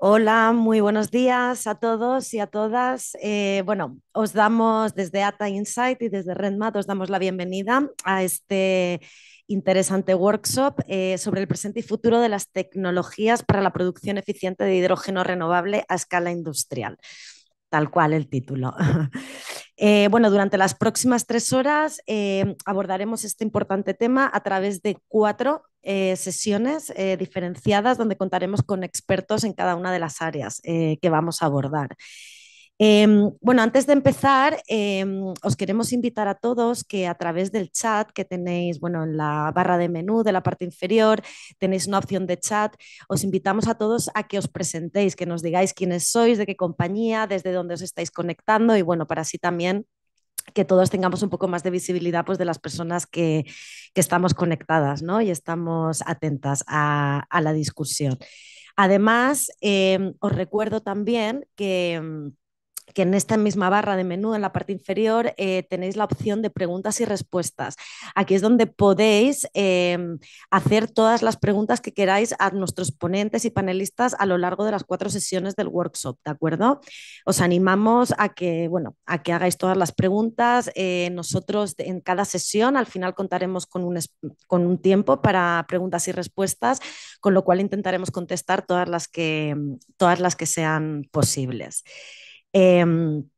Hola, muy buenos días a todos y a todas. Eh, bueno, os damos desde Ata Insight y desde RedMat, os damos la bienvenida a este interesante workshop eh, sobre el presente y futuro de las tecnologías para la producción eficiente de hidrógeno renovable a escala industrial tal cual el título. Eh, bueno, durante las próximas tres horas eh, abordaremos este importante tema a través de cuatro eh, sesiones diferenciadas donde contaremos con expertos en cada una de las áreas que vamos a abordar. Em, bueno, antes de empezar, em, os queremos invitar a todos que a través del chat que tenéis, bueno, en la barra de menú de la parte inferior, tenéis una opción de chat. Os invitamos a todos a que os presentéis, que nos digáis quiénes sois, de qué compañía, desde dónde os estáis conectando y bueno, para así también que todos tengamos un poco más de visibilidad pues, de las personas que, estamos conectadas ¿no? y estamos atentas a, la discusión. Además, em, os recuerdo también que que en esta misma barra de menú, en la parte inferior, eh, tenéis la opción de preguntas y respuestas. Aquí es donde podéis em, hacer todas las preguntas que queráis a nuestros ponentes y panelistas a lo largo de las cuatro sesiones del workshop, ¿de acuerdo? Os animamos a que, bueno, a que hagáis todas las preguntas. Eh, nosotros en cada sesión, al final contaremos con un, con un tiempo para preguntas y respuestas, con lo cual intentaremos contestar todas las que, todas las que sean posibles. Em,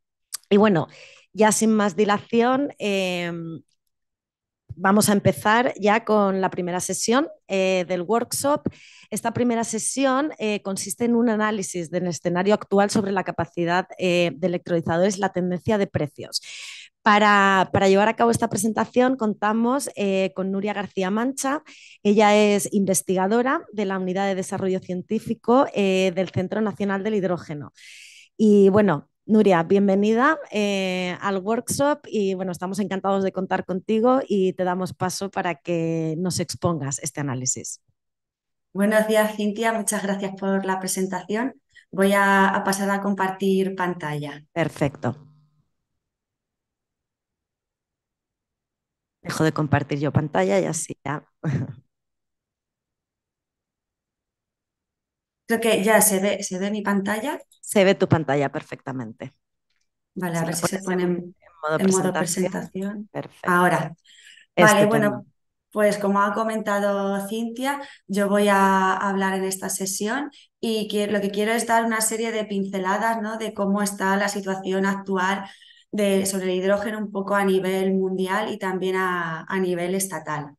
y bueno, ya sin más dilación, em, vamos a empezar ya con la primera sesión eh, del workshop. Esta primera sesión eh, consiste en un análisis del escenario actual sobre la capacidad eh, de electrolizadores y la tendencia de precios. Para, para, llevar a cabo esta presentación contamos con Nuria García Mancha. Ella es investigadora de la Unidad de Desarrollo Científico del Centro Nacional del Hidrógeno. Y bueno, Nuria, bienvenida eh, al workshop y bueno, estamos encantados de contar contigo y te damos paso para que nos expongas este análisis. Buenos días, Cintia. Muchas gracias por la presentación. Voy a, a pasar a compartir pantalla. Perfecto. Dejo de compartir yo pantalla y así ya. Creo que ya se ve, se ve mi pantalla. Se ve tu pantalla perfectamente. Vale, a ver si se pone en, modo, presentación. Ahora. Este vale, bueno, pues como ha comentado Cintia, yo voy a hablar en esta sesión y lo que quiero es dar una serie de pinceladas ¿no? de cómo está la situación actual de, sobre el hidrógeno un poco a nivel mundial y también a nivel estatal.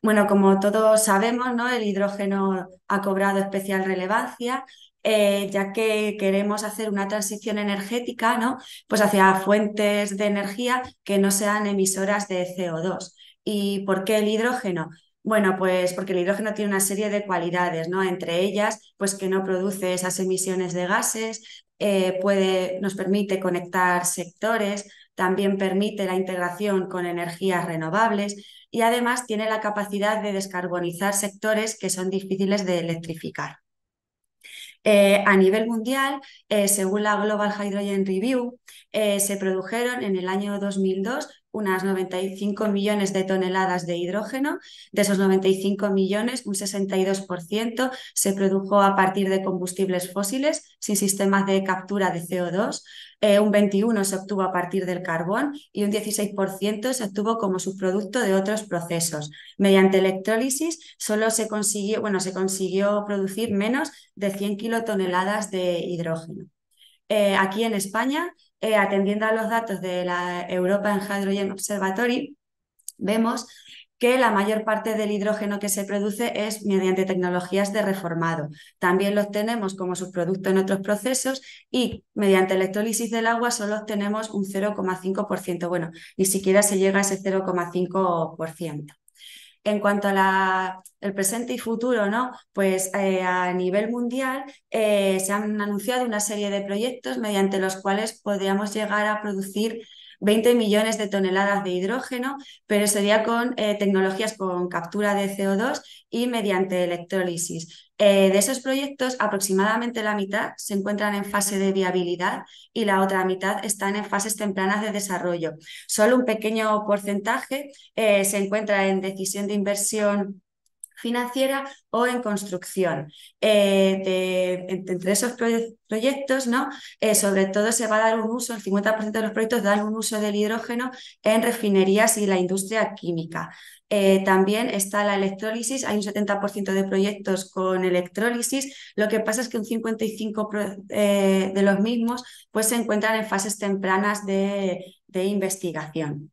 Bueno, como todos sabemos, ¿no? el hidrógeno ha cobrado especial relevancia, eh, ya que queremos hacer una transición energética ¿no? pues hacia fuentes de energía que no sean emisoras de CO2. ¿Y por qué el hidrógeno? Bueno, pues porque el hidrógeno tiene una serie de cualidades, ¿no? Entre ellas, pues que no produce esas emisiones de gases, eh, puede, nos permite conectar sectores, también permite la integración con energías renovables y además tiene la capacidad de descarbonizar sectores que son difíciles de electrificar. Eh, a nivel mundial, eh, según la Global Hydrogen Review, eh, se produjeron en el año 2002 unas 95 millones de toneladas de hidrógeno. De esos 95 millones, un 62% se produjo a partir de combustibles fósiles sin sistemas de captura de CO2. Eh, un 21% se obtuvo a partir del carbón y un 16% se obtuvo como subproducto de otros procesos. Mediante electrólisis solo se consiguió, bueno, se consiguió producir menos de 100 kilotoneladas de hidrógeno. Eh, aquí en España eh, atendiendo a los datos de la Europa En Hydrogen Observatory, vemos que la mayor parte del hidrógeno que se produce es mediante tecnologías de reformado. También los tenemos como subproducto en otros procesos y mediante electrólisis del agua solo obtenemos un 0,5%. Bueno, ni siquiera se llega a ese 0,5%. En cuanto al presente y futuro, ¿no? Pues eh, a nivel mundial eh, se han anunciado una serie de proyectos mediante los cuales podríamos llegar a producir 20 millones de toneladas de hidrógeno, pero sería con eh, tecnologías con captura de CO2 y mediante electrólisis. Eh, de esos proyectos, aproximadamente la mitad se encuentran en fase de viabilidad y la otra mitad están en fases tempranas de desarrollo. Solo un pequeño porcentaje eh, se encuentra en decisión de inversión financiera o en construcción. Eh, entre esos proyectos, ¿no? Eh, sobre todo se va a dar un uso, el 50% de los proyectos dan un uso del hidrógeno en refinerías y la industria química. Eh, también está la electrólisis, hay un 70% de proyectos con electrólisis, lo que pasa es que un 55% de los mismos pues, se encuentran en fases tempranas de investigación.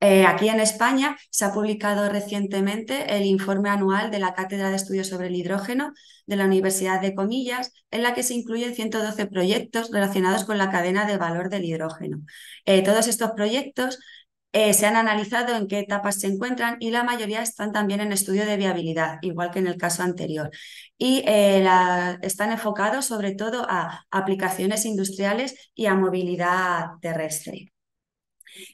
Eh, aquí en España se ha publicado recientemente el informe anual de la Cátedra de Estudios sobre el Hidrógeno de la Universidad de Comillas, en la que se incluyen 112 proyectos relacionados con la cadena de valor del hidrógeno. Eh, todos estos proyectos eh, se han analizado en qué etapas se encuentran y la mayoría están también en estudio de viabilidad, igual que en el caso anterior. Y están enfocados sobre todo a aplicaciones industriales y a movilidad terrestre.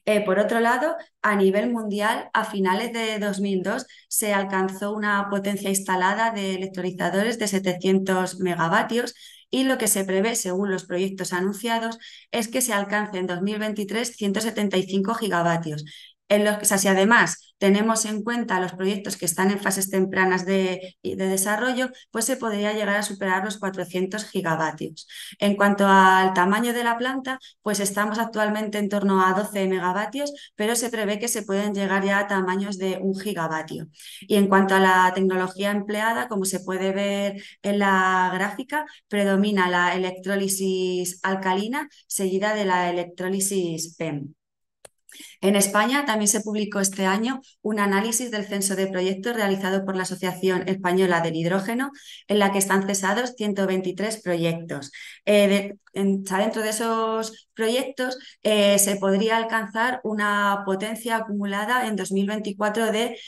Eh, por otro lado, a nivel mundial, a finales de 2002 se alcanzó una potencia instalada de electrolizadores de 700 megavatios y lo que se prevé, según los proyectos anunciados, es que se alcance en 2023 175 gigavatios. En los, que así además tenemos en cuenta los proyectos que están en fases tempranas de, desarrollo, pues se podría llegar a superar los 400 gigavatios. En cuanto al tamaño de la planta, pues estamos actualmente en torno a 12 megavatios, pero se prevé que se pueden llegar ya a tamaños de un gigavatio. Y en cuanto a la tecnología empleada, como se puede ver en la gráfica, predomina la electrólisis alcalina seguida de la electrólisis PEM. En España también se publicó este año un análisis del censo de proyectos realizado por la Asociación Española del Hidrógeno, en la que están cesados 123 proyectos. Eh, dentro de esos proyectos eh, se podría alcanzar una potencia acumulada en 2024 de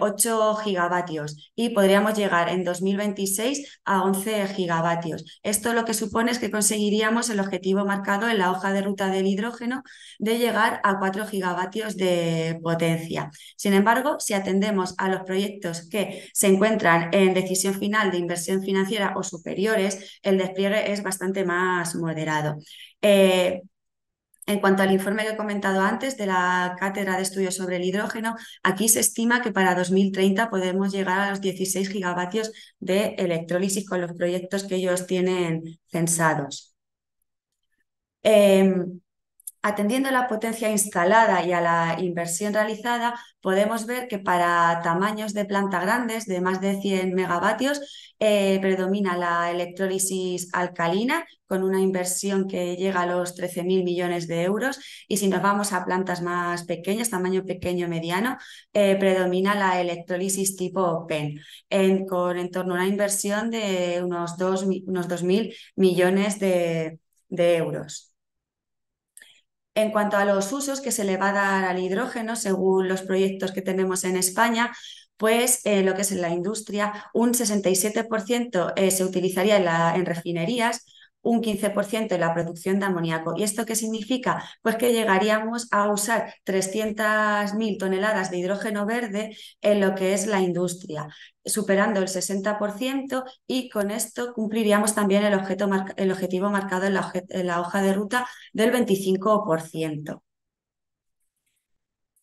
8 eh, gigavatios y podríamos llegar en 2026 a 11 gigavatios. Esto lo que supone es que conseguiríamos el objetivo marcado en la hoja de ruta del hidrógeno de llegar a 4 gigavatios de potencia. Sin embargo, si atendemos a los proyectos que se encuentran en decisión final de inversión financiera o superiores, el despliegue es bastante más moderado. Eh, en cuanto al informe que he comentado antes de la Cátedra de Estudios sobre el Hidrógeno, aquí se estima que para 2030 podemos llegar a los 16 gigavatios de electrolisis con los proyectos que ellos tienen censados. Eh, Atendiendo a la potencia instalada y a la inversión realizada, podemos ver que para tamaños de planta grandes de más de 100 megavatios eh, predomina la electrólisis alcalina con una inversión que llega a los 13.000 millones de euros y si nos vamos a plantas más pequeñas, tamaño pequeño mediano, eh, predomina la electrólisis tipo PEN e con en torno a una inversión de unos 2.000 millones de euros. En cuanto a los usos que se le va a dar al hidrógeno, según los proyectos que tenemos en España, pues eh, lo que es en la industria, un 67% eh, se utilizaría en refinerías, un 15% en la producción de amoníaco. ¿Y esto qué significa? Pues que llegaríamos a usar 300.000 toneladas de hidrógeno verde en lo que es la industria, superando el 60% y con esto cumpliríamos también el, objetivo marcado en la hoja de ruta del 25%.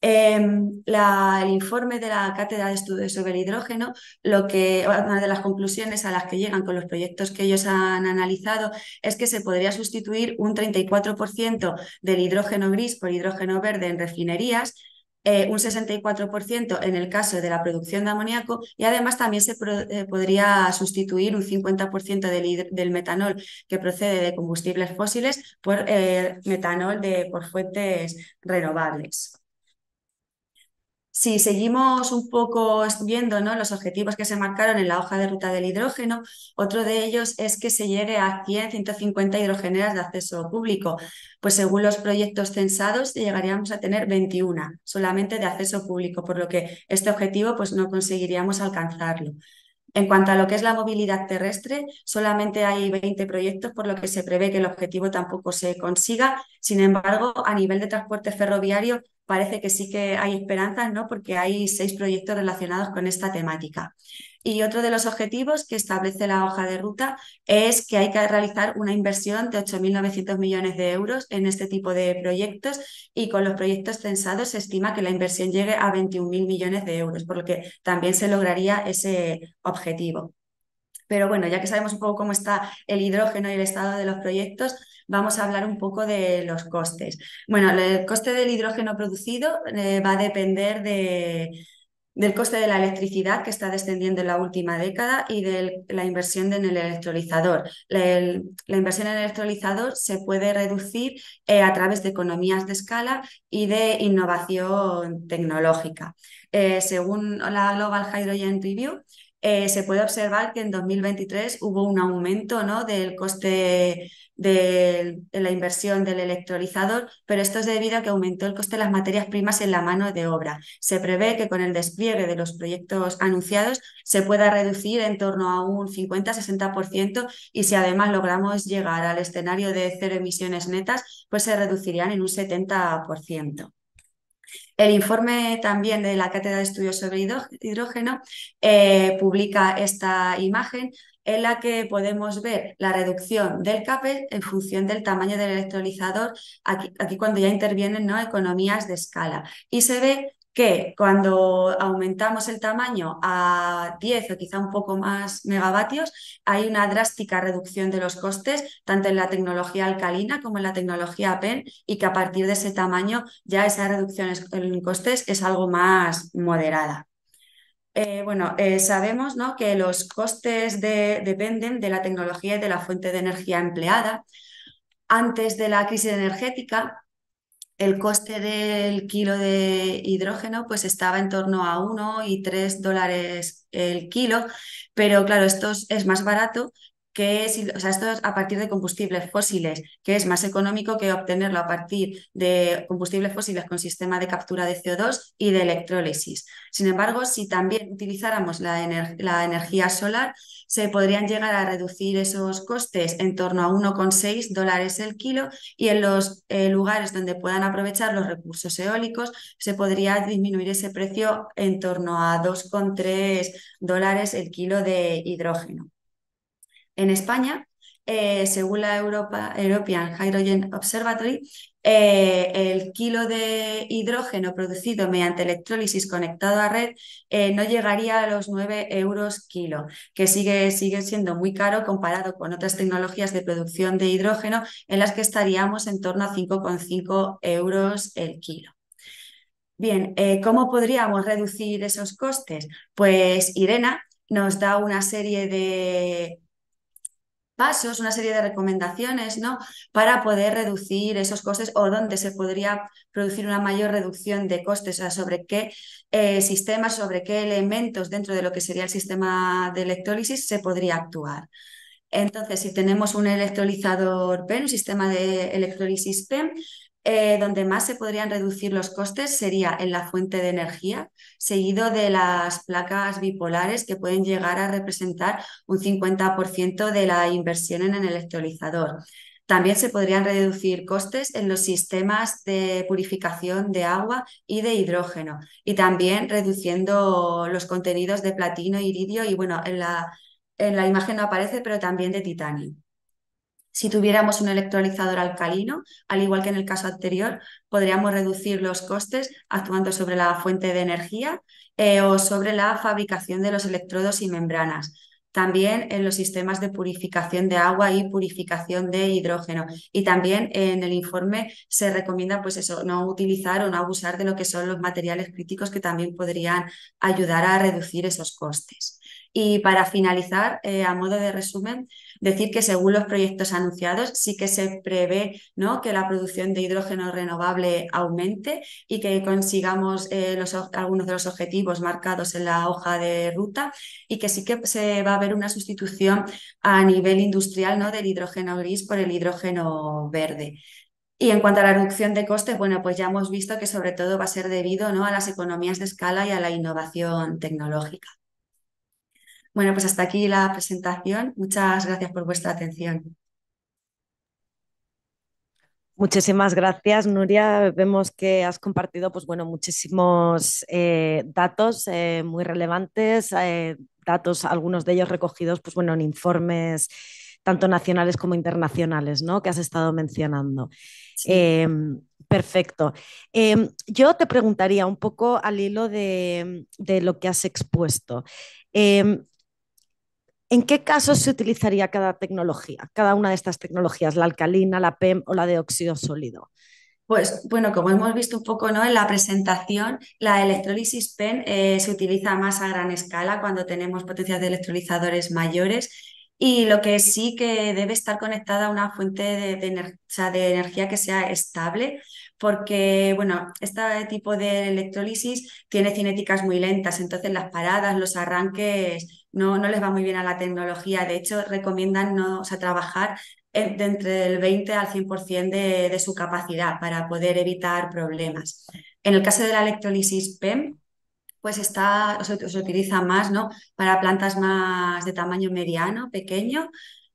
Em, el informe de la Cátedra de Estudios sobre el Hidrógeno, lo que, una de las conclusiones a las que llegan con los proyectos que ellos han analizado es que se podría sustituir un 34% del hidrógeno gris por hidrógeno verde en refinerías, eh, un 64% en el caso de la producción de amoníaco y además también se eh, podría sustituir un 50% del, metanol que procede de combustibles fósiles por eh, metanol de, por fuentes renovables si seguimos un poco estudiando los objetivos que se marcaron en la hoja de ruta del hidrógeno, otro de ellos es que se llegue a 100, 150 hidrogeneras de acceso público. Pues según los proyectos censados llegaríamos a tener 21 solamente de acceso público, por lo que este objetivo pues, no conseguiríamos alcanzarlo. En cuanto a lo que es la movilidad terrestre, solamente hay 20 proyectos, por lo que se prevé que el objetivo tampoco se consiga. Sin embargo, a nivel de transporte ferroviario, parece que sí que hay esperanzas, ¿no? porque hay seis proyectos relacionados con esta temática. Y otro de los objetivos que establece la hoja de ruta es que hay que realizar una inversión de 8.900 millones de euros en este tipo de proyectos y con los proyectos censados se estima que la inversión llegue a 21.000 millones de euros, por lo que también se lograría ese objetivo. Pero bueno, ya que sabemos un poco cómo está el hidrógeno y el estado de los proyectos, vamos a hablar un poco de los costes. Bueno, el coste del hidrógeno producido eh, va a depender del coste de la electricidad que está descendiendo en la última década y de la inversión en el electrolizador. La, inversión en el electrolizador se puede reducir eh, a través de economías de escala y de innovación tecnológica. Eh, según la Global Hydrogen Review, eh, se puede observar que en 2023 hubo un aumento ¿no? del coste de, de, la inversión del electrolizador, pero esto es debido a que aumentó el coste de las materias primas en la mano de obra. Se prevé que con el despliegue de los proyectos anunciados se pueda reducir en torno a un 50-60% y si además logramos llegar al escenario de cero emisiones netas, pues se reducirían en un 70%. El informe también de la Cátedra de Estudios sobre Hidrógeno eh, publica esta imagen en la que podemos ver la reducción del CAPE en función del tamaño del electrolizador, aquí, cuando ya intervienen ¿no? economías de escala. Y se ve que cuando aumentamos el tamaño a 10 o quizá un poco más megavatios, hay una drástica reducción de los costes, tanto en la tecnología alcalina como en la tecnología PEN, y que a partir de ese tamaño ya esa reducción en costes es algo más moderada. Eh, bueno, eh, sabemos ¿no? que los costes dependen de la tecnología y de la fuente de energía empleada. Antes de la crisis energética, el coste del kilo de hidrógeno pues estaba en torno a 1 y 3 dólares el kilo, pero claro, esto es más barato que si, o sea, esto es a partir de combustibles fósiles, que es más económico que obtenerlo a partir de combustibles fósiles con sistema de captura de CO2 y de electrólisis. Sin embargo, si también utilizáramos la, la energía solar, se podrían llegar a reducir esos costes en torno a 1,6 dólares el kilo y en los eh, lugares donde puedan aprovechar los recursos eólicos se podría disminuir ese precio en torno a 2,3 dólares el kilo de hidrógeno. En España, eh, según la Europa, European Hydrogen Observatory, eh, el kilo de hidrógeno producido mediante electrólisis conectado a red eh, no llegaría a los 9 euros kilo, que sigue, siendo muy caro comparado con otras tecnologías de producción de hidrógeno en las que estaríamos en torno a 5,5 euros el kilo. Bien, eh, ¿cómo podríamos reducir esos costes? Pues Irena nos da una serie de pasos, una serie de recomendaciones, ¿no? Para poder reducir esos costes o dónde se podría producir una mayor reducción de costes, o sea, sobre qué eh, sistemas, sobre qué elementos dentro de lo que sería el sistema de electrólisis se podría actuar. Entonces, si tenemos un electrolizador PEM, un sistema de electrolisis PEM, eh, donde más se podrían reducir los costes sería en la fuente de energía, seguido de las placas bipolares que pueden llegar a representar un 50% de la inversión en el electrolizador. También se podrían reducir costes en los sistemas de purificación de agua y de hidrógeno, y también reduciendo los contenidos de platino, iridio y bueno, en la, en la imagen no aparece, pero también de titanio. Si tuviéramos un electrolizador alcalino, al igual que en el caso anterior, podríamos reducir los costes actuando sobre la fuente de energía eh, o sobre la fabricación de los electrodos y membranas. También en los sistemas de purificación de agua y purificación de hidrógeno. Y también en el informe se recomienda, pues eso, no utilizar o no abusar de lo que son los materiales críticos que también podrían ayudar a reducir esos costes. Y para finalizar, eh, a modo de resumen, decir que según los proyectos anunciados sí que se prevé ¿no? que la producción de hidrógeno renovable aumente y que consigamos eh, los, algunos de los objetivos marcados en la hoja de ruta y que sí que se va a ver una sustitución a nivel industrial ¿no? del hidrógeno gris por el hidrógeno verde. Y en cuanto a la reducción de costes, bueno, pues ya hemos visto que sobre todo va a ser debido ¿no? a las economías de escala y a la innovación tecnológica. Bueno, pues hasta aquí la presentación. Muchas gracias por vuestra atención. Muchísimas gracias, Nuria. Vemos que has compartido pues, bueno, muchísimos eh, datos eh, muy relevantes, eh, datos, algunos de ellos recogidos pues, bueno, en informes tanto nacionales como internacionales, ¿no? Que has estado mencionando. Em, perfecto. Em, yo te preguntaría un poco al hilo de, lo que has expuesto. Em, ¿En qué casos se utilizaría cada tecnología, cada una de estas tecnologías, la alcalina, la PEM o la de óxido sólido? Pues bueno, como hemos visto un poco ¿no? en la presentación, la electrólisis PEM eh, se utiliza más a gran escala cuando tenemos potencias de electrolizadores mayores y lo que sí que debe estar conectada a una fuente de, energía que sea estable, porque bueno, este tipo de electrólisis tiene cinéticas muy lentas, entonces las paradas, los arranques no, les va muy bien a la tecnología. De hecho, recomiendan no, trabajar eh, entre el 20 al 100% de, de su capacidad para poder evitar problemas. En el caso de la electrolisis PEM, pues está, se, se utiliza más ¿no? para plantas más de tamaño mediano, pequeño,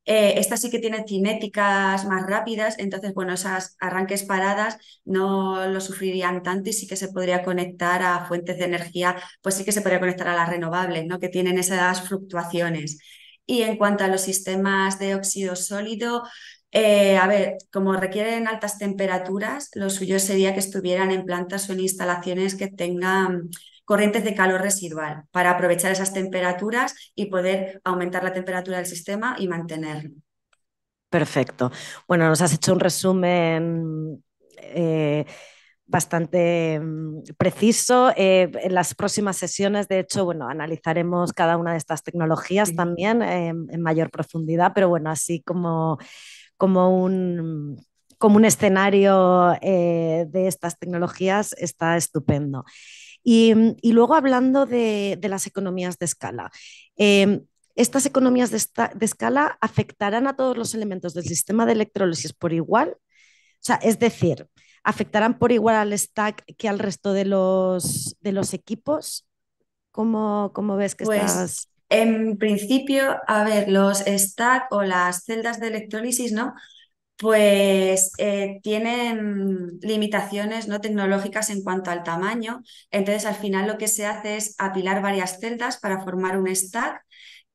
eh, esta sí que tiene cinéticas más rápidas, entonces, bueno, esas arranques paradas no lo sufrirían tanto y sí que se podría conectar a fuentes de energía, pues sí que se podría conectar a las renovables, ¿no? Que tienen esas fluctuaciones. Y en cuanto a los sistemas de óxido sólido, eh, a ver, como requieren altas temperaturas, lo suyo sería que estuvieran en plantas o en instalaciones que tengan corrientes de calor residual para aprovechar esas temperaturas y poder aumentar la temperatura del sistema y mantenerlo. Perfecto. Bueno, nos has hecho un resumen. Eh, bastante mm, preciso. Eh, en las próximas sesiones, de hecho, bueno, analizaremos cada una de estas tecnologías también eh, en mayor profundidad, pero bueno, así como, como un como un escenario de estas tecnologías está estupendo. Mm, y, luego hablando de, las economías de escala. Em, estas economías de, escala afectarán a todos los elementos del sistema de electrólisis por igual. O sea, es decir, afectarán por igual al stack que al resto de los, de los equipos. ¿Cómo, ves que pues, estás? En principio, a ver, los stack o las celdas de electrólisis, ¿no? pues eh, tienen limitaciones no tecnológicas en cuanto al tamaño. Entonces, al final lo que se hace es apilar varias celdas para formar un stack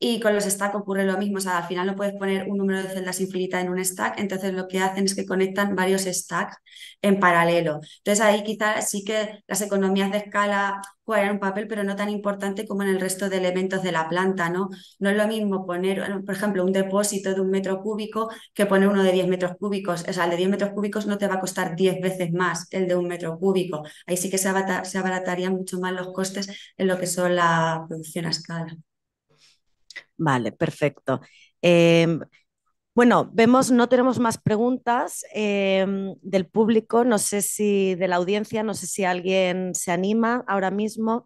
y con los stacks ocurre lo mismo, sea, al final no puedes poner un número de celdas infinita en un stack, entonces lo que hacen es que conectan varios stacks en paralelo. Entonces ahí quizás sí que las economías de escala juegan un papel, pero no tan importante como en el resto de elementos de la planta, ¿no? No es lo mismo poner, por ejemplo, un depósito de un metro cúbico que poner uno de 10 metros cúbicos. O sea, el de 10 metros cúbicos no te va a costar 10 veces más el de un metro cúbico. Ahí sí que se abaratarían mucho más los costes en lo que son la producción a escala. Vale, perfecto. Em, bueno, vemos, no tenemos más preguntas em, del público, no sé si de la audiencia, no sé si alguien se anima ahora mismo.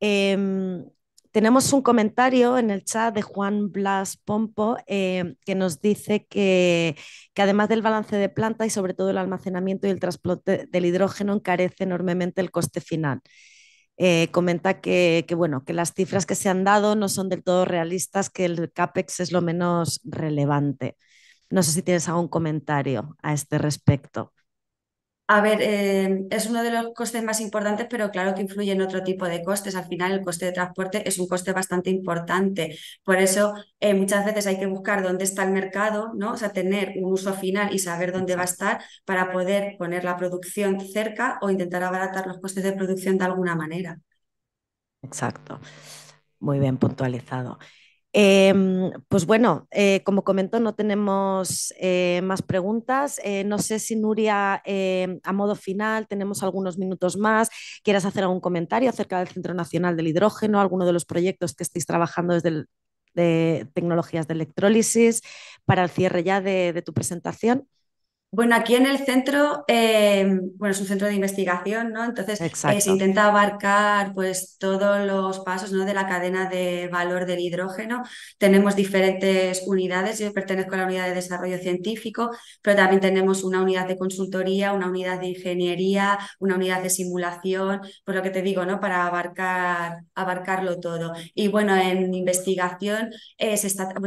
Em, tenemos un comentario en el chat de Juan Blas Pompo que nos dice que, que, además del balance de planta y sobre todo el almacenamiento y el transporte del hidrógeno encarece enormemente el coste final. Eh, comenta que, bueno, que las cifras que se han dado no son del todo realistas, que el CAPEX es lo menos relevante. No sé si tienes algún comentario a este respecto. A ver, eh, es uno de los costes más importantes, pero claro que influye en otro tipo de costes. Al final, el coste de transporte es un coste bastante importante. Por eso, eh, muchas veces hay que buscar dónde está el mercado, ¿no? O sea, tener un uso final y saber dónde va a estar para poder poner la producción cerca o intentar abaratar los costes de producción de alguna manera. Exacto. Muy bien puntualizado. Em, pues bueno, eh, como comentó, no tenemos eh, más preguntas. Eh, no sé si Nuria, em, a modo final, tenemos algunos minutos más. ¿Quieras hacer algún comentario acerca del Centro Nacional del Hidrógeno, alguno de los proyectos que estáis trabajando desde de tecnologías de electrólisis para el cierre ya de tu presentación? Bueno, aquí en el centro, eh, bueno, es un centro de investigación, ¿no? Entonces eh, se intenta abarcar pues todos los pasos ¿no? de la cadena de valor del hidrógeno. Tenemos diferentes unidades, yo pertenezco a la unidad de desarrollo científico, pero también tenemos una unidad de consultoría, una unidad de ingeniería, una unidad de simulación, por lo que te digo, ¿no? Para abarcar, abarcarlo todo. Y bueno, en investigación eh,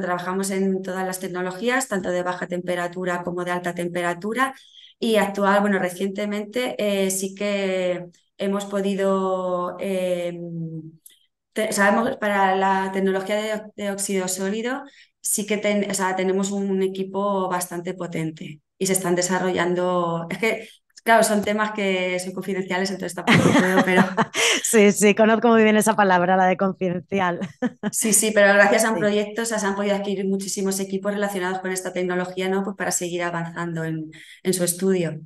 trabajamos en todas las tecnologías, tanto de baja temperatura como de alta temperatura y actual, bueno, recientemente eh, sí que hemos podido, eh, sabemos, para la tecnología de, óxido sólido, sí que tenemos un equipo bastante potente y se están desarrollando, es que Claro, son temas que son confidenciales, entonces tampoco puedo, pero... sí, sí, conozco muy bien esa palabra, la de confidencial. sí, sí, pero gracias a un proyecto se han podido adquirir muchísimos equipos relacionados con esta tecnología, ¿no? Pues para seguir avanzando en, su estudio.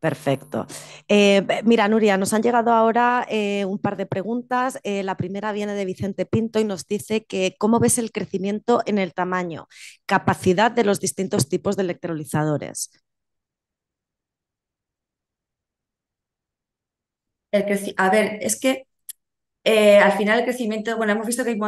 Perfecto. Eh, mira, Nuria, nos han llegado ahora eh, un par de preguntas. Eh, la primera viene de Vicente Pinto y nos dice que cómo ves el crecimiento en el tamaño, capacidad de los distintos tipos de electrolizadores. a ver, es que eh, al final el crecimiento, bueno, hemos visto que hay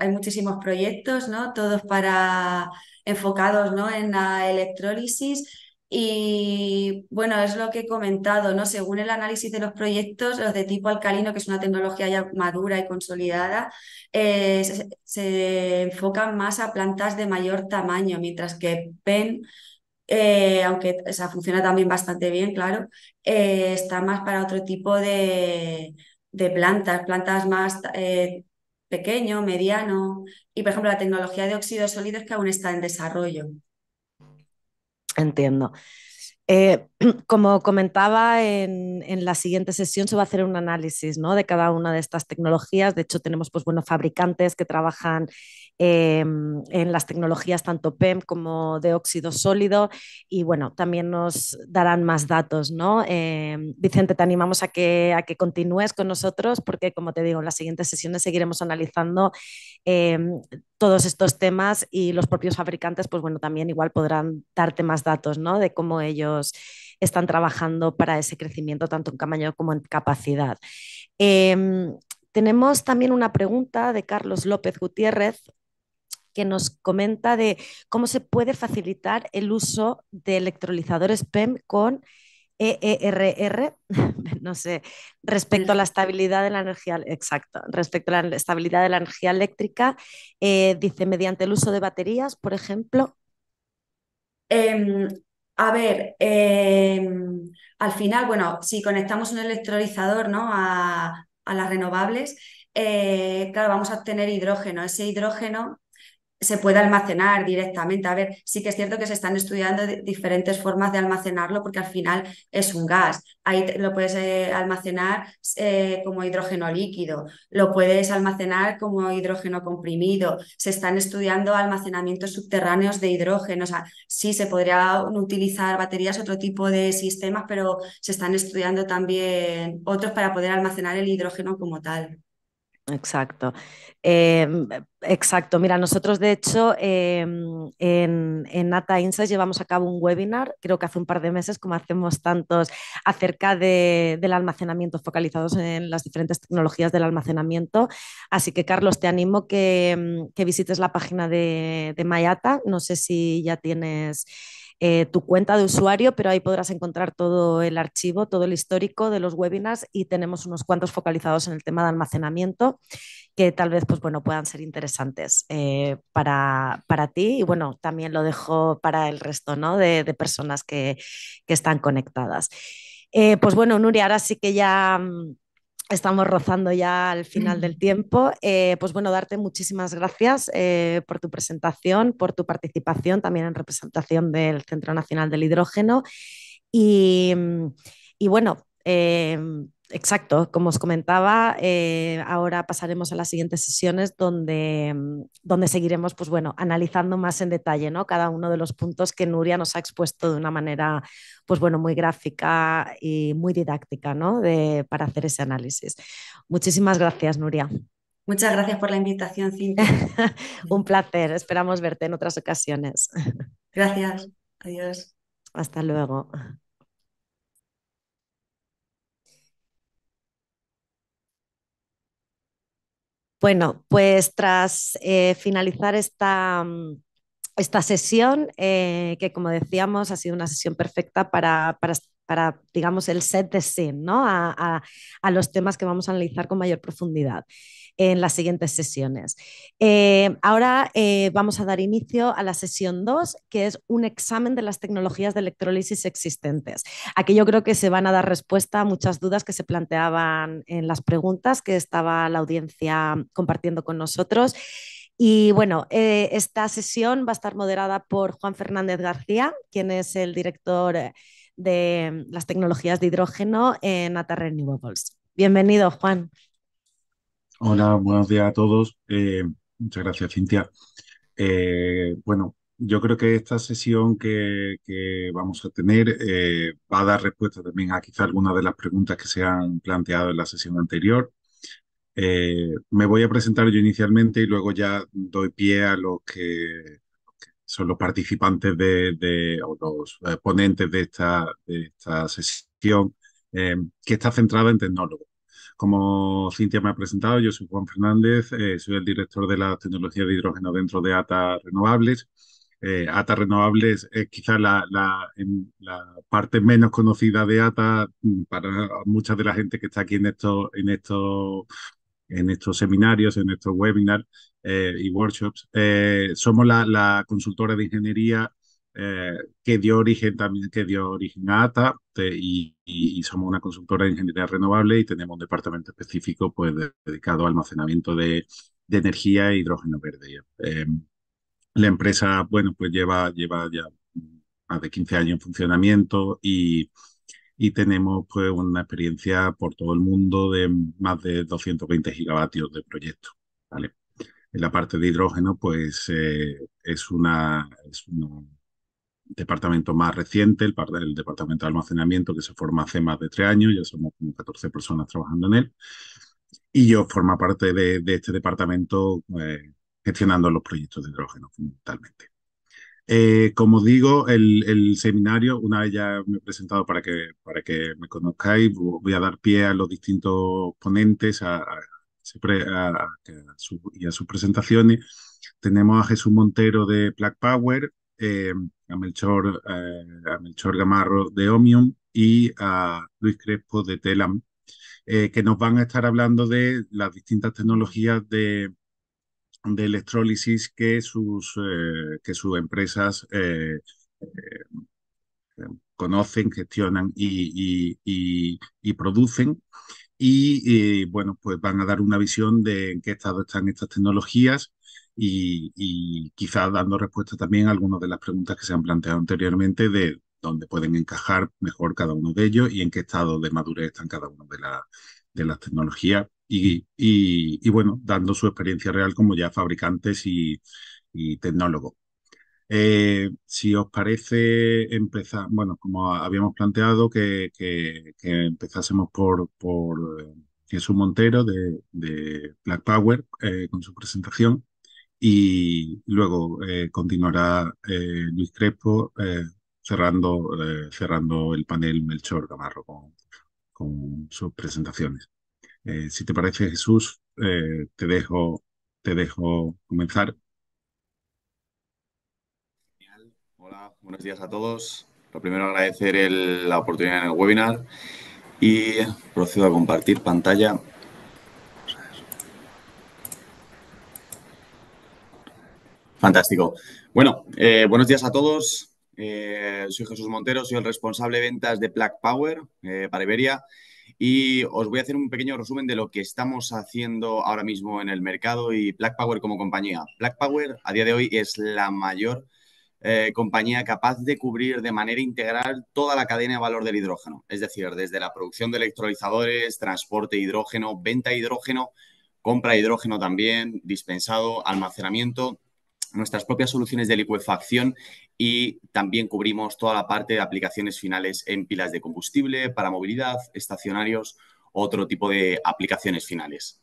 hay muchísimos proyectos, ¿no? Todos para enfocados, ¿no? En la electrólisis. Y bueno, es lo que he comentado, ¿no? Según el análisis de los proyectos, los de tipo alcalino, que es una tecnología ya madura y consolidada, eh, se, enfocan más a plantas de mayor tamaño, mientras que PEN eh, aunque esa funciona también bastante bien, claro, eh, está más para otro tipo de, plantas, plantas más eh, pequeño, mediano, y por ejemplo la tecnología de óxidos sólidos que aún está en desarrollo. Entiendo. como comentaba en, la siguiente sesión, se va a hacer un análisis ¿no? de cada una de estas tecnologías. De hecho, tenemos pues, fabricantes que trabajan Em, en las tecnologías tanto PEM como de óxido sólido y bueno, también nos darán más datos. ¿no? Em, Vicente, te animamos a que, a que continúes con nosotros porque, como te digo, en las siguientes sesiones seguiremos analizando em, todos estos temas y los propios fabricantes, pues bueno, también igual podrán darte más datos ¿no? de cómo ellos están trabajando para ese crecimiento tanto en tamaño como en capacidad. tenemos también una pregunta de Carlos López Gutiérrez que nos comenta de cómo se puede facilitar el uso de electrolizadores PEM con EERR, no sé, respecto a la estabilidad de la energía, exacto, respecto a la estabilidad de la energía eléctrica, eh, dice, mediante el uso de baterías, por ejemplo. Em, a ver, em, al final, bueno, si conectamos un electrolizador ¿no? a, a las renovables, eh, claro, vamos a obtener hidrógeno. Ese hidrógeno se puede almacenar directamente. A ver, sí que es cierto que se están estudiando diferentes formas de almacenarlo porque al final es un gas. Ahí lo puedes eh, almacenar eh, como hidrógeno líquido, lo puedes almacenar como hidrógeno comprimido. Se están estudiando almacenamientos subterráneos de hidrógeno. O sea, sí se podrían utilizar baterías, otro tipo de sistemas, pero se están estudiando también otros para poder almacenar el hidrógeno como tal. Exacto. Em, exacto. Mira, nosotros de hecho em, en, en Nata Insights llevamos a cabo un webinar, creo que hace un par de meses, como hacemos tantos, acerca del almacenamiento, focalizados en las diferentes tecnologías del almacenamiento. Así que, Carlos, te animo que, em, que visites la página de, de Mayata. No sé si ya tienes eh, tu cuenta de usuario, pero ahí podrás encontrar todo el archivo, todo el histórico de los webinars y tenemos unos cuantos focalizados en el tema de almacenamiento que tal vez pues, bueno, puedan ser interesantes eh, para, para, ti y bueno, también lo dejo para el resto ¿no? de, personas que, que están conectadas. Eh, pues bueno, Nuria, ahora sí que ya mm, estamos rozando ya al final del tiempo. Eh, pues bueno, darte muchísimas gracias eh, por tu presentación, por tu participación también en representación del Centro Nacional del Hidrógeno. Y, bueno, eh, Exacto, como os comentaba, eh, ahora pasaremos a las siguientes sesiones donde, mm, donde seguiremos pues bueno, analizando más en detalle cada uno de los puntos que Nuria nos ha expuesto de una manera pues bueno, muy gráfica y muy didáctica para hacer ese análisis. Muchísimas gracias, Nuria. Muchas gracias por la invitación, Cintia. Un placer, esperamos verte en otras ocasiones. Gracias, adiós. Hasta luego. Bueno, pues tras eh, finalizar esta, mm, sesión, eh, que como decíamos ha sido una sesión perfecta para, para, digamos, el set de scene, ¿no? a los temas que vamos a analizar con mayor profundidad en las siguientes sesiones. Eh, ahora eh, vamos a dar inicio a la sesión 2, que es un examen de las tecnologías de electrólisis existentes. Aquí yo creo que se van a dar respuesta a muchas dudas que se planteaban en las preguntas que estaba la audiencia compartiendo con nosotros. Y bueno, eh, esta sesión va a estar moderada por Juan Fernández García, quien es el director de las tecnologías de hidrógeno en Atar Renewables. Bienvenido, Juan. Hola, buenos días a todos. Eh, muchas gracias, Cintia. Eh, bueno, yo creo que esta sesión que, vamos a tener eh, va a dar respuesta también a quizá algunas de las preguntas que se han planteado en la sesión anterior. me voy a presentar yo inicialmente y luego ya doy pie a los que son los participantes de, o los ponentes de esta, de esta sesión, que está centrada en tecnólogos. Como Cintia me ha presentado, yo soy Juan Fernández, eh, soy el director de la tecnología de hidrógeno dentro de ATA Renovables. Eh, ATA Renovables es quizá la, parte menos conocida de ATA mm, para mucha de la gente que está aquí en estos, en en estos seminarios, en estos webinars eh, y workshops. somos la consultora de ingeniería eh, que dio origen también, que dio origen a ATA y, somos una consultora de ingeniería renovable y tenemos un departamento específico pues, dedicado al almacenamiento de, energía e hidrógeno verde. Eh, la empresa, bueno, pues lleva, lleva ya más de 15 años en funcionamiento y, y tenemos pues una experiencia por todo el mundo de más de 220 gigavatios de proyectos. ¿vale? En la parte de hidrógeno, pues eh, es, una, es una departamento más reciente, el, departamento de almacenamiento que se forma hace más de tres años, ya somos como 14 personas trabajando en él, y yo formo parte de, este departamento eh, gestionando los proyectos de hidrógeno fundamentalmente. Eh, como digo, el, seminario, una vez ya me he presentado para que, para que me conozcáis, voy a dar pie a los distintos ponentes a, a, y a sus presentaciones. Tenemos a Jesús Montero de Black Power, eh, a, Melchor, eh, a Melchor Gamarro de Omium y a Luis Crespo de Telam, eh, que nos van a estar hablando de las distintas tecnologías de, de electrólisis que sus, que sus empresas conocen, gestionan y, y producen. Y, bueno, pues van a dar una visión de en qué estado están estas tecnologías y, quizás dando respuesta también a algunas de las preguntas que se han planteado anteriormente de dónde pueden encajar mejor cada uno de ellos y en qué estado de madurez están cada uno de, de las tecnologías. Y, bueno, dando su experiencia real como ya fabricantes y, tecnólogos. Eh, si os parece empezar, bueno, como habíamos planteado, que, que, empezásemos por, por eh, Jesús Montero de, Black Power eh, con su presentación y luego eh, continuará eh, Luis Crespo eh, cerrando, cerrando el panel Melchor Gamarro con, sus presentaciones. si te parece, Jesús, te, dejo, te dejo comenzar. Hola, buenos días a todos. Lo primero, agradecer la oportunidad en el webinar y procedo a compartir pantalla. Fantástico. Bueno, eh, buenos días a todos. Eh, soy Jesús Montero, soy el responsable de ventas de Black Power eh, para Iberia y os voy a hacer un pequeño resumen de lo que estamos haciendo ahora mismo en el mercado y Black Power como compañía. Black Power a día de hoy es la mayor compañía capaz de cubrir de manera integral toda la cadena de valor del hidrógeno, es decir, desde la producción de electrolizadores, transporte de hidrógeno, venta de hidrógeno, compra de hidrógeno también, dispensado, almacenamiento nuestras propias soluciones de liquefacción y también cubrimos toda la parte de aplicaciones finales en pilas de combustible, para movilidad, estacionarios, otro tipo de aplicaciones finales.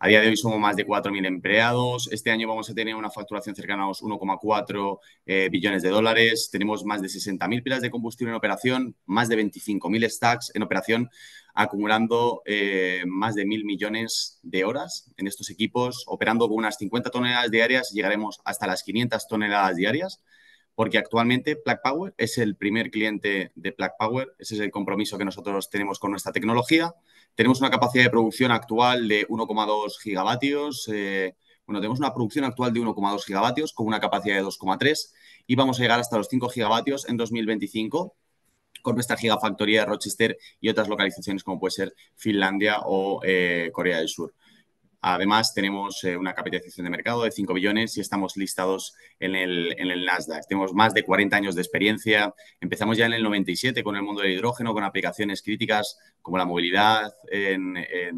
A día de hoy somos más de 4.000 empleados. Este año vamos a tener una facturación cercana a los 1,4 eh, billones de dólares. Tenemos más de 60.000 pilas de combustible en operación, más de 25.000 stacks en operación, acumulando eh, más de 1.000 millones de horas en estos equipos, operando con unas 50 toneladas diarias llegaremos hasta las 500 toneladas diarias. Porque actualmente Black Power es el primer cliente de Black Power. Ese es el compromiso que nosotros tenemos con nuestra tecnología. Tenemos una capacidad de producción actual de 1,2 gigavatios. Eh, bueno, tenemos una producción actual de 1,2 gigavatios con una capacidad de 2,3 y vamos a llegar hasta los 5 gigavatios en 2025 con nuestra gigafactoría de Rochester y otras localizaciones como puede ser Finlandia o eh, Corea del Sur. Además, tenemos eh, una capitalización de mercado de 5 billones y estamos listados en el, Nasdaq. Tenemos más de 40 años de experiencia. Empezamos ya en el 97 con el mundo del hidrógeno, con aplicaciones críticas como la movilidad, en, eh,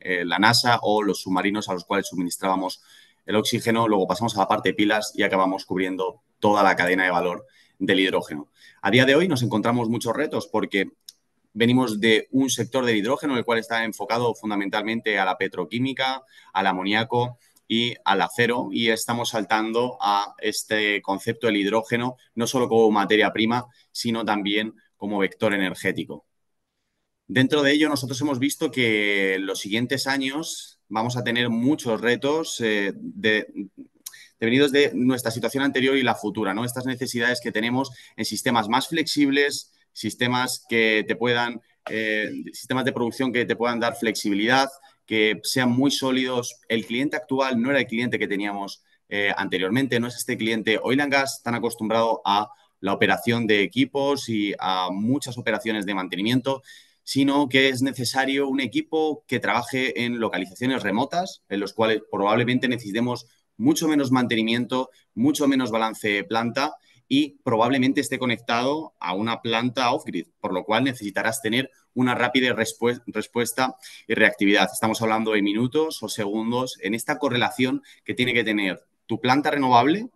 eh, la NASA o los submarinos a los cuales suministrábamos el oxígeno. Luego pasamos a la parte de pilas y acabamos cubriendo toda la cadena de valor del hidrógeno. A día de hoy nos encontramos muchos retos porque venimos de un sector del hidrógeno, el cual está enfocado fundamentalmente a la petroquímica, al amoníaco y al acero, y estamos saltando a este concepto del hidrógeno, no solo como materia prima, sino también como vector energético. Dentro de ello, nosotros hemos visto que los siguientes años vamos a tener muchos retos eh, de, devenidos de nuestra situación anterior y la futura, ¿no? Estas necesidades que tenemos en sistemas más flexibles, sistemas que te puedan, eh, sistemas de producción que te puedan dar flexibilidad, que sean muy sólidos. El cliente actual no era el cliente que teníamos eh, anteriormente, no es este cliente oil and gas tan acostumbrado a la operación de equipos y a muchas operaciones de mantenimiento, sino que es necesario un equipo que trabaje en localizaciones remotas, en los cuales probablemente necesitemos mucho menos mantenimiento, mucho menos balance planta y probablemente esté conectado a una planta off-grid, por lo cual necesitarás tener una rápida respuesta y reactividad. Estamos hablando de minutos o segundos en esta correlación que tiene que tener tu planta renovable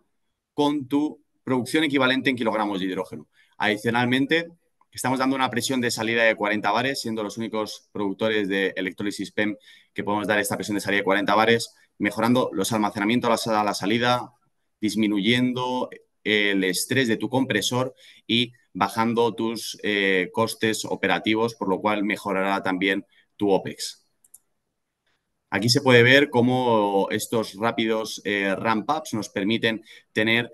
con tu producción equivalente en kilogramos de hidrógeno. Adicionalmente, estamos dando una presión de salida de 40 bares, siendo los únicos productores de electrólisis PEM que podemos dar esta presión de salida de 40 bares, mejorando los almacenamientos a la salida, disminuyendo el estrés de tu compresor y bajando tus eh, costes operativos, por lo cual mejorará también tu OPEX. Aquí se puede ver cómo estos rápidos eh, ramp-ups nos permiten tener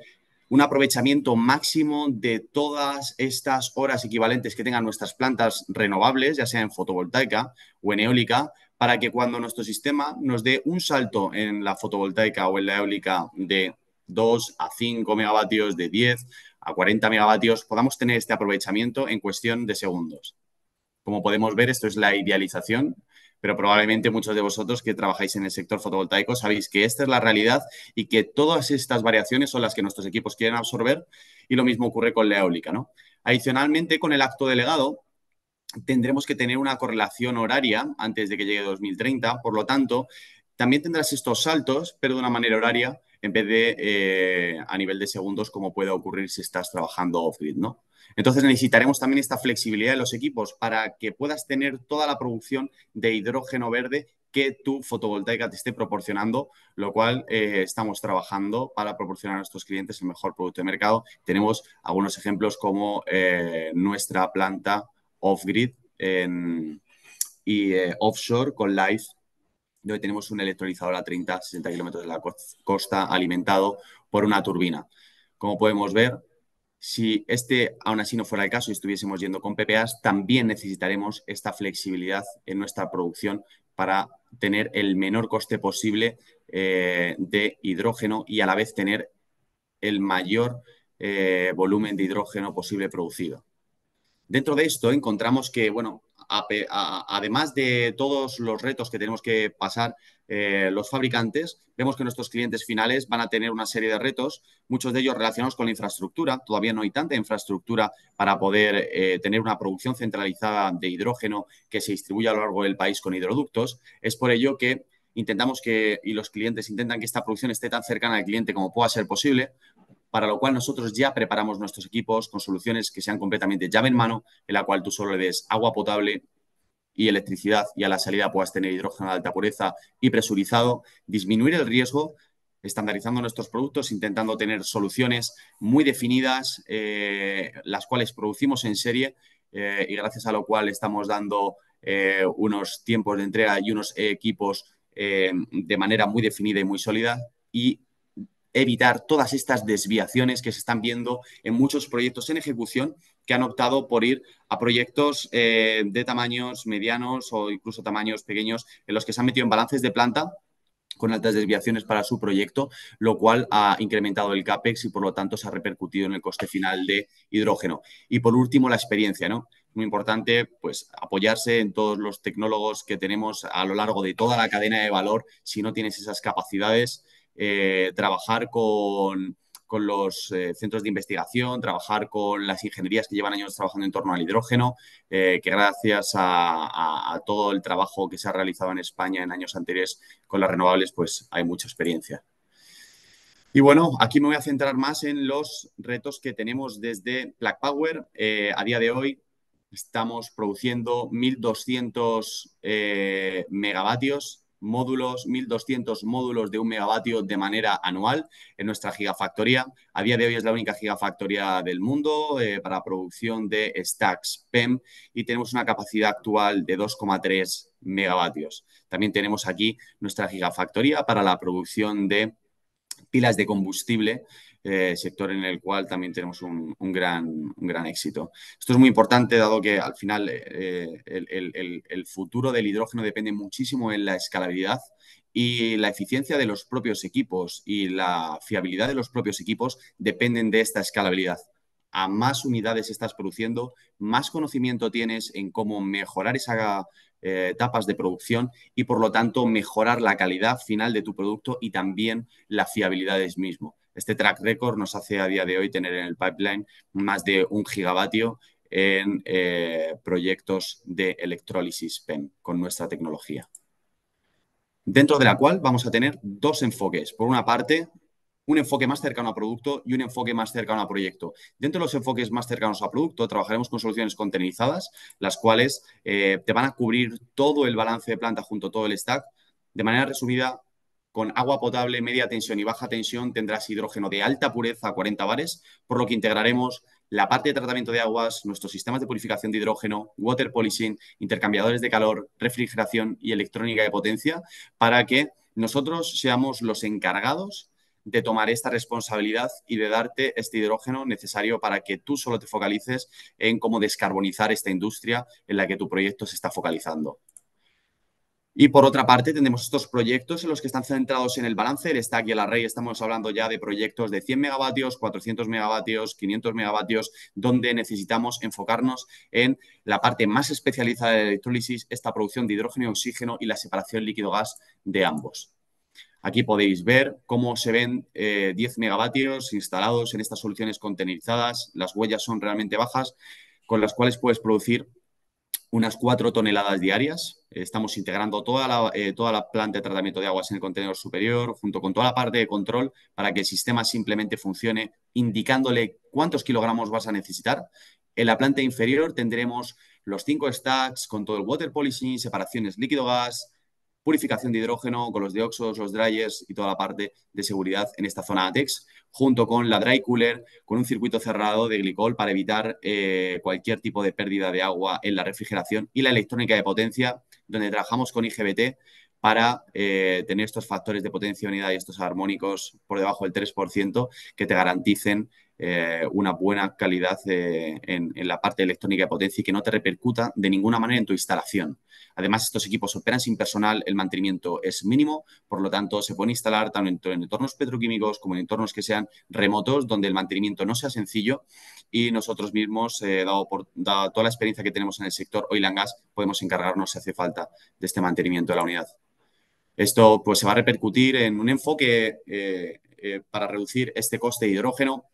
un aprovechamiento máximo de todas estas horas equivalentes que tengan nuestras plantas renovables, ya sea en fotovoltaica o en eólica, para que cuando nuestro sistema nos dé un salto en la fotovoltaica o en la eólica de 2 a 5 megavatios, de 10 a 40 megavatios, podamos tener este aprovechamiento en cuestión de segundos. Como podemos ver, esto es la idealización, pero probablemente muchos de vosotros que trabajáis en el sector fotovoltaico sabéis que esta es la realidad y que todas estas variaciones son las que nuestros equipos quieren absorber y lo mismo ocurre con la eólica. ¿no? Adicionalmente, con el acto delegado, tendremos que tener una correlación horaria antes de que llegue 2030, por lo tanto, también tendrás estos saltos, pero de una manera horaria en vez de eh, a nivel de segundos como puede ocurrir si estás trabajando off-grid, ¿no? Entonces necesitaremos también esta flexibilidad de los equipos para que puedas tener toda la producción de hidrógeno verde que tu fotovoltaica te esté proporcionando, lo cual eh, estamos trabajando para proporcionar a nuestros clientes el mejor producto de mercado. Tenemos algunos ejemplos como eh, nuestra planta off-grid y offshore con Life donde tenemos un electrolizador a 30-60 kilómetros de la costa alimentado por una turbina. Como podemos ver, si este aún así no fuera el caso y estuviésemos yendo con PPAs, también necesitaremos esta flexibilidad en nuestra producción para tener el menor coste posible eh, de hidrógeno y a la vez tener el mayor eh, volumen de hidrógeno posible producido. Dentro de esto encontramos que, bueno, además de todos los retos que tenemos que pasar eh, los fabricantes, vemos que nuestros clientes finales van a tener una serie de retos, muchos de ellos relacionados con la infraestructura. Todavía no hay tanta infraestructura para poder eh, tener una producción centralizada de hidrógeno que se distribuya a lo largo del país con hidroductos. Es por ello que intentamos que, y los clientes intentan que esta producción esté tan cercana al cliente como pueda ser posible, para lo cual nosotros ya preparamos nuestros equipos con soluciones que sean completamente llave en mano, en la cual tú solo le des agua potable y electricidad y a la salida puedas tener hidrógeno de alta pureza y presurizado, disminuir el riesgo estandarizando nuestros productos, intentando tener soluciones muy definidas, eh, las cuales producimos en serie eh, y gracias a lo cual estamos dando eh, unos tiempos de entrega y unos equipos de manera muy definida y muy sólida y evitar todas estas desviaciones que se están viendo en muchos proyectos en ejecución que han optado por ir a proyectos eh, de tamaños medianos o incluso tamaños pequeños en los que se han metido en balances de planta con altas desviaciones para su proyecto, lo cual ha incrementado el CAPEX y por lo tanto se ha repercutido en el coste final de hidrógeno. Y por último, la experiencia, ¿no? Muy importante, pues apoyarse en todos los tecnólogos que tenemos a lo largo de toda la cadena de valor. Si no tienes esas capacidades, eh, trabajar con, los eh, centros de investigación, trabajar con las ingenierías que llevan años trabajando en torno al hidrógeno, eh, que gracias a, todo el trabajo que se ha realizado en España en años anteriores con las renovables, pues hay mucha experiencia. Y bueno, aquí me voy a centrar más en los retos que tenemos desde Black Power. a día de hoy estamos produciendo 1.200 megavatios módulos, 1.200 módulos de un megavatio de manera anual en nuestra gigafactoría. A día de hoy es la única gigafactoría del mundo eh, para producción de stacks PEM y tenemos una capacidad actual de 2,3 megavatios. También tenemos aquí nuestra gigafactoría para la producción de pilas de combustible eh, sector en el cual también tenemos un, gran, éxito. Esto es muy importante dado que al final eh, eh, el, futuro del hidrógeno depende muchísimo en la escalabilidad y la eficiencia de los propios equipos y la fiabilidad de los propios equipos dependen de esta escalabilidad. A más unidades estás produciendo, más conocimiento tienes en cómo mejorar esas etapas de producción y por lo tanto mejorar la calidad final de tu producto y también la fiabilidad del mismo. Este track record nos hace a día de hoy tener en el pipeline más de un gigavatio en eh, proyectos de electrólisis PEN con nuestra tecnología. Dentro de la cual vamos a tener dos enfoques. Por una parte, un enfoque más cercano a producto y un enfoque más cercano a proyecto. Dentro de los enfoques más cercanos a producto, trabajaremos con soluciones contenizadas, las cuales eh, te van a cubrir todo el balance de planta junto a todo el stack. De manera resumida, con agua potable, media tensión y baja tensión tendrás hidrógeno de alta pureza a 40 bares, por lo que integraremos la parte de tratamiento de aguas, nuestros sistemas de purificación de hidrógeno, water polishing, intercambiadores de calor, refrigeración y electrónica de potencia, para que nosotros seamos los encargados de tomar esta responsabilidad y de darte este hidrógeno necesario para que tú solo te focalices en cómo descarbonizar esta industria en la que tu proyecto se está focalizando. Y por otra parte, tenemos estos proyectos en los que están centrados en el balance Está stack y el array. Estamos hablando ya de proyectos de 100 megavatios, 400 megavatios, 500 megavatios, donde necesitamos enfocarnos en la parte más especializada de la electrólisis, esta producción de hidrógeno y oxígeno y la separación líquido-gas de ambos. Aquí podéis ver cómo se ven 10 eh, megavatios instalados en estas soluciones contenerizadas. Las huellas son realmente bajas, con las cuales puedes producir unas cuatro toneladas diarias. Estamos integrando toda la, eh, toda la planta de tratamiento de aguas en el contenedor superior, junto con toda la parte de control, para que el sistema simplemente funcione, indicándole cuántos kilogramos vas a necesitar. En la planta inferior tendremos los cinco stacks con todo el water policy, separaciones líquido-gas, purificación de hidrógeno con los dióxidos, los dryers y toda la parte de seguridad en esta zona ATEX, junto con la dry cooler, con un circuito cerrado de glicol para evitar eh, cualquier tipo de pérdida de agua en la refrigeración y la electrónica de potencia, donde trabajamos con IGBT para eh, tener estos factores de potencia unidad y estos armónicos por debajo del 3% que te garanticen eh, una buena calidad eh, en, la parte electrónica de potencia y que no te repercuta de ninguna manera en tu instalación. Además, estos equipos operan sin personal, el mantenimiento es mínimo, por lo tanto, se pueden instalar tanto en entornos petroquímicos como en entornos que sean remotos, donde el mantenimiento no sea sencillo y nosotros mismos, eh, dado, toda la experiencia que tenemos en el sector oil and gas, podemos encargarnos si hace falta de este mantenimiento de la unidad. Esto pues, se va a repercutir en un enfoque para reducir este coste de hidrógeno,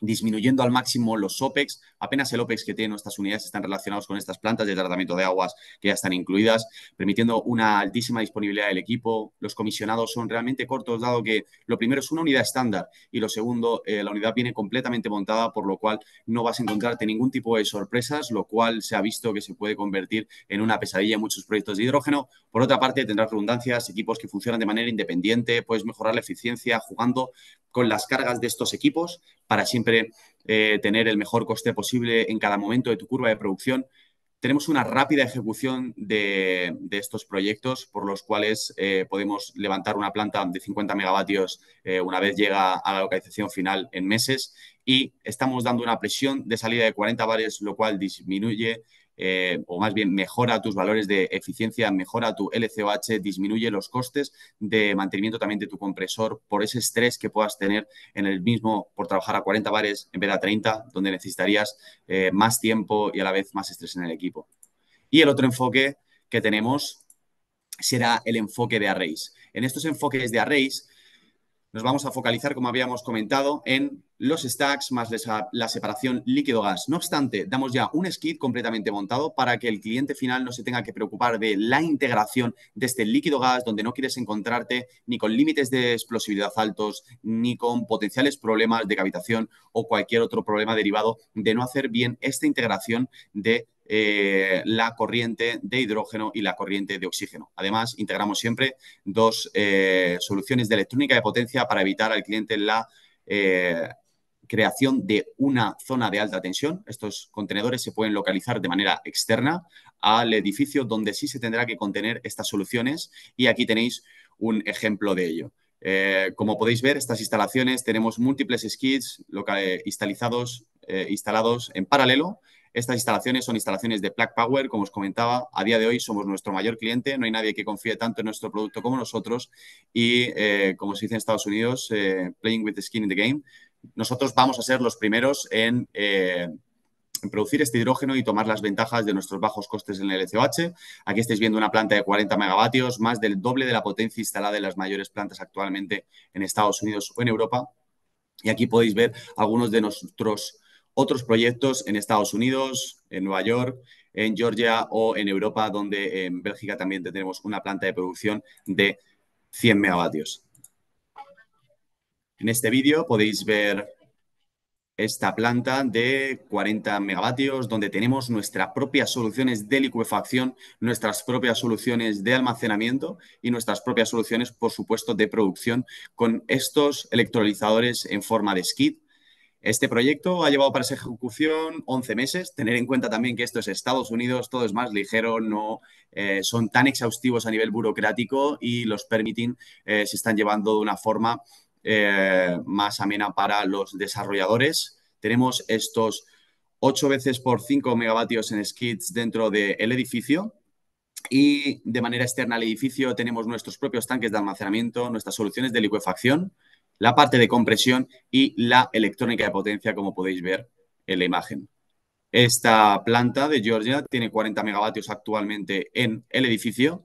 disminuyendo al máximo los OPEX. Apenas el OPEX que tienen estas unidades están relacionados con estas plantas de tratamiento de aguas que ya están incluidas, permitiendo una altísima disponibilidad del equipo. Los comisionados son realmente cortos, dado que lo primero es una unidad estándar y lo segundo, eh, la unidad viene completamente montada, por lo cual no vas a encontrarte ningún tipo de sorpresas, lo cual se ha visto que se puede convertir en una pesadilla en muchos proyectos de hidrógeno. Por otra parte, tendrás redundancias, equipos que funcionan de manera independiente, puedes mejorar la eficiencia jugando con las cargas de estos equipos para siempre eh, tener el mejor coste posible en cada momento de tu curva de producción. Tenemos una rápida ejecución de, estos proyectos por los cuales eh, podemos levantar una planta de 50 megavatios eh, una vez llega a la localización final en meses y estamos dando una presión de salida de 40 bares, lo cual disminuye eh, o más bien mejora tus valores de eficiencia, mejora tu LCOH, disminuye los costes de mantenimiento también de tu compresor por ese estrés que puedas tener en el mismo por trabajar a 40 bares en vez de a 30, donde necesitarías eh, más tiempo y a la vez más estrés en el equipo. Y el otro enfoque que tenemos será el enfoque de arrays. En estos enfoques de arrays nos vamos a focalizar, como habíamos comentado, en los stacks más la separación líquido-gas. No obstante, damos ya un skid completamente montado para que el cliente final no se tenga que preocupar de la integración de este líquido-gas, donde no quieres encontrarte ni con límites de explosividad altos, ni con potenciales problemas de cavitación o cualquier otro problema derivado de no hacer bien esta integración de eh, la corriente de hidrógeno y la corriente de oxígeno. Además, integramos siempre dos eh, soluciones de electrónica de potencia para evitar al cliente la eh, creación de una zona de alta tensión. Estos contenedores se pueden localizar de manera externa al edificio donde sí se tendrá que contener estas soluciones y aquí tenéis un ejemplo de ello. como podéis ver, estas instalaciones tenemos múltiples skids instalados en paralelo estas instalaciones son instalaciones de Plug Power, como os comentaba, a día de hoy somos nuestro mayor cliente, no hay nadie que confíe tanto en nuestro producto como nosotros y, eh, como se dice en Estados Unidos, eh, playing with the skin in the game, nosotros vamos a ser los primeros en, eh, producir este hidrógeno y tomar las ventajas de nuestros bajos costes en el LCOH. Aquí estáis viendo una planta de 40 megavatios, más del doble de la potencia instalada en las mayores plantas actualmente en Estados Unidos o en Europa. Y aquí podéis ver algunos de nuestros otros proyectos en Estados Unidos, en Nueva York, en Georgia o en Europa, donde en Bélgica también tenemos una planta de producción de 100 megavatios. En este vídeo podéis ver esta planta de 40 megavatios, donde tenemos nuestras propias soluciones de licuefacción, nuestras propias soluciones de almacenamiento y nuestras propias soluciones, por supuesto, de producción con estos electrolizadores en forma de skid este proyecto ha llevado para su ejecución 11 meses. Tener en cuenta también que esto es Estados Unidos, todo es más ligero, no eh, son tan exhaustivos a nivel burocrático y los permitting eh, se están llevando de una forma eh, más amena para los desarrolladores. Tenemos estos 8 veces por 5 megavatios en skids dentro del edificio, y de manera externa al edificio tenemos nuestros propios tanques de almacenamiento, nuestras soluciones de liquefacción, la parte de compresión y la electrónica de potencia, como podéis ver en la imagen. Esta planta de Georgia tiene 40 megavatios actualmente en el edificio.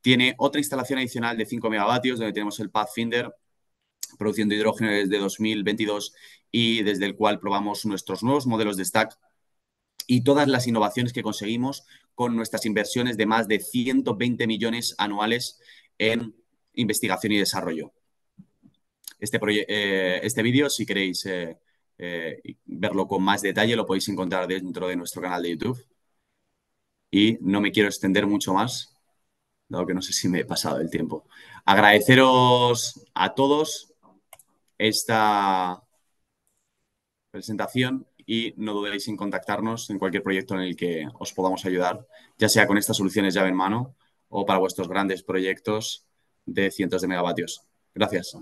Tiene otra instalación adicional de 5 megavatios donde tenemos el Pathfinder produciendo hidrógeno desde 2022 y desde el cual probamos nuestros nuevos modelos de stack y todas las innovaciones que conseguimos con nuestras inversiones de más de 120 millones anuales en investigación y desarrollo. Este, eh, este vídeo, si queréis eh, eh, verlo con más detalle, lo podéis encontrar dentro de nuestro canal de YouTube. Y no me quiero extender mucho más, dado que no sé si me he pasado el tiempo. Agradeceros a todos esta presentación y no dudéis en contactarnos en cualquier proyecto en el que os podamos ayudar, ya sea con estas soluciones llave en mano o para vuestros grandes proyectos de cientos de megavatios. Gracias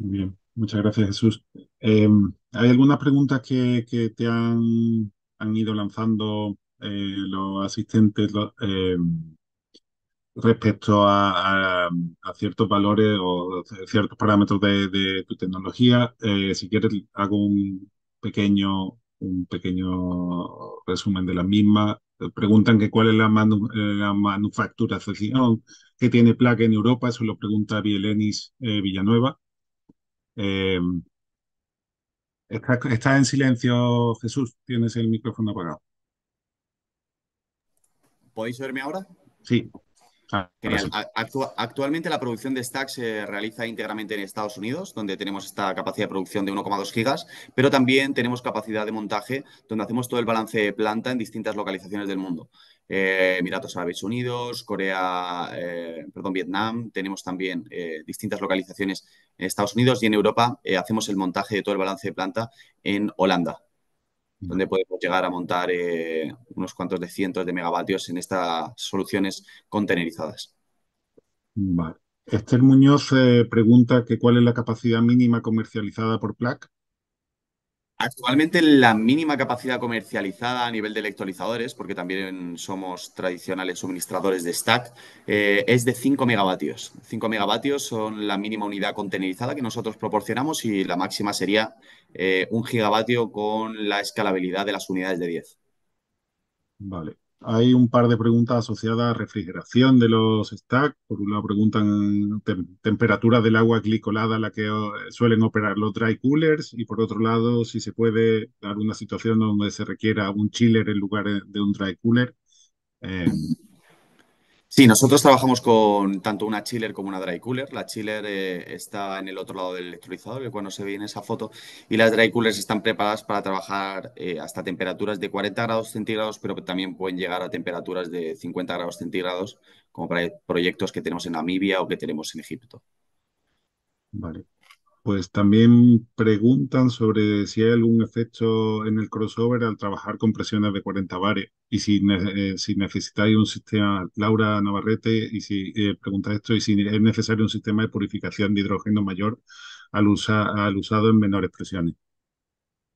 bien, muchas gracias Jesús. Em, ¿Hay algunas preguntas que, que te han, han, ido lanzando eh, los asistentes em, respecto a, ciertos valores o ciertos parámetros de, de tu tecnología? Eh, si quieres, hago un pequeño, un pequeño resumen de las mismas. Preguntan que cuál es la, manu, la que tiene placa en Europa, eso lo pregunta Bielenis eh, Villanueva. Eh, está estás, en silencio, Jesús, tienes el micrófono apagado. ¿Podéis oírme ahora? Sí. Ah, actualmente la producción de Stack se realiza íntegramente en Estados Unidos, donde tenemos esta capacidad de producción de 1,2 gigas, pero también tenemos capacidad de montaje, donde hacemos todo el balance de planta en distintas localizaciones del mundo. Eh, Emiratos Árabes Unidos, Corea, eh, perdón, Vietnam. Tenemos también eh, distintas localizaciones en Estados Unidos y en Europa hacemos el montaje de todo el balance de planta en Holanda, donde podemos llegar a montar unos cuantos de cientos de megavatios en estas soluciones contenerizadas. Esther Muñoz pregunta que cuál es la capacidad mínima comercializada por Plac. Actualmente la mínima capacidad comercializada a nivel de electrolizadores, porque también somos tradicionales suministradores de stack, eh, es de 5 megavatios. 5 megavatios son la mínima unidad contenerizada que nosotros proporcionamos y la máxima sería eh, un gigavatio con la escalabilidad de las unidades de 10. Vale. Hay un par de preguntas asociadas a refrigeración de los stacks. Por una pregunta, preguntan temperatura del agua glicolada a la que oh, suelen operar los dry coolers y por otro lado si se puede dar una situación donde se requiera un chiller en lugar de un dry cooler. Eh, Sí, nosotros trabajamos con tanto una chiller como una dry cooler. La chiller eh, está en el otro lado del electrolizador, que cuando se ve en esa foto, y las dry coolers están preparadas para trabajar eh, hasta temperaturas de 40 grados centígrados, pero también pueden llegar a temperaturas de 50 grados centígrados, como para proyectos que tenemos en Namibia o que tenemos en Egipto. Vale. Pues también preguntan sobre si hay algún efecto en el crossover al trabajar con presiones de 40 bares y eh, si, necesitáis un sistema, Laura Navarrete, y si eh, pregunta esto, y si es necesario un sistema de purificación de hidrógeno mayor al, usar al usado en menores presiones.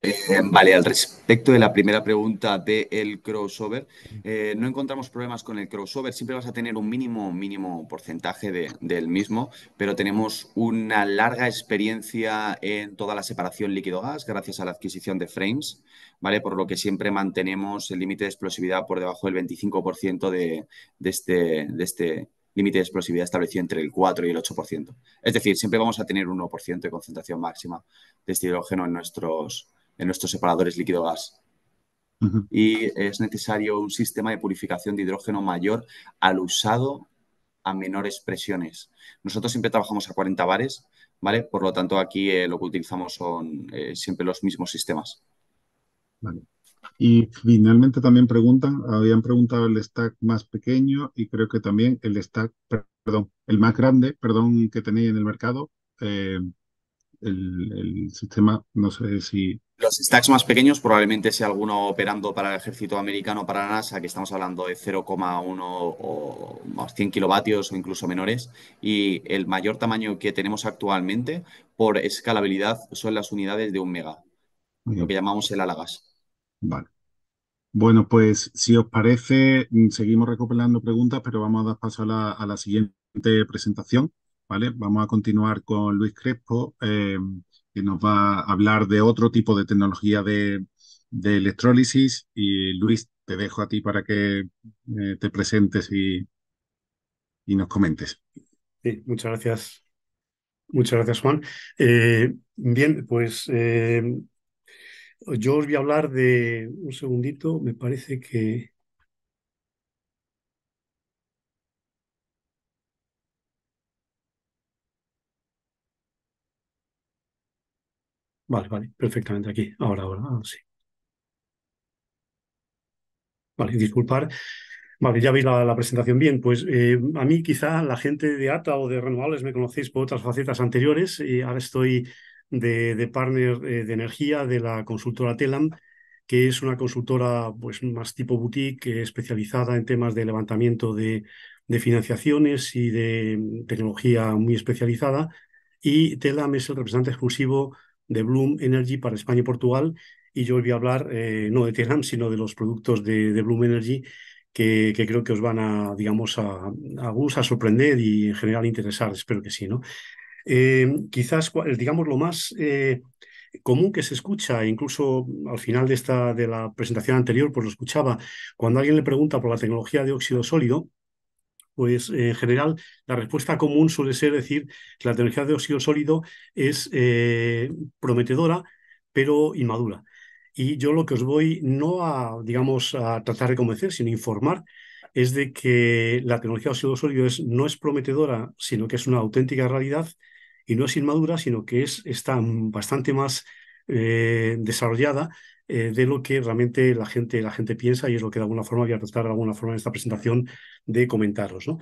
Eh, vale, al respecto de la primera pregunta del crossover, eh, no encontramos problemas con el crossover, siempre vas a tener un mínimo, mínimo porcentaje del mismo, pero tenemos una larga experiencia en toda la separación líquido-gas gracias a la adquisición de frames, ¿vale? Por lo que siempre mantenemos el límite de explosividad por debajo del 25% de, este, de este límite de explosividad establecido entre el 4 y el 8%. Es decir, siempre vamos a tener un 1% de concentración máxima de este hidrógeno en nuestros en nuestros separadores líquido-gas. Y es necesario un sistema de purificación de hidrógeno mayor al usado a menores presiones. Nosotros siempre trabajamos a 40 bares, ¿vale? Por lo tanto, aquí eh, lo que utilizamos son eh, siempre los mismos sistemas. Y finalmente también preguntan, habían preguntado el stack más pequeño y creo que también el stack, perdón, el más grande, perdón, que tenéis en el mercado. Eh, el, sistema, no sé si... Los stacks más pequeños probablemente sea alguno operando para el ejército americano, para la NASA, que estamos hablando de 0,1 o 100 kilovatios o incluso menores. Y el mayor tamaño que tenemos actualmente por escalabilidad son las unidades de un mega, lo que llamamos el Alagas. Vale. Bueno, pues si os parece, mm, seguimos recopilando preguntas, pero vamos a dar paso a la siguiente presentación. Vamos a continuar con Luis Crespo, eh, que nos va a hablar de otro tipo de tecnología de, electrólisis. Y Luis, te dejo a ti para que eh, te presentes y, nos comentes. muchas gracias. Muchas gracias, Juan. Eh, bien, pues yo os voy a hablar de un segundito, me parece que... Vale, vale, perfectamente aquí. Ahora, ahora, sí. Vale, disculpar. Vale, ya veis la, presentación bien. Pues eh, a mí quizá la gente de ATA o de renovables me conocéis por otras facetas anteriores. y ahora estoy de, partner eh, de energía de la consultora Telam, que es una consultora pues, más tipo boutique eh, especializada en temas de levantamiento de, de financiaciones y de mm, tecnología muy especializada. Y Telam es el representante exclusivo de Bloom Energy para España y Portugal. Y yo voy a hablar eh, no de Telegram, sino de los productos de, Bloom Energy que, creo que os van a, digamos, a, a, a sorprender y en general interesar. Espero que sí, ¿no? Eh, quizás, digamos, lo más eh, común que se escucha, e incluso al final de, esta, de la presentación anterior, pues lo escuchaba, cuando alguien le pregunta por la tecnología de óxido sólido, pues eh, en general la respuesta común suele ser decir que la tecnología de óxido sólido es eh, prometedora, pero inmadura. Y yo lo que os voy no a, digamos, a tratar de convencer, sino informar, es de que la tecnología de óxido sólido no es prometedora, sino que es una auténtica realidad, y no es inmadura, sino que es, está bastante más eh, desarrollada eh, de lo que realmente la gente, la gente piensa y es lo que de alguna forma voy a tratar de alguna forma en esta presentación de comentaros. ¿no?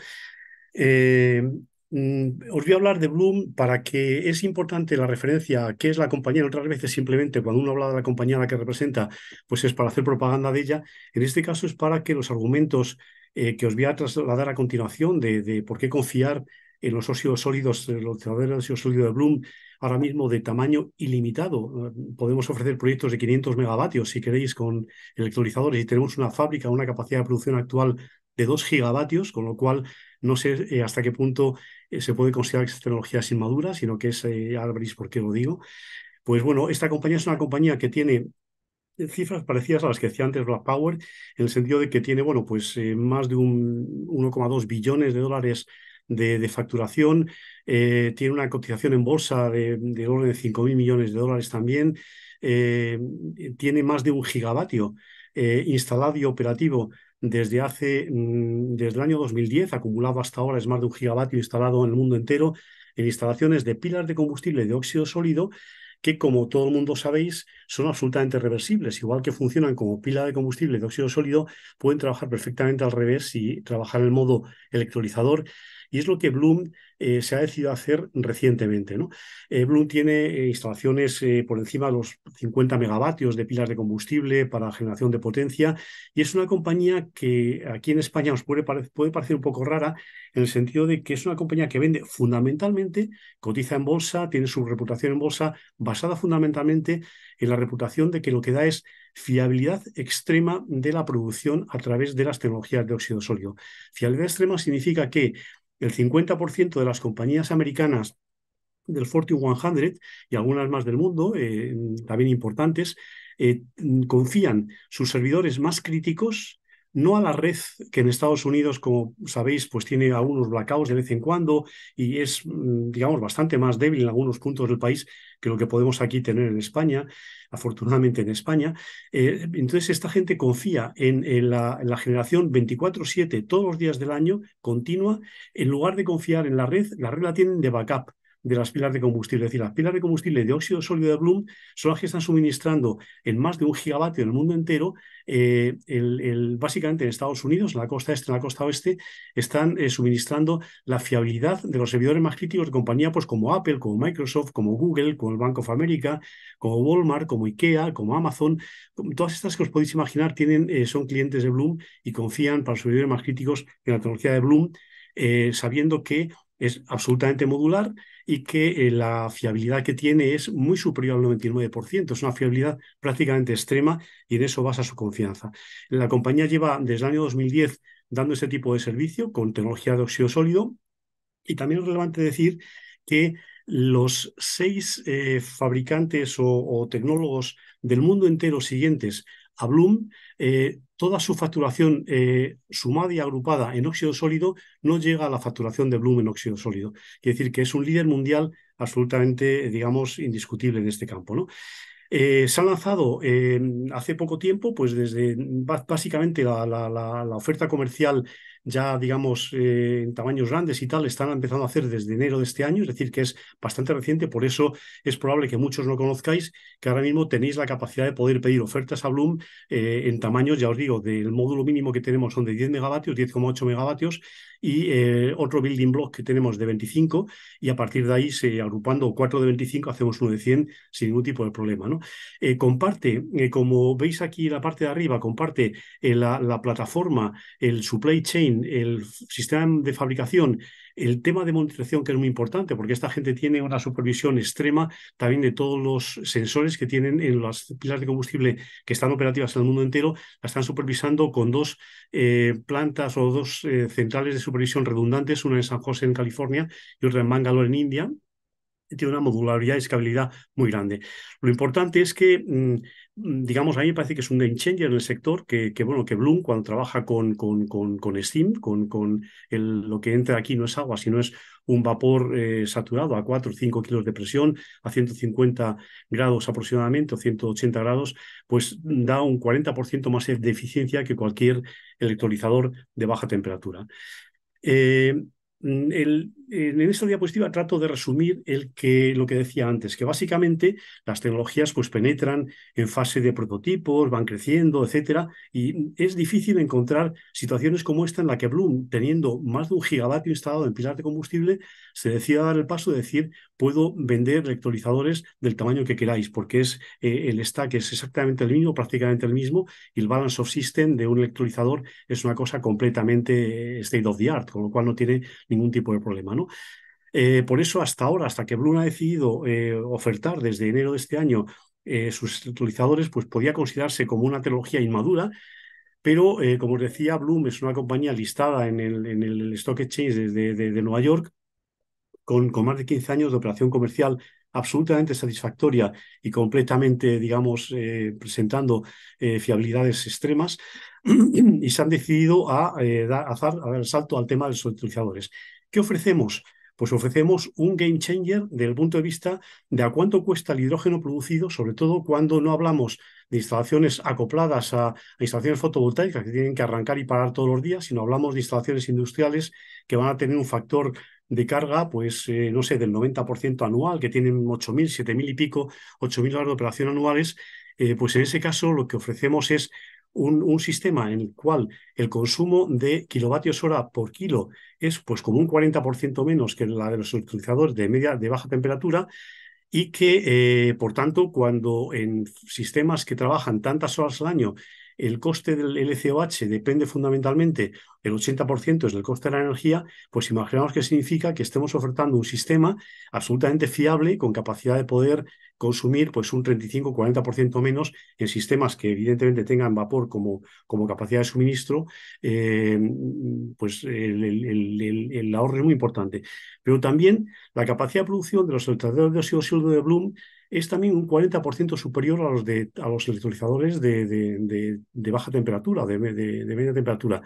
Eh, mm, os voy a hablar de Bloom para que es importante la referencia a qué es la compañía. Otras veces simplemente cuando uno habla de la compañía a la que representa, pues es para hacer propaganda de ella. En este caso es para que los argumentos eh, que os voy a trasladar a continuación de, por qué confiar en los óxidos sólidos, los verdaderos óxidos sólidos de Bloom ahora mismo de tamaño ilimitado. Podemos ofrecer proyectos de 500 megavatios, si queréis, con electrolizadores y tenemos una fábrica, una capacidad de producción actual de 2 gigavatios, con lo cual no sé eh, hasta qué punto eh, se puede considerar que es tecnología sin madura, sino que es, eh, por qué lo digo. Pues bueno, esta compañía es una compañía que tiene eh, cifras parecidas a las que decía antes Black Power, en el sentido de que tiene, bueno, pues más de un 1,2 billones de dólares de, facturación, eh, tiene una cotización en bolsa de, orden de 5.000 millones de dólares también, eh, tiene más de un gigavatio eh, instalado y operativo desde hace, mm, desde el año 2010, acumulado hasta ahora es más de un gigavatio instalado en el mundo entero en instalaciones de pilas de combustible de óxido sólido que, como todo el mundo sabéis, son absolutamente reversibles. Igual que funcionan como pila de combustible de óxido sólido, pueden trabajar perfectamente al revés y trabajar en modo electrolizador y es lo que Bloom eh, se ha decidido hacer recientemente. Eh, Bloom tiene eh, instalaciones por encima de los 50 megavatios de pilas de combustible para generación de potencia y es una compañía que aquí en España nos puede, puede parecer un poco rara en el sentido de que es una compañía que vende fundamentalmente, cotiza en bolsa, tiene su reputación en bolsa basada fundamentalmente en la reputación de que lo que da es fiabilidad extrema de la producción a través de las tecnologías de óxido sólido. Fiabilidad extrema significa que el 50% de las compañías americanas del Fortune 100 y algunas más del mundo, eh, también importantes, eh, confían sus servidores más críticos no a la red que en Estados Unidos, como sabéis, pues tiene algunos blackouts de vez en cuando y es, mm, digamos, bastante más débil en algunos puntos del país que lo que podemos aquí tener en España, afortunadamente en España. Eh, entonces, esta gente confía en, la, en la, generación 24/7 todos los días del año, continua, en lugar de confiar en la red, la red la tienen de backup de las pilas de combustible. Es decir, las pilas de combustible de óxido sólido de Bloom son las que están suministrando en más de un gigavatio en el mundo entero. Eh, básicamente en Estados Unidos, en la costa este, en la costa oeste, están eh, suministrando la fiabilidad de los servidores más críticos de compañías pues, como Apple, como Microsoft, como Google, como el Bank of America, como Walmart, como IKEA, como Amazon. Todas estas que os podéis imaginar tienen, eh, son clientes de Bloom y confían para los servidores más críticos en la tecnología de Bloom. sabiendo que es absolutamente modular y que eh, la fiabilidad que tiene es muy superior al 99%. Es una fiabilidad prácticamente extrema y en eso basa su confianza. La compañía lleva desde el año 2010 dando este tipo de servicio con tecnología de óxido sólido y también es relevante decir que los seis eh, fabricantes o, tecnólogos del mundo entero siguientes a Bloom, eh, toda su facturación eh, sumada y agrupada en óxido sólido no llega a la facturación de Bloom en óxido sólido. Quiere decir que es un líder mundial absolutamente, digamos, indiscutible en este campo. ¿no? Eh, se ha lanzado hace poco tiempo, pues desde básicamente la oferta comercial ya, digamos, eh, en tamaños grandes y tal, están empezando a hacer desde enero de este año, es decir, que es bastante reciente, por eso es probable que muchos no conozcáis, que ahora mismo tenéis la capacidad de poder pedir ofertas a Bloom eh, en tamaños, ya os digo, del módulo mínimo que tenemos son de 10 megavatios, 10,8 megavatios, y eh, otro building block que tenemos de 25 y a partir de ahí, se, agrupando cuatro de 25, hacemos uno de 100 sin ningún tipo de problema. ¿no? Eh, comparte, eh, como veis aquí la parte de arriba, comparte la, plataforma, el supply chain, el sistema de fabricación el tema de monitorización que es muy importante, porque esta gente tiene una supervisión extrema también de todos los sensores que tienen en las pilas de combustible que están operativas en el mundo entero, la están supervisando con dos eh, plantas o dos eh, centrales de supervisión redundantes, una en San José, en California, y otra en Mangalore, en India, tiene una modularidad y escalabilidad muy grande. Lo importante es que mm, Mm, digamos, a mí me parece que es un game changer en el sector, que, que bueno, que Bloom cuando trabaja con, con, con, con Steam, con, lo que entra aquí no es agua, sino es un vapor eh, saturado a 4 o 5 kilos de presión, a 150 grados aproximadamente, o 180 grados, pues da un 40% más de eficiencia que cualquier electrolizador de baja temperatura. Eh, mm, el, eh, en esta diapositiva trato de resumir el que, lo que decía antes, que básicamente las tecnologías pues, penetran en fase de prototipos, van creciendo, etcétera, y es difícil encontrar situaciones como esta en la que Bloom, teniendo más de un gigavatio instalado en pilas de combustible, se decida dar el paso de decir, puedo vender electrolizadores del tamaño que queráis, porque es eh, el stack es exactamente el mismo, prácticamente el mismo, y el balance of system de un electrolizador es una cosa completamente eh, state of the art, con lo cual no tiene ningún tipo de problema. ¿no? Eh, por eso, hasta ahora, hasta que Bloom ha decidido eh, ofertar desde enero de este año eh, sus utilizadores, pues podía considerarse como una tecnología inmadura, pero como os decía, Bloom es una compañía listada en el, en el Stock Exchange de, Nueva York, con, con, más de 15 años de operación comercial absolutamente satisfactoria y completamente, digamos, presentando fiabilidades extremas, y se han decidido a, dar, a el salto al tema de los utilizadores. ¿Qué ofrecemos? Pues ofrecemos un game changer desde el punto de vista de a cuánto cuesta el hidrógeno producido, sobre todo cuando no hablamos de instalaciones acopladas a, instalaciones fotovoltaicas que tienen que arrancar y parar todos los días, sino hablamos de instalaciones industriales que van a tener un factor de carga, pues eh, no sé, del 90% anual, que tienen 8.000, 7.000 y pico, 8.000 horas de operación anuales, eh, pues en ese caso lo que ofrecemos es un, sistema en el cual el consumo de kilovatios hora por kilo es pues como un 40% menos que la de los utilizadores de media de baja temperatura y que eh, por tanto cuando en sistemas que trabajan tantas horas al año el coste del LCOH depende fundamentalmente, el 80% es del coste de la energía, pues imaginamos que significa que estemos ofertando un sistema absolutamente fiable con capacidad de poder consumir pues un 35-40% menos en sistemas que evidentemente tengan vapor como, como capacidad de suministro, eh, pues el, ahorro es muy importante. Pero también la capacidad de producción de los electrolizadores de óxido de Bloom es también un 40% superior a los, de, a los electrolizadores de, baja temperatura, de, media temperatura.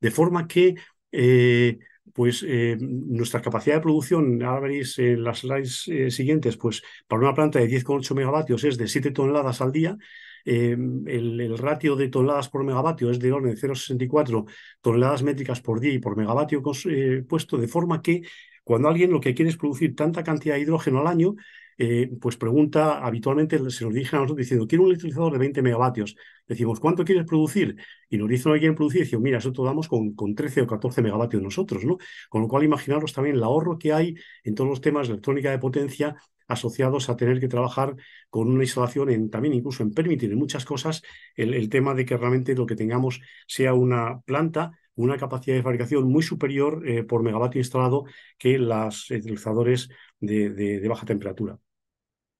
De forma que... Eh, pues eh, nuestra capacidad de producción, ahora veréis eh, en las slides eh, siguientes, pues para una planta de 10,8 megavatios es de 7 toneladas al día, el, el, ratio de toneladas por megavatio es de orden de 0,64 toneladas métricas por día y por megavatio puesto, de forma que cuando alguien lo que quiere es producir tanta cantidad de hidrógeno al año, eh, pues pregunta, habitualmente se nos dirigen a nosotros diciendo, quiero un electrolizador de 20 megavatios. Decimos, ¿cuánto quieres producir? Y nos dicen, no quieren producir, y mira, nosotros damos con, con 13 o 14 megavatios nosotros, ¿no? Con lo cual, imaginaros también el ahorro que hay en todos los temas de electrónica de potencia asociados a tener que trabajar con una instalación en, también incluso en permitir en muchas cosas el, tema de que realmente lo que tengamos sea una planta una capacidad de fabricación muy superior eh, por megavatio instalado que los electrolizadores de, baja temperatura.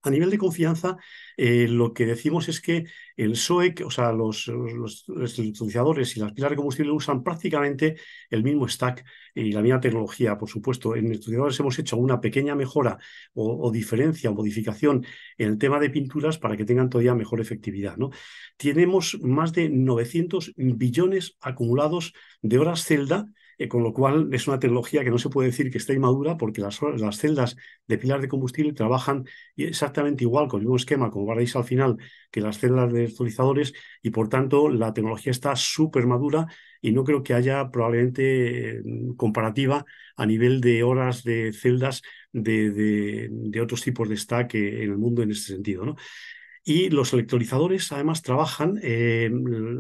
A nivel de confianza, eh, lo que decimos es que el SOEC, o sea, los, los, y las pilas de combustible usan prácticamente el mismo stack y la misma tecnología, por supuesto. En estudiadores hemos hecho una pequeña mejora o, diferencia o modificación en el tema de pinturas para que tengan todavía mejor efectividad. Tenemos más de 900 billones acumulados de horas celda eh, con lo cual es una tecnología que no se puede decir que esté inmadura porque las, celdas de pilar de combustible trabajan exactamente igual con el mismo esquema, como veréis al final, que las celdas de actualizadores y por tanto la tecnología está súper madura y no creo que haya probablemente mm, comparativa a nivel de horas de celdas de, otros tipos de stack en el mundo en este sentido. ¿no? Y los electrolizadores además trabajan, eh,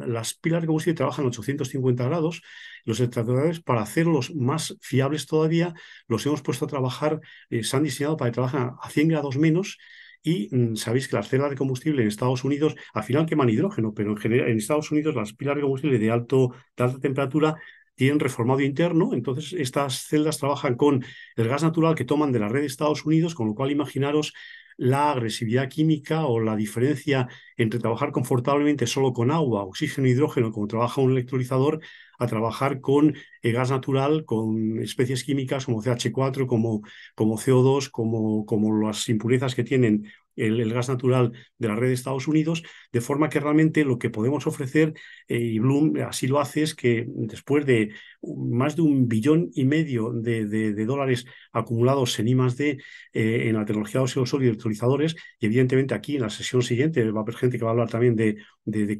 las pilas de combustible trabajan a 850 grados. Los electrolizadores, para hacerlos más fiables todavía, los hemos puesto a trabajar, eh, se han diseñado para que trabajen a 100 grados menos. Y mm, sabéis que las celdas de combustible en Estados Unidos, al final queman hidrógeno, pero en, general, en Estados Unidos las pilas de combustible de, alto, de alta temperatura tienen reformado interno, entonces estas celdas trabajan con el gas natural que toman de la red de Estados Unidos, con lo cual imaginaros la agresividad química o la diferencia entre trabajar confortablemente solo con agua, oxígeno, e hidrógeno, como trabaja un electrolizador, a trabajar con eh, gas natural, con especies químicas como CH4, como, como CO2, como, como las impurezas que tienen el, gas natural de la red de Estados Unidos, de forma que realmente lo que podemos ofrecer, eh, y Bloom así lo hace, es que después de más de un billón y medio de, dólares acumulados en I D eh, en la tecnología de óxido sólido y electrolizadores, y evidentemente aquí en la sesión siguiente va a haber gente que va a hablar también de,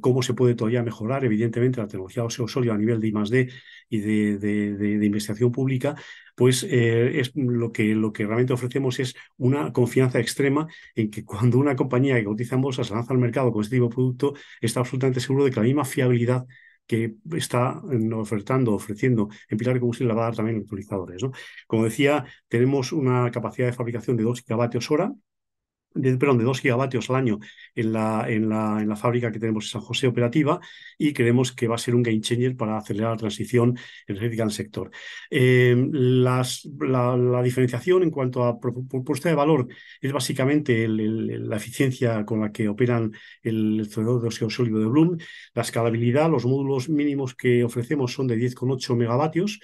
cómo se puede todavía mejorar, evidentemente, la tecnología de sólido a nivel de I D y de investigación pública, pues eh, es lo que, realmente ofrecemos es una confianza extrema en que cuando una compañía que cotiza en se lanza al mercado con este tipo de producto, está absolutamente seguro de que la misma fiabilidad que está eh, ofertando, ofreciendo en Pilar de Combustible la va a dar también los utilizadores. ¿no? Como decía, tenemos una capacidad de fabricación de 2 gigavatios hora, de, perdón, de 2 gigavatios al año en la, en, la, en la fábrica que tenemos en San José operativa y creemos que va a ser un game changer para acelerar la transición energética el sector. Em, las, la, diferenciación en cuanto a propuesta de valor es básicamente la eficiencia con la que operan el electrodor de óxido sólido de Bloom, la escalabilidad, los módulos mínimos que ofrecemos son de 10,8 megavatios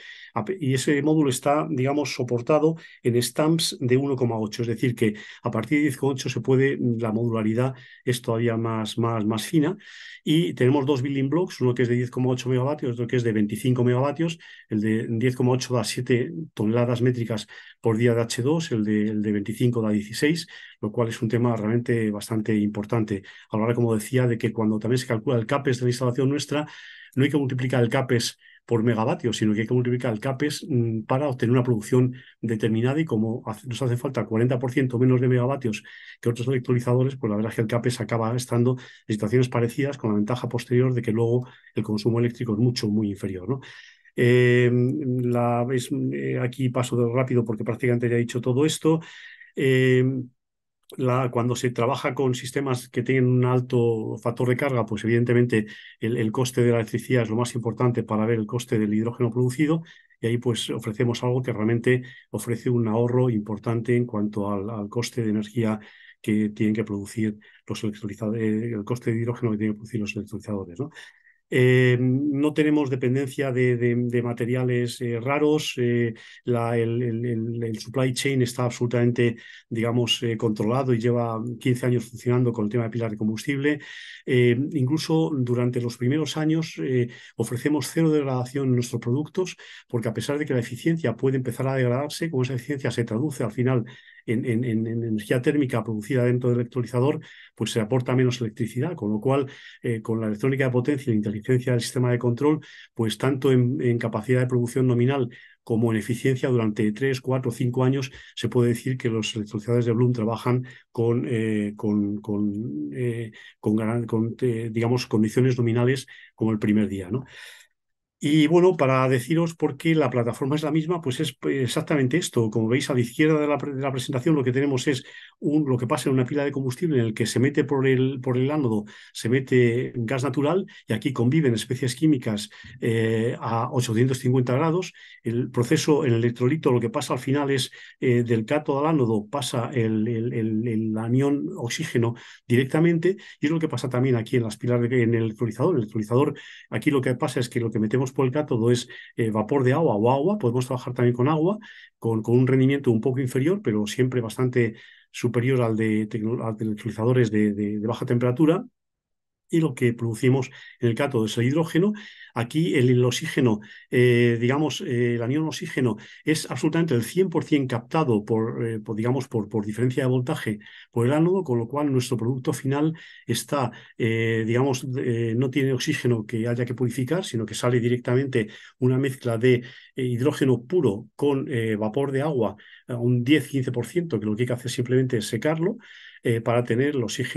y ese módulo está, digamos, soportado en stamps de 1,8, es decir, que a partir de 10,8 se puede, la modularidad es todavía más, más, más fina y tenemos dos building blocks, uno que es de 10,8 megavatios, otro que es de 25 megavatios, el de 10,8 da 7 toneladas métricas por día de H2, el de, el de 25 da 16, lo cual es un tema realmente bastante importante. A como decía, de que cuando también se calcula el CAPES de la instalación nuestra, no hay que multiplicar el CAPES por megavatios, sino que hay que multiplicar el CAPES mm, para obtener una producción determinada y como nos hace falta 40% menos de megavatios que otros electrolizadores, pues la verdad es que el CAPES acaba estando en situaciones parecidas con la ventaja posterior de que luego el consumo eléctrico es mucho, muy inferior. Eh, la, eh, aquí paso rápido porque prácticamente ya he dicho todo esto. Eh, la, cuando se trabaja con sistemas que tienen un alto factor de carga, pues evidentemente el, coste de la electricidad es lo más importante para ver el coste del hidrógeno producido y ahí pues ofrecemos algo que realmente ofrece un ahorro importante en cuanto al, coste de energía que tienen que producir los electrolizadores, eh, el coste de hidrógeno que tienen que producir los electrolizadores. ¿no? Eh, no tenemos dependencia de, materiales eh, raros, eh, el, el, supply chain está absolutamente, digamos, controlado y lleva 15 años funcionando con el tema de pilar de combustible. incluso durante los primeros años ofrecemos cero degradación en nuestros productos, porque a pesar de que la eficiencia puede empezar a degradarse, como esa eficiencia se traduce al final en, energía térmica producida dentro del electrolizador, pues se aporta menos electricidad, con lo cual, eh, con la electrónica de potencia y e la inteligencia del sistema de control, pues tanto en capacidad de producción nominal como en eficiencia durante 3, 4, cinco años, se puede decir que los electrolizadores de Bloom trabajan con, eh, con, eh, digamos, condiciones nominales como el primer día. ¿no? Y bueno, para deciros por qué la plataforma es la misma, pues es pues, exactamente esto. Como veis a la izquierda de la, presentación, lo que tenemos es un, lo que pasa en una pila de combustible en el que se mete por el, por el ánodo, se mete gas natural y aquí conviven especies químicas eh, a 850 grados. El proceso, en el electrolito, lo que pasa al final es eh, del cátodo al ánodo pasa el, anión oxígeno directamente y es lo que pasa también aquí en las pilas, en el electrolizador. El electrolizador, aquí lo que pasa es que lo que metemos todo es eh, vapor de agua o agua, podemos trabajar también con agua, con, un rendimiento un poco inferior, pero siempre bastante superior al de, al de electrolizadores de baja temperatura, y lo que producimos en el cátodo es el hidrógeno. Aquí el, oxígeno, eh, digamos, eh, el anión oxígeno es absolutamente el 100% captado por, eh, digamos, por, diferencia de voltaje por el ánodo, con lo cual nuestro producto final está, digamos, no tiene oxígeno que haya que purificar, sino que sale directamente una mezcla de hidrógeno puro con vapor de agua un 10-15%, que lo que hay que hacer simplemente es secarlo para tener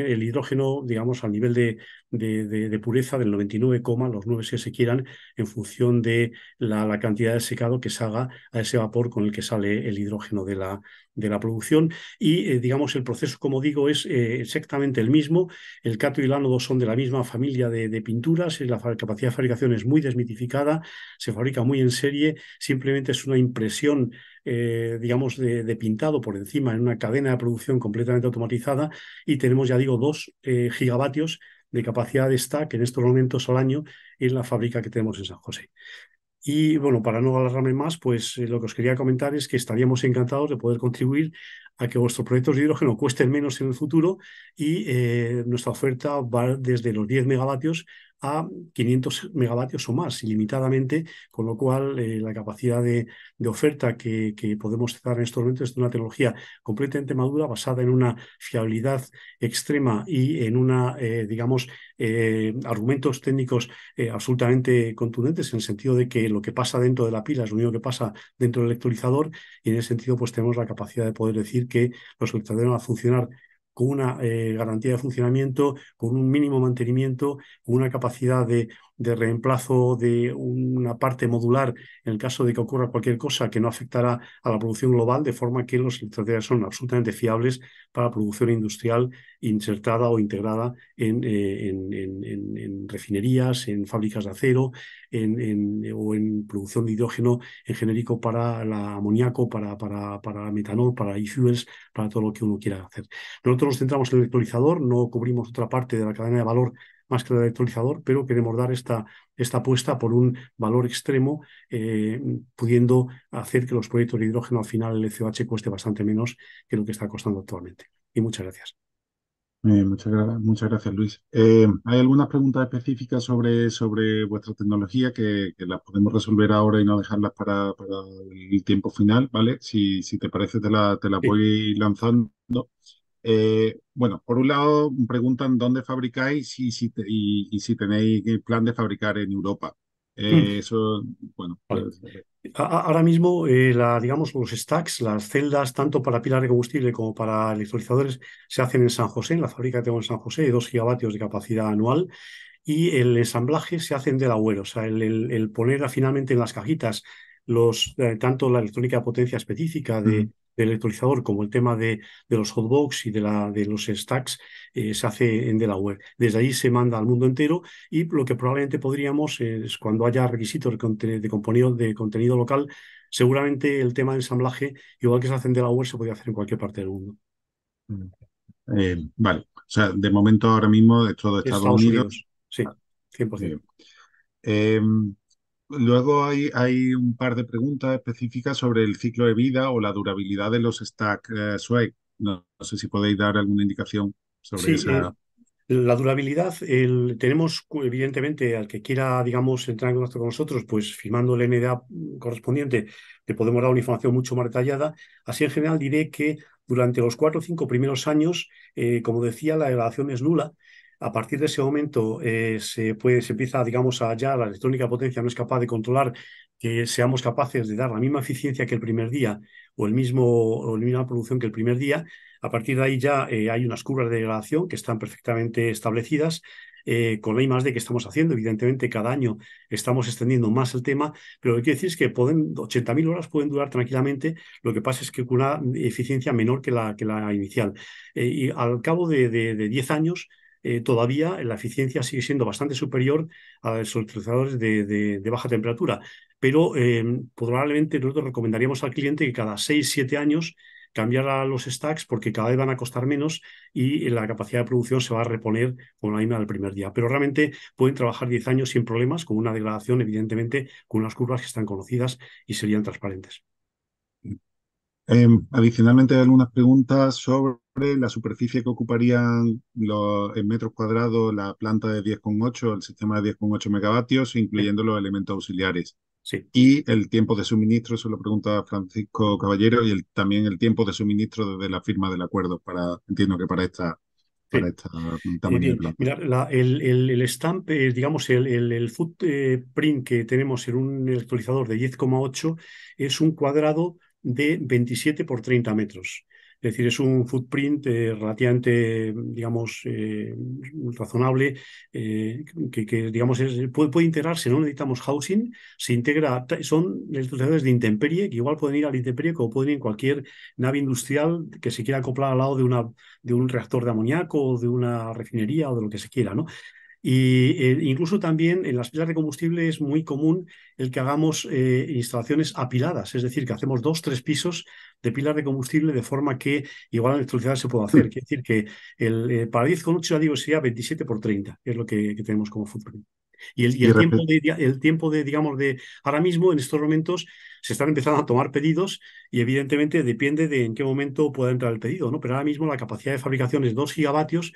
el hidrógeno, digamos, al nivel de, de, pureza del 99, los 9 que se quieran, en función de la, cantidad de secado que se haga a ese vapor con el que sale el hidrógeno de la, de la producción. Y, eh, digamos, el proceso, como digo, es eh, exactamente el mismo. El cato y el ánodo son de la misma familia de, pinturas, la capacidad de fabricación es muy desmitificada, se fabrica muy en serie, simplemente es una impresión eh, digamos, de, pintado por encima en una cadena de producción completamente automatizada y tenemos, ya digo, dos gigavatios de capacidad de stack en estos momentos al año en la fábrica que tenemos en San José. Y bueno, para no alargarme más, pues eh, lo que os quería comentar es que estaríamos encantados de poder contribuir a que vuestros proyectos de hidrógeno cuesten menos en el futuro y eh, nuestra oferta va desde los 10 megavatios a 500 megavatios o más ilimitadamente, con lo cual eh, la capacidad de, oferta que, podemos dar en estos momentos es de una tecnología completamente madura basada en una fiabilidad extrema y en una, eh, digamos, eh, argumentos técnicos absolutamente contundentes en el sentido de que lo que pasa dentro de la pila es lo mismo que pasa dentro del electrolizador y en ese sentido pues tenemos la capacidad de poder decir que los electrolizadores van a funcionar con una eh, garantía de funcionamiento, con un mínimo mantenimiento, con una capacidad de, reemplazo de una parte modular en el caso de que ocurra cualquier cosa que no afectará a la producción global, de forma que los estrategias son absolutamente fiables para producción industrial insertada o integrada en, eh, refinerías, en fábricas de acero o en producción de hidrógeno en genérico para la amoníaco, para, para, metanol, para e-fuels, para todo lo que uno quiera hacer nos centramos en el electrolizador, no cubrimos otra parte de la cadena de valor más que el electrolizador, pero queremos dar esta, apuesta por un valor extremo, eh, pudiendo hacer que los proyectos de hidrógeno al final el COH cueste bastante menos que lo que está costando actualmente. Y muchas gracias. muchas, gracias, Luis. Eh, ¿Hay algunas preguntas específicas sobre, vuestra tecnología que, las podemos resolver ahora y no dejarlas para, el tiempo final? ¿vale? Si, te parece, te la, voy lanzando. Eh, bueno, por un lado, preguntan dónde fabricáis y si, tenéis plan de fabricar en Europa. Mm. Eh, eso, bueno. Pues, eh, ahora mismo, digamos, los stacks, las celdas, tanto para pilas de combustible como para electrolizadores, se hacen en San José, en la fábrica que tengo en San José, de 2 gigavatios de capacidad anual. Y el ensamblaje se hace en Delaware, o sea, el, poner finalmente en las cajitas los, tanto la electrónica de potencia específica de, del electrolizador como el tema de, los hotbox y de, la, de los stacks eh, se hace en Delaware. Desde ahí se manda al mundo entero y lo que probablemente podríamos eh, es cuando haya requisitos de, de contenido, local, seguramente el tema de ensamblaje, igual que se hace en Delaware, se podría hacer en cualquier parte del mundo. Mm. Eh, vale, o sea, de momento ahora mismo de todo Estados, Unidos. Sí, 100%. Eh, em, Luego hay, hay, un par de preguntas específicas sobre el ciclo de vida o la durabilidad de los stack eh, No, sé si podéis dar alguna indicación sobre esa. Eh, la durabilidad, el, tenemos evidentemente al que quiera, digamos, entrar en con nosotros, pues firmando el NDA correspondiente, le podemos dar una información mucho más detallada. Así en general diré que durante los cuatro o cinco primeros años, eh, como decía, la degradación es nula a partir de ese momento eh, se, puede, empieza, digamos, a ya la electrónica potencia no es capaz de controlar que seamos capaces de dar la misma eficiencia que el primer día o, el mismo, o la misma producción que el primer día. A partir de ahí ya eh, hay unas curvas de degradación que están perfectamente establecidas. Eh, con la I más que estamos haciendo, evidentemente cada año estamos extendiendo más el tema, pero lo que quiero decir es que pueden 80.000 horas pueden durar tranquilamente, lo que pasa es que con una eficiencia menor que la, que la inicial. y al cabo de, de 10 años, eh, todavía la eficiencia sigue siendo bastante superior a los utilizadores de, baja temperatura. Pero em, probablemente nosotros recomendaríamos al cliente que cada 6-7 años cambiara los stacks porque cada vez van a costar menos y la capacidad de producción se va a reponer con la misma del primer día. Pero realmente pueden trabajar 10 años sin problemas, con una degradación, evidentemente, con unas curvas que están conocidas y serían transparentes. Em, adicionalmente, hay algunas preguntas sobre la superficie que ocuparían los, en metros cuadrados la planta de 10,8, el sistema de 10,8 megavatios, incluyendo los elementos auxiliares. Y el tiempo de suministro, eso lo pregunta Francisco Caballero, y también el tiempo de suministro desde la firma del acuerdo, para entiendo que para esta para esta el, digamos, el footprint que tenemos en un actualizador de 10,8 es un cuadrado de 27 por 30 metros. Es decir, es un footprint eh, relativamente, digamos, eh, razonable, eh, que, digamos, puede, integrarse, no necesitamos housing, se integra, son estructuras de intemperie, que igual pueden ir al intemperie como pueden ir en cualquier nave industrial que se quiera acoplar al lado de, una, de un reactor de amoníaco o de una refinería o de lo que se quiera, ¿no? Y eh, incluso también en las pilas de combustible es muy común el que hagamos eh, instalaciones apiladas, es decir, que hacemos dos, tres pisos de pilas de combustible de forma que igual la electricidad se pueda hacer. Mm. es decir que el, eh, para 10 con 8 ya digo sería 27 por 30, es lo que, tenemos como footprint. Y el, tiempo, de, digamos, de ahora mismo, en estos momentos, se están empezando a tomar pedidos y evidentemente depende de en qué momento pueda entrar el pedido, ¿no? Pero ahora mismo la capacidad de fabricación es 2 gigavatios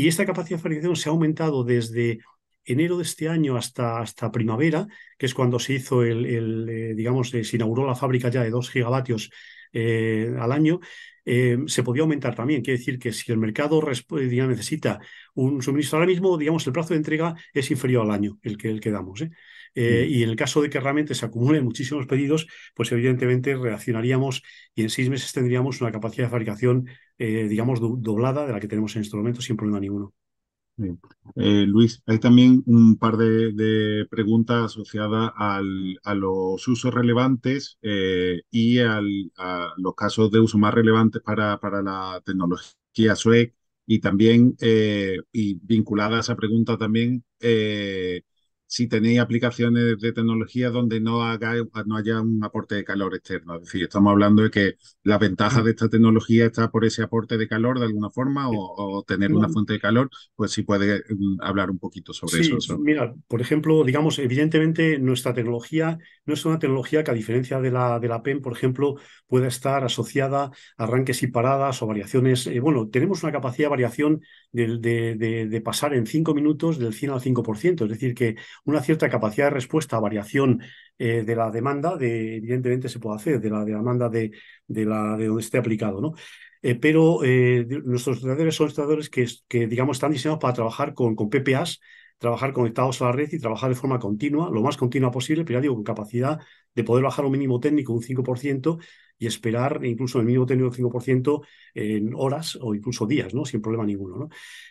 y esta capacidad de fabricación se ha aumentado desde enero de este año hasta, hasta primavera, que es cuando se hizo el, eh, digamos, eh, se inauguró la fábrica ya de 2 gigavatios eh, al año, se podía aumentar también. Quiere decir que si el mercado necesita un suministro ahora mismo, digamos, el plazo de entrega es inferior al año, el que, el que damos. Eh, mm. Y en el caso de que realmente se acumulen muchísimos pedidos, pues evidentemente reaccionaríamos y en seis meses tendríamos una capacidad de fabricación, eh, digamos, doblada de la que tenemos en este momento sin problema ninguno. Eh, Luis, hay también un par de, preguntas asociadas a los usos relevantes y a los casos de uso más relevantes para, para la tecnología SUEC y también, y vinculada a esa pregunta también, si tenéis aplicaciones de tecnología donde no, no haya un aporte de calor externo. Es decir, estamos hablando de que la ventaja de esta tecnología está por ese aporte de calor de alguna forma o, tener una mm. fuente de calor, pues si puede mm, hablar un poquito sobre eso, Mira, por ejemplo, digamos, evidentemente nuestra tecnología no es una tecnología que a diferencia de la, de la PEN, por ejemplo, pueda estar asociada a arranques y paradas o variaciones. Eh, bueno, tenemos una capacidad de variación de, de pasar en cinco minutos del 100 al 5%, es decir, que una cierta capacidad de respuesta a variación eh, de la demanda, de, evidentemente se puede hacer, de la, demanda de, la, de donde esté aplicado, ¿no? Eh, pero eh, nuestros tratadores son tratadores que, que, digamos, están diseñados para trabajar con, con PPAs, trabajar conectados a la red y trabajar de forma continua, lo más continua posible, pero ya digo, con capacidad de poder bajar un mínimo técnico un 5% y esperar incluso el mínimo técnico un 5% en horas o incluso días, ¿no? Sin problema ninguno, ¿no?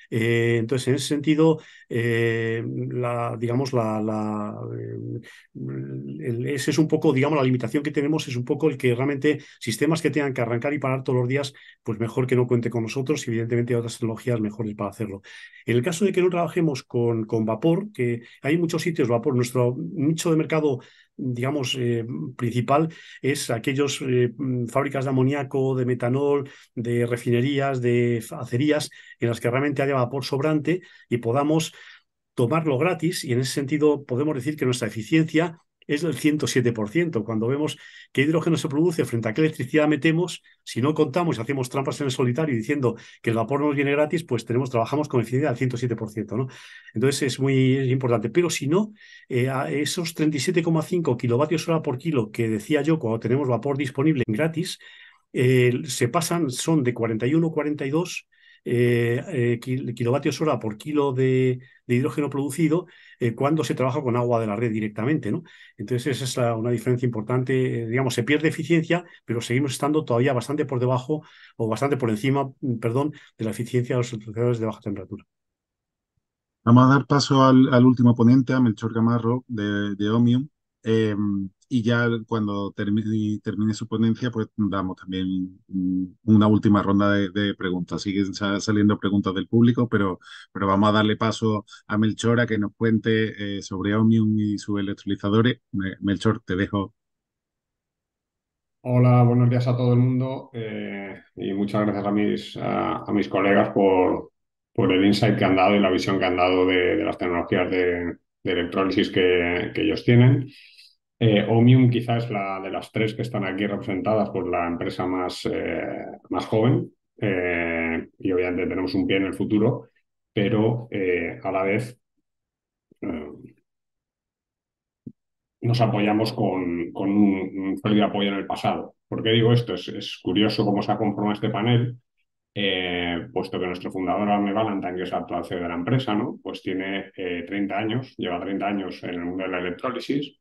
Eh, entonces, en ese sentido, eh, la, digamos, la, eh, ese es un poco, digamos, la limitación que tenemos es un poco el que realmente sistemas que tengan que arrancar y parar todos los días, pues mejor que no cuente con nosotros evidentemente hay otras tecnologías mejores para hacerlo. En el caso de que no trabajemos con, con vapor, que hay muchos sitios vapor, nuestro nicho de mercado digamos, principal es aquellos fábricas de amoníaco, de metanol, de refinerías, de acerías, en las que realmente haya vapor sobrante y podamos tomarlo gratis y en ese sentido podemos decir que nuestra eficiencia es del 107%. Cuando vemos qué hidrógeno se produce frente a qué electricidad metemos, si no contamos y hacemos trampas en el solitario diciendo que el vapor nos viene gratis, pues tenemos, trabajamos con eficiencia del 107%. ¿no? Entonces es muy importante. Pero si no, eh, esos 37,5 kilovatios hora por kilo que decía yo cuando tenemos vapor disponible gratis, eh, se pasan, son de 41 42 eh, eh, kilovatios hora por kilo de, hidrógeno producido eh, cuando se trabaja con agua de la red directamente. ¿no? Entonces, esa es una diferencia importante. digamos, se pierde eficiencia, pero seguimos estando todavía bastante por debajo o bastante por encima, mm, perdón, de la eficiencia de los utilizadores de baja temperatura. Vamos a dar paso al, último ponente, a Melchor Gamarro de, de Omium. Em, y ya cuando termine, su ponencia, pues damos también una última ronda de, preguntas. Siguen saliendo preguntas del público, pero, pero vamos a darle paso a Melchor a que nos cuente eh, sobre Omnium y sus electrolizadores. Melchor, te dejo. Hola, buenos días a todo el mundo eh, y muchas gracias a mis, a, mis colegas por, por, el insight que han dado y la visión que han dado de, las tecnologías de, electrólisis que ellos tienen. Eh, Omium quizás la de las tres que están aquí representadas por la empresa más, eh, joven eh, y obviamente tenemos un pie en el futuro, pero a la vez nos apoyamos con, un, un, sólido apoyo en el pasado. ¿Por qué digo esto? Es, curioso cómo se ha conformado este panel, puesto que nuestro fundador, Arne Valentine, que es actual CEO de la empresa, ¿no? pues tiene 30 años, lleva 30 años en el mundo de la electrólisis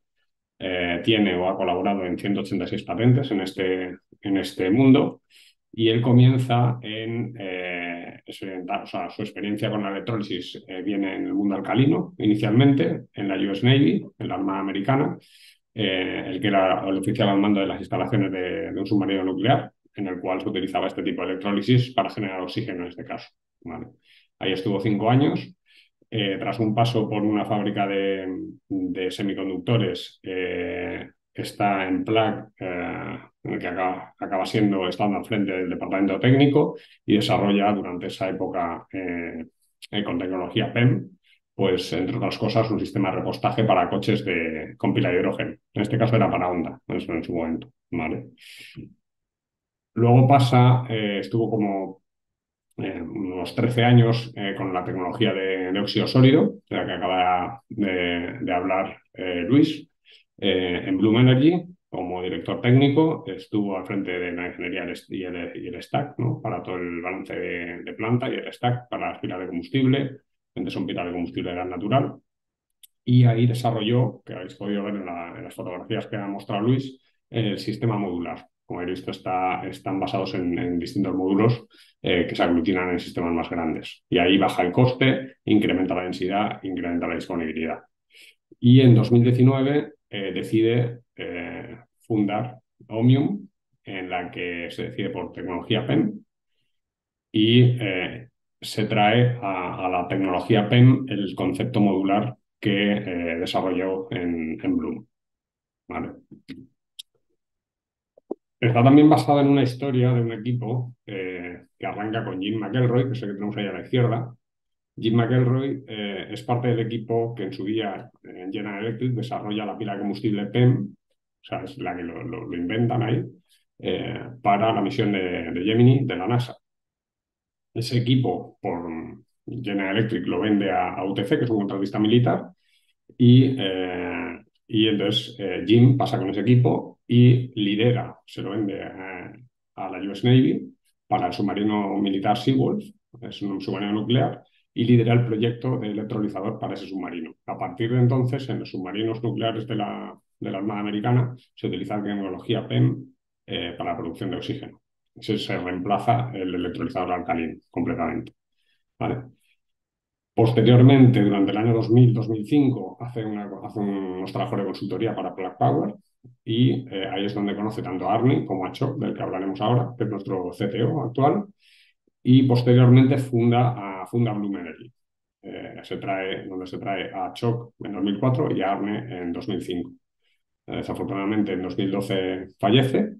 eh, tiene o ha colaborado en 186 patentes en este, en este mundo y él comienza en, eh, o sea, su experiencia con la electrólisis eh, viene en el mundo alcalino inicialmente, en la US Navy, en la Armada Americana, el que era el oficial al mando de las instalaciones de, de, un submarino nuclear, en el cual se utilizaba este tipo de electrólisis para generar oxígeno en este caso. ¿vale? Ahí estuvo cinco años eh, tras un paso por una fábrica de, semiconductores, eh, está en PLAC, eh, que acaba, siendo, estando al frente del departamento técnico y desarrolla durante esa época con tecnología PEM, pues entre otras cosas, un sistema de repostaje para coches de, con pila de hidrógeno. En este caso era para Honda, en su, en su momento. ¿vale? Luego pasa, estuvo como eh, unos 13 años eh, con la tecnología de, de, óxido sólido, de la que acaba de, hablar eh, Luis, en Bloom Energy como director técnico, estuvo al frente de la ingeniería y el, stack, ¿no? para todo el balance de, planta y el stack para las pilas de combustible, donde son pilas de combustible de gas natural. Y ahí desarrolló, que habéis podido ver en, en las fotografías que ha mostrado Luis, el sistema modular, como he visto, está, están basados en, distintos módulos eh, que se aglutinan en sistemas más grandes. Y ahí baja el coste, incrementa la densidad, incrementa la disponibilidad. Y en 2019 eh, decide eh, fundar Omium, en la que se decide por tecnología PEM y se trae a, la tecnología PEM el concepto modular que desarrolló en, en Bloom. Vale. Está también basada en una historia de un equipo eh, que arranca con Jim McElroy, que es el que tenemos ahí a la izquierda. Jim McElroy eh, es parte del equipo que en su día en General Electric desarrolla la pila de combustible PEM, o sea, es la que lo, inventan ahí, eh, para la misión de, Gemini de la NASA. Ese equipo, por, General Electric lo vende a, UTC, que es un contratista militar, y, y entonces Jim pasa con ese equipo y lidera, se lo vende a, la US Navy para el submarino militar Seawolf, es un submarino nuclear, y lidera el proyecto de electrolizador para ese submarino. A partir de entonces, en los submarinos nucleares de la, de la Armada Americana se utiliza la tecnología PEM eh, para la producción de oxígeno. Se, reemplaza el electrolizador alcalino completamente. Posteriormente, durante el año 2000-2005, hace, una, hace unos trabajos de consultoría para Black Power y eh, ahí es donde conoce tanto a ARNE como a CHOC, del que hablaremos ahora, que es nuestro CTO actual, y posteriormente funda, a, funda Bloom Energy. Eh, se trae, donde se trae a Choc en 2004 y a Arne en 2005. Eh, desafortunadamente en 2012 fallece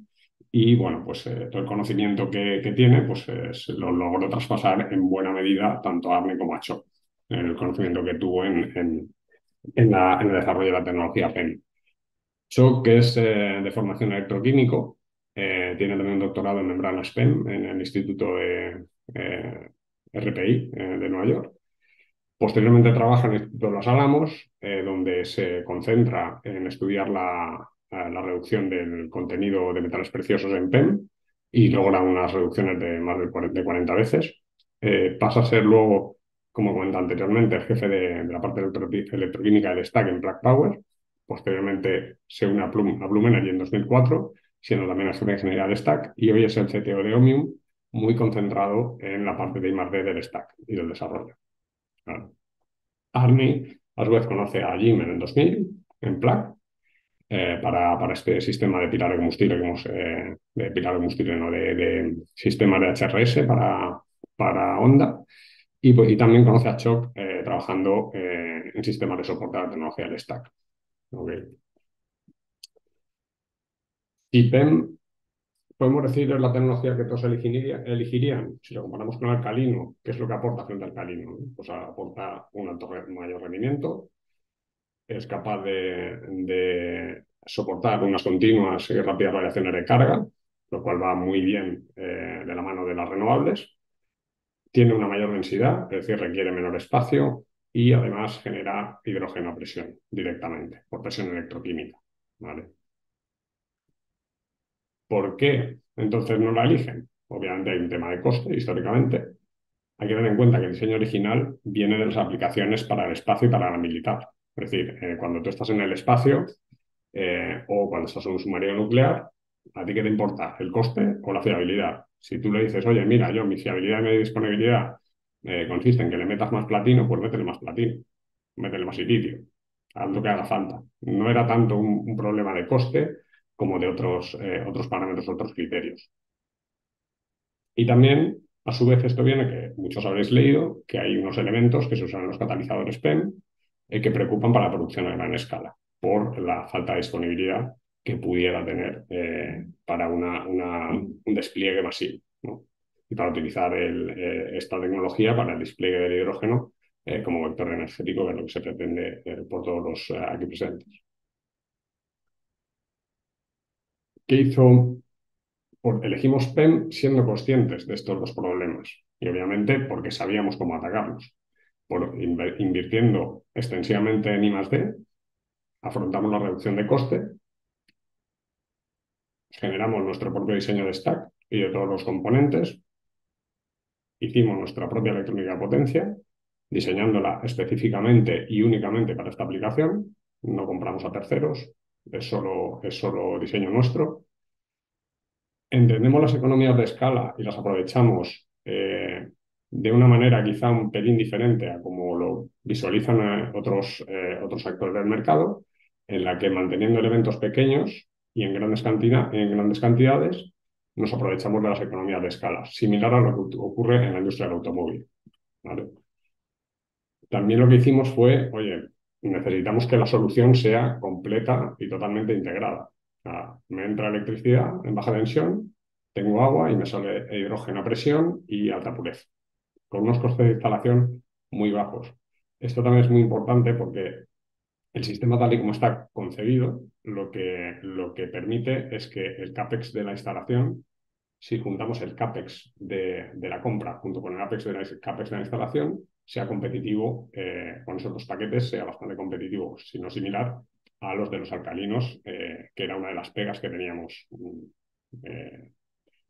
y bueno, pues todo el conocimiento que, tiene pues lo logró traspasar en buena medida tanto a Arne como a Choc, el conocimiento que tuvo en, en el desarrollo de la tecnología PEN. Choc es eh, de formación electroquímico, eh, tiene también un doctorado en membranas PEM en el Instituto de eh, RPI de Nueva York. Posteriormente trabaja en el Instituto de los Álamos, donde se concentra en estudiar la, reducción del contenido de metales preciosos en PEM y logra unas reducciones de más de 40, veces. pasa a ser luego, como comentaba anteriormente, el jefe de, la parte electroquímica del STAC en Black Power posteriormente se une a, Plum, a en 2004, siendo también asistente general de Stack, y hoy es el CTO de Omium, muy concentrado en la parte de I+.D. del Stack y del desarrollo. Arnie a su vez, conoce a Jim en 2000, en Plug, eh, para, para, este sistema de pilar de combustible, que hemos, eh, de pilar no, de, sistema de HRS para, para Honda. Y, pues, también conoce a Choc eh, trabajando en sistemas de soporte de la tecnología del stack. Ok. Si e podemos decir, la tecnología que todos elegirían, si lo comparamos con el alcalino, ¿qué es lo que aporta frente al alcalino? Pues aporta un mayor rendimiento, es capaz de, soportar unas continuas y rápidas variaciones de carga, lo cual va muy bien eh, de la mano de las renovables. Tiene una mayor densidad, es decir, requiere menor espacio, y además genera hidrógeno a presión directamente, por presión electroquímica. ¿vale? ¿Por qué entonces no la eligen? Obviamente hay un tema de coste históricamente. Hay que tener en cuenta que el diseño original viene de las aplicaciones para el espacio y para la militar. Es decir, eh, cuando tú estás en el espacio eh, o cuando estás en un submarino nuclear, ¿a ti qué te importa? ¿El coste o la fiabilidad? Si tú le dices, oye, mira, yo mi fiabilidad y mi disponibilidad eh, consiste en que le metas más platino, pues métele más platino, métele más litio, haz que haga falta. No era tanto un, problema de coste como de otros, eh, otros parámetros, otros criterios. Y también, a su vez, esto viene que muchos habréis leído, que hay unos elementos que se usan en los catalizadores PEM eh, que preocupan para la producción a gran escala por la falta de disponibilidad que pudiera tener para una, un despliegue masivo. ¿no? y para utilizar eh, esta tecnología para el despliegue del hidrógeno eh, como vector energético, que es lo que se pretende eh, por todos los aquí presentes. ¿Qué hizo? Pues elegimos PEM siendo conscientes de estos dos problemas y obviamente porque sabíamos cómo atacarlos. Por invirtiendo extensivamente en I+.D., afrontamos la reducción de coste, generamos nuestro propio diseño de stack y de todos los componentes, hicimos nuestra propia electrónica de potencia, diseñándola específicamente y únicamente para esta aplicación. No compramos a terceros, es solo, es solo diseño nuestro. Entendemos las economías de escala y las aprovechamos eh, de una manera quizá un pelín diferente a como lo visualizan eh, otros, eh, otros actores del mercado, en la que manteniendo elementos pequeños y en grandes cantidades, nos aprovechamos de las economías de escala, similar a lo que ocurre en la industria del automóvil. También lo que hicimos fue, oye, necesitamos que la solución sea completa y totalmente integrada. me entra electricidad en baja tensión, tengo agua y me sale hidrógeno a presión y alta pureza, con unos costes de instalación muy bajos. Esto también es muy importante porque el sistema tal y como está concebido, lo que, lo que permite es que el CAPEX de la instalación, si juntamos el CAPEX de, la compra junto con el CAPEX de la instalación, sea competitivo eh, con esos dos paquetes, sea bastante competitivo, sino similar a los de los alcalinos, eh, que era una de las pegas que teníamos mm, eh,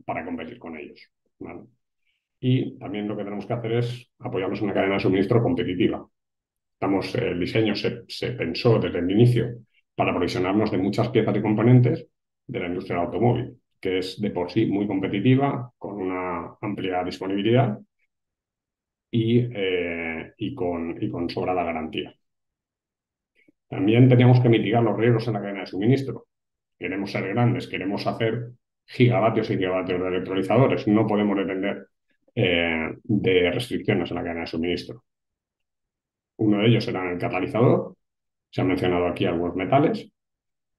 para competir con ellos. Y también lo que tenemos que hacer es apoyarnos en una cadena de suministro competitiva. Eh, el diseño se, pensó desde el inicio para provisionarnos de muchas piezas y componentes de la industria del automóvil, que es de por sí muy competitiva, con una amplia disponibilidad y, eh, con, sobrada garantía. También teníamos que mitigar los riesgos en la cadena de suministro. Queremos ser grandes, queremos hacer gigavatios y gigavatios de electrolizadores. No podemos depender eh, de restricciones en la cadena de suministro. Uno de ellos era el catalizador, se han mencionado aquí algunos metales.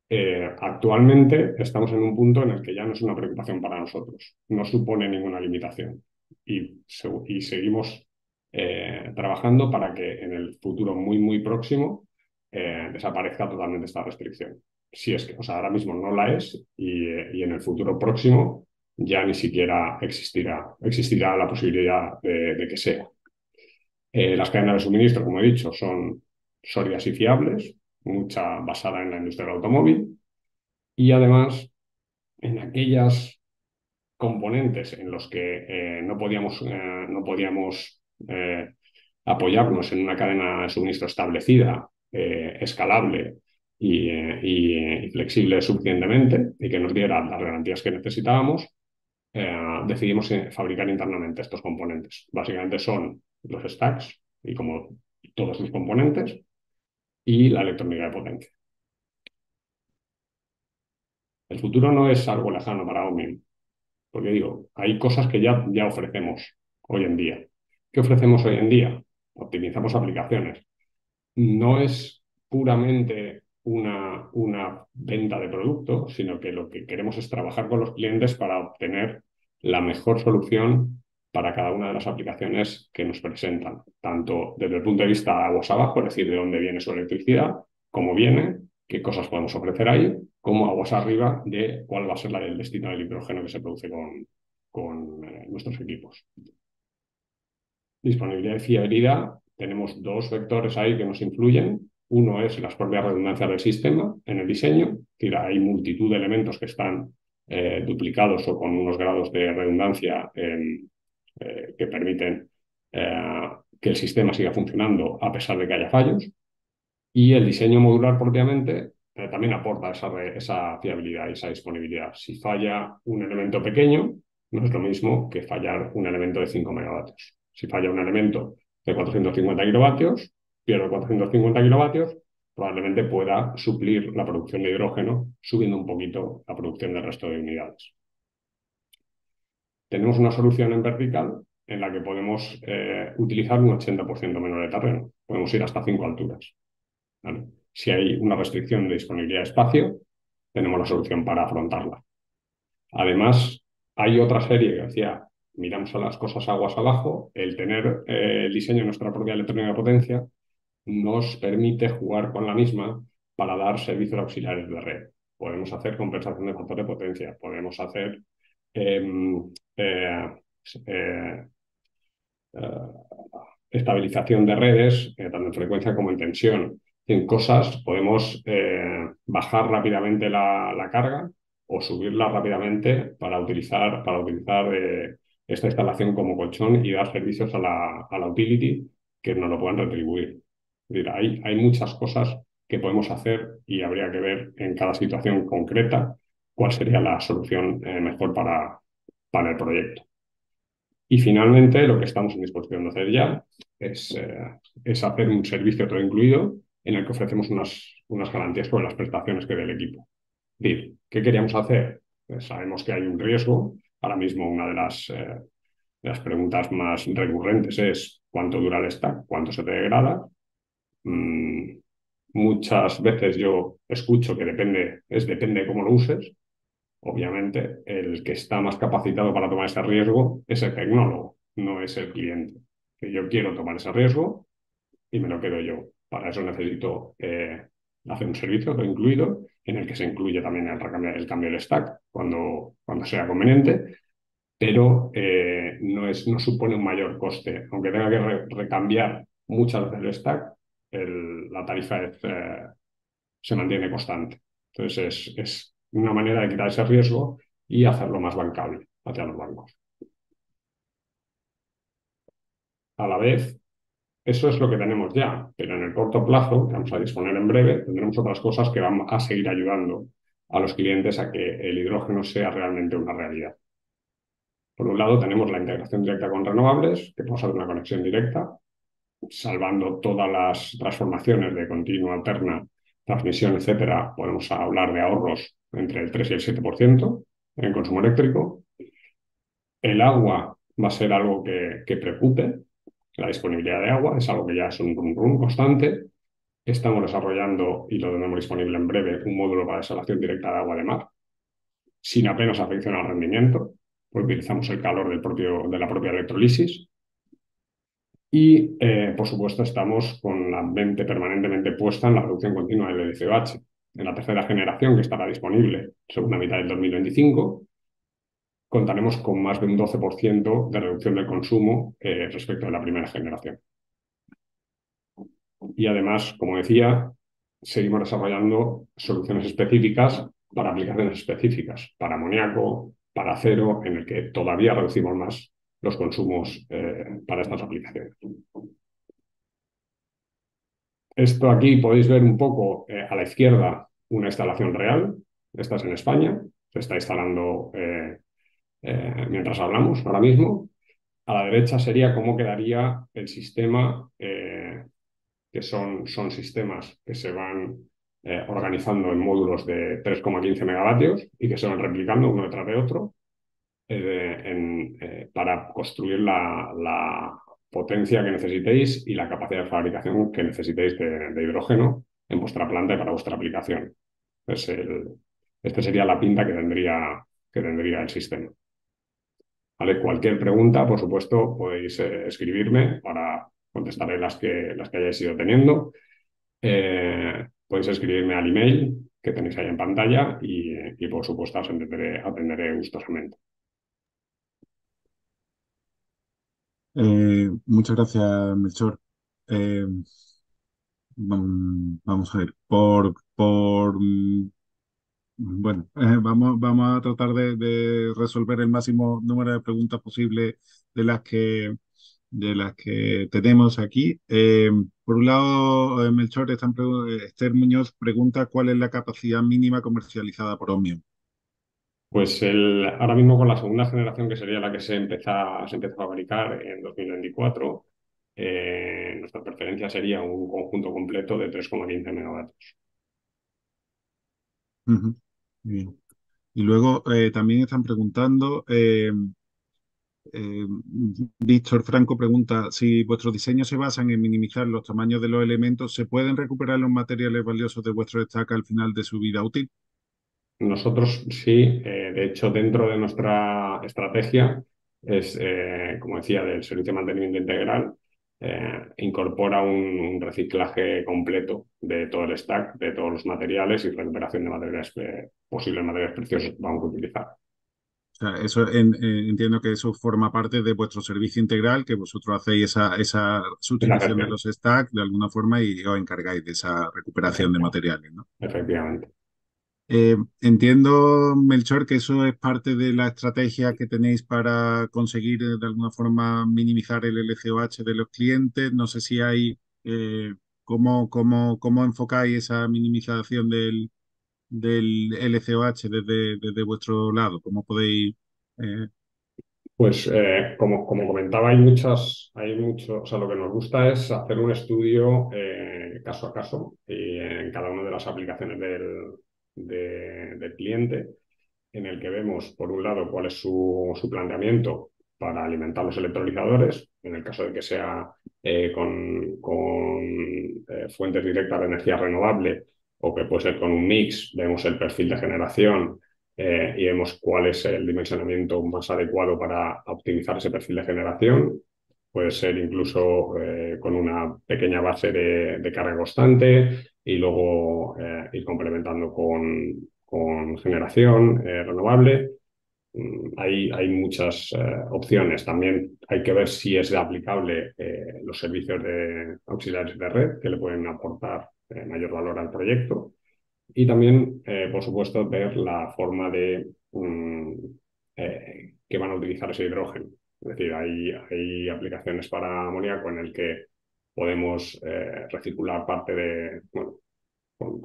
Eh, actualmente estamos en un punto en el que ya no es una preocupación para nosotros, no supone ninguna limitación y, seguimos eh, trabajando para que en el futuro muy, muy próximo eh, desaparezca totalmente esta restricción. Si es que, o sea, ahora mismo no la es y, en el futuro próximo ya ni siquiera existirá, existirá la posibilidad de que sea. Eh, las cadenas de suministro, como he dicho, son sólidas y fiables, mucha basada en la industria del automóvil. Y además, en aquellas componentes en los que eh, no podíamos, eh, no podíamos apoyarnos en una cadena de suministro establecida, escalable y, y, flexible suficientemente y que nos diera las garantías que necesitábamos, decidimos fabricar internamente estos componentes. Básicamente son los stacks y como todos sus componentes, y la electrónica de potencia. El futuro no es algo lejano para OMIM, porque digo, hay cosas que ya, ya ofrecemos hoy en día. ¿Qué ofrecemos hoy en día? Optimizamos aplicaciones. No es puramente una, una venta de producto, sino que lo que queremos es trabajar con los clientes para obtener la mejor solución para cada una de las aplicaciones que nos presentan, tanto desde el punto de vista aguas abajo, es decir, de dónde viene su electricidad, cómo viene, qué cosas podemos ofrecer ahí, como aguas arriba de cuál va a ser el destino del hidrógeno que se produce con, con eh, nuestros equipos. Disponibilidad y fiabilidad. Tenemos dos vectores ahí que nos influyen. Uno es las propias redundancias del sistema en el diseño, es decir, hay multitud de elementos que están eh, duplicados o con unos grados de redundancia em, eh, que permiten eh, que el sistema siga funcionando a pesar de que haya fallos. Y el diseño modular propiamente eh, también aporta esa, esa fiabilidad y esa disponibilidad. Si falla un elemento pequeño, no es lo mismo que fallar un elemento de 5 megavatios. Si falla un elemento de 450 kilovatios, pierdo 450 kilovatios, probablemente pueda suplir la producción de hidrógeno subiendo un poquito la producción del resto de unidades tenemos una solución en vertical en la que podemos eh, utilizar un 80% menor de terreno. Podemos ir hasta 5 alturas. Si hay una restricción de disponibilidad de espacio, tenemos la solución para afrontarla. Además, hay otra serie que decía, miramos a las cosas aguas abajo, el tener eh, el diseño de nuestra propia electrónica de potencia nos permite jugar con la misma para dar servicios auxiliares de red. Podemos hacer compensación de factor de potencia, podemos hacer Em, eh, eh, eh, estabilización de redes, tanto en frecuencia como en tensión. En cosas podemos bajar rápidamente la, carga o subirla rápidamente para utilizar, para utilizar esta instalación como colchón y dar servicios a la, utility que nos lo puedan retribuir. hay, hay muchas cosas que podemos hacer y habría que ver en cada situación concreta cuál sería la solución eh, mejor para, para el proyecto. Y finalmente, lo que estamos en disposición de hacer ya es, eh, es hacer un servicio todo incluido en el que ofrecemos unas, unas garantías sobre las prestaciones que dé el equipo. Es decir, ¿qué queríamos hacer? Pues sabemos que hay un riesgo. Ahora mismo una de las, eh, las preguntas más recurrentes es cuánto dura el stack, cuánto se degrada. Mm, muchas veces yo escucho que depende, es depende cómo lo uses. Obviamente, el que está más capacitado para tomar ese riesgo es el tecnólogo, no es el cliente. Que yo quiero tomar ese riesgo y me lo quedo yo. Para eso necesito eh, hacer un servicio incluido en el que se incluye también el, el cambio del stack cuando, cuando sea conveniente, pero eh, no, es, no supone un mayor coste. Aunque tenga que recambiar muchas veces el stack, la tarifa eh, se mantiene constante. Entonces es una manera de quitar ese riesgo y hacerlo más bancable hacia los bancos. A la vez, eso es lo que tenemos ya, pero en el corto plazo, que vamos a disponer en breve, tendremos otras cosas que van a seguir ayudando a los clientes a que el hidrógeno sea realmente una realidad. Por un lado, tenemos la integración directa con renovables, que podemos hacer una conexión directa, salvando todas las transformaciones de continua, alterna, transmisión, etcétera. Podemos hablar de ahorros entre el 3 y el 7% en consumo eléctrico. El agua va a ser algo que, preocupe, la disponibilidad de agua es algo que ya es un rum rum constante. Estamos desarrollando y lo tenemos disponible en breve un módulo para desalación directa de agua de mar, sin apenas afección al rendimiento, porque utilizamos el calor del propio, de la propia electrolisis. Y, eh, por supuesto, estamos con la mente permanentemente puesta en la reducción continua del COH, en la tercera generación que estará disponible segunda mitad del 2025, contaremos con más de un 12% de reducción del consumo eh, respecto de la primera generación. Y además, como decía, seguimos desarrollando soluciones específicas para aplicaciones específicas, para amoníaco, para acero, en el que todavía reducimos más los consumos eh, para estas aplicaciones. Esto aquí podéis ver un poco eh, a la izquierda una instalación real. Esta es en España, se está instalando eh, eh, mientras hablamos ahora mismo. A la derecha sería cómo quedaría el sistema, que son, son sistemas que se van organizando en módulos de 3,15 megavatios y que se van replicando uno detrás de otro. para construir la, la potencia que necesitéis y la capacidad de fabricación que necesitéis de, hidrógeno en vuestra planta y para vuestra aplicación. Es esta sería la pinta que tendría, que el sistema. Cualquier pregunta, por supuesto, podéis eh, escribirme. para contestaré las que, las que hayáis ido teniendo. Eh, podéis escribirme al email que tenéis ahí en pantalla y, por supuesto, os atenderé gustosamente. Eh, muchas gracias, Melchor. Eh, vamos a ver, por, por mm, bueno, eh, vamos, a tratar de, resolver el máximo número de preguntas posible de las que de las que tenemos aquí. por un lado, Melchor, están, Esther Muñoz pregunta cuál es la capacidad mínima comercializada por Omnium. Pues el, ahora mismo con la segunda generación, que sería la que se empezó a fabricar en 2024, eh, nuestra preferencia sería un conjunto completo de 3,15 megavatios. Bien. Y luego eh, también están preguntando, eh, Víctor Franco pregunta, si vuestros diseños se basan en minimizar los tamaños de los elementos, ¿se pueden recuperar los materiales valiosos de vuestro estaca al final de su vida útil? Nosotros sí, eh, de hecho, dentro de nuestra estrategia, es, eh, como decía, del servicio de mantenimiento integral, eh, incorpora un, reciclaje completo de todo el stack, de todos los materiales y recuperación de materiales posibles materiales preciosos que vamos a utilizar. eso entiendo que eso forma parte de vuestro servicio integral, que vosotros hacéis esa, esa sustitución de los stacks de alguna forma y os encargáis de esa recuperación de materiales, ¿no? Efectivamente. Eh, entiendo, Melchor, que eso es parte de la estrategia que tenéis para conseguir eh, de alguna forma minimizar el LCOH de los clientes. No sé si hay, eh, cómo, enfocáis esa minimización del, del LCOH desde, desde vuestro lado, cómo podéis... Pues como, como comentaba, hay muchas, hay mucho, o sea, lo que nos gusta es hacer un estudio caso a caso en cada una de las aplicaciones del, de, del cliente, en el que vemos, por un lado, cuál es su, planteamiento para alimentar los electrolizadores, en el caso de que sea eh, con, eh, fuentes directas de energía renovable o que puede ser con un mix, vemos el perfil de generación eh, y vemos cuál es el dimensionamiento más adecuado para optimizar ese perfil de generación. Puede ser incluso con una pequeña base de, de carga constante, y luego eh, ir complementando con, con generación eh, renovable. Mm, hay, hay muchas eh, opciones. También hay que ver si es aplicable los servicios de auxiliares de red que le pueden aportar mayor valor al proyecto. Y también, por supuesto, ver la forma de mm, que van a utilizar ese hidrógeno. Es decir, hay, hay aplicaciones para amoníaco en el que podemos eh, recircular parte de, bueno, con,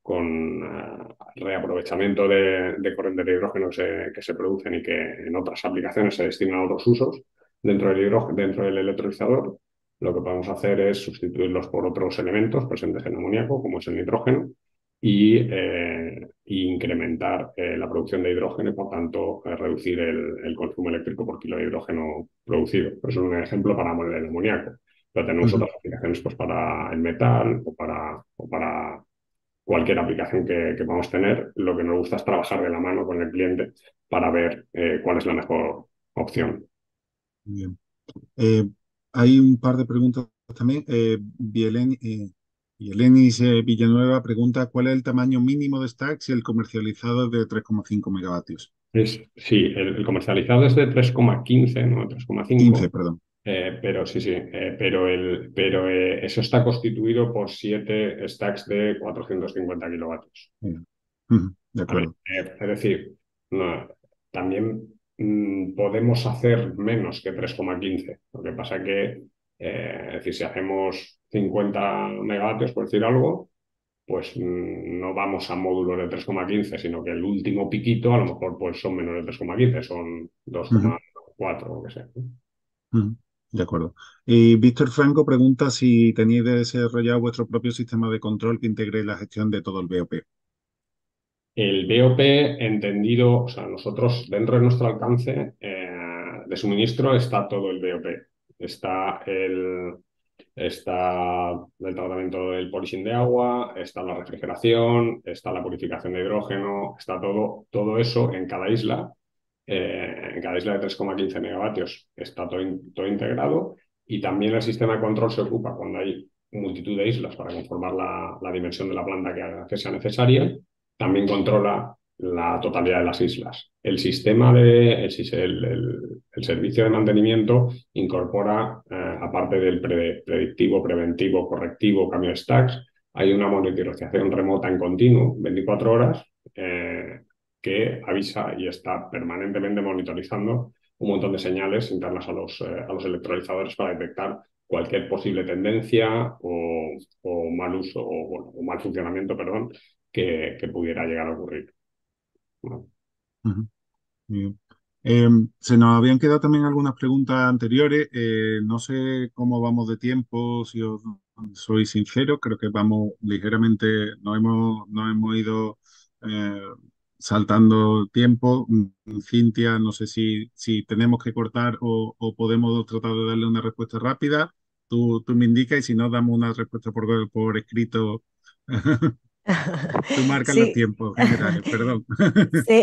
con, eh, reaprovechamiento de, de, corrientes de hidrógeno que se, producen y que en otras aplicaciones se destinan a otros usos dentro del, dentro del electrolizador, lo que podemos hacer es sustituirlos por otros elementos presentes en el amoníaco, como es el nitrógeno, eh, y, incrementar eh, la producción de hidrógeno y, por tanto, eh, reducir el, consumo eléctrico por kilo de hidrógeno producido. es un ejemplo para el amoníaco. Pero tenemos otras aplicaciones pues, para el metal o para, o para cualquier aplicación que, podamos tener, lo que nos gusta es trabajar de la mano con el cliente para ver cuál es la mejor opción. Bien. hay un par de preguntas también. Eh, y Elenis Villanueva pregunta, ¿cuál es el tamaño mínimo de stacks y el comercializado es de 3,5 megavatios? sí, el, comercializado es de 3,15, no 3,5. 15, perdón. Eh, pero sí, sí, eh, pero, el, pero eh, eso está constituido por 7 stacks de 450 kilovatios. De acuerdo. es decir, también mm, podemos hacer menos que 3,15. Lo que pasa que, es decir, si hacemos 50 megavatios, por decir algo, pues mm, no vamos a módulos de 3,15, sino que el último piquito a lo mejor pues son menores de 3,15, son 2,4 o lo que sea. De acuerdo. Y Víctor Franco pregunta si tenéis desarrollado vuestro propio sistema de control que integre la gestión de todo el BOP. El BOP entendido, o sea, nosotros dentro de nuestro alcance eh, de suministro está todo el BOP. Está el, está el tratamiento del polishing de agua, está la refrigeración, está la purificación de hidrógeno, está todo, todo eso en cada isla, eh, en cada isla de 3,15 megavatios, está todo, integrado y también el sistema de control se ocupa cuando hay multitud de islas para conformar la, dimensión de la planta que sea necesaria. También controla la totalidad de las islas. El sistema de, el, servicio de mantenimiento incorpora, eh, aparte del predictivo, preventivo, correctivo, cambio de stacks, hay una monitorización remota en continuo, 24 horas, eh, que avisa y está permanentemente monitorizando un montón de señales internas a los, eh, a los electrolizadores para detectar cualquier posible tendencia o, mal uso o, mal funcionamiento perdón, que pudiera llegar a ocurrir. Em, se nos habían quedado también algunas preguntas anteriores. Eh, no sé cómo vamos de tiempo, si os soy sincero, creo que vamos ligeramente, no hemos, no hemos ido eh, saltando tiempo. Mm, Cintia, no sé si, si tenemos que cortar o, podemos tratar de darle una respuesta rápida. Tú, tú me indicas y si no, damos una respuesta por, por escrito Tú marcas el tiempo, perdón.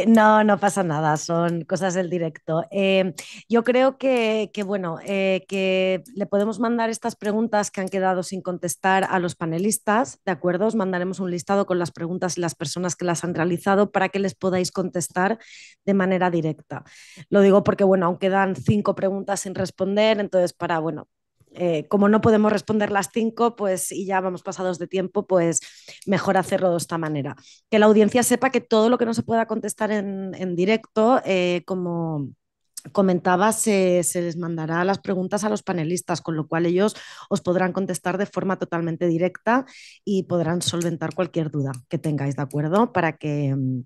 no, no pasa nada, son cosas del directo. Em, yo creo que, bueno, eh, que le podemos mandar estas preguntas que han quedado sin contestar a los panelistas, ¿de acuerdo? Os mandaremos un listado con las preguntas y las personas que las han realizado para que les podáis contestar de manera directa. Lo digo porque, bueno, aún quedan cinco preguntas sin responder, entonces para, bueno, eh, como no podemos responder las cinco, pues y ya vamos pasados de tiempo, pues mejor hacerlo de esta manera. Que la audiencia sepa que todo lo que no se pueda contestar en, directo, eh, como comentaba, se, se, les mandará las preguntas a los panelistas, con lo cual ellos os podrán contestar de forma totalmente directa y podrán solventar cualquier duda que tengáis, ¿de acuerdo? Para que mm,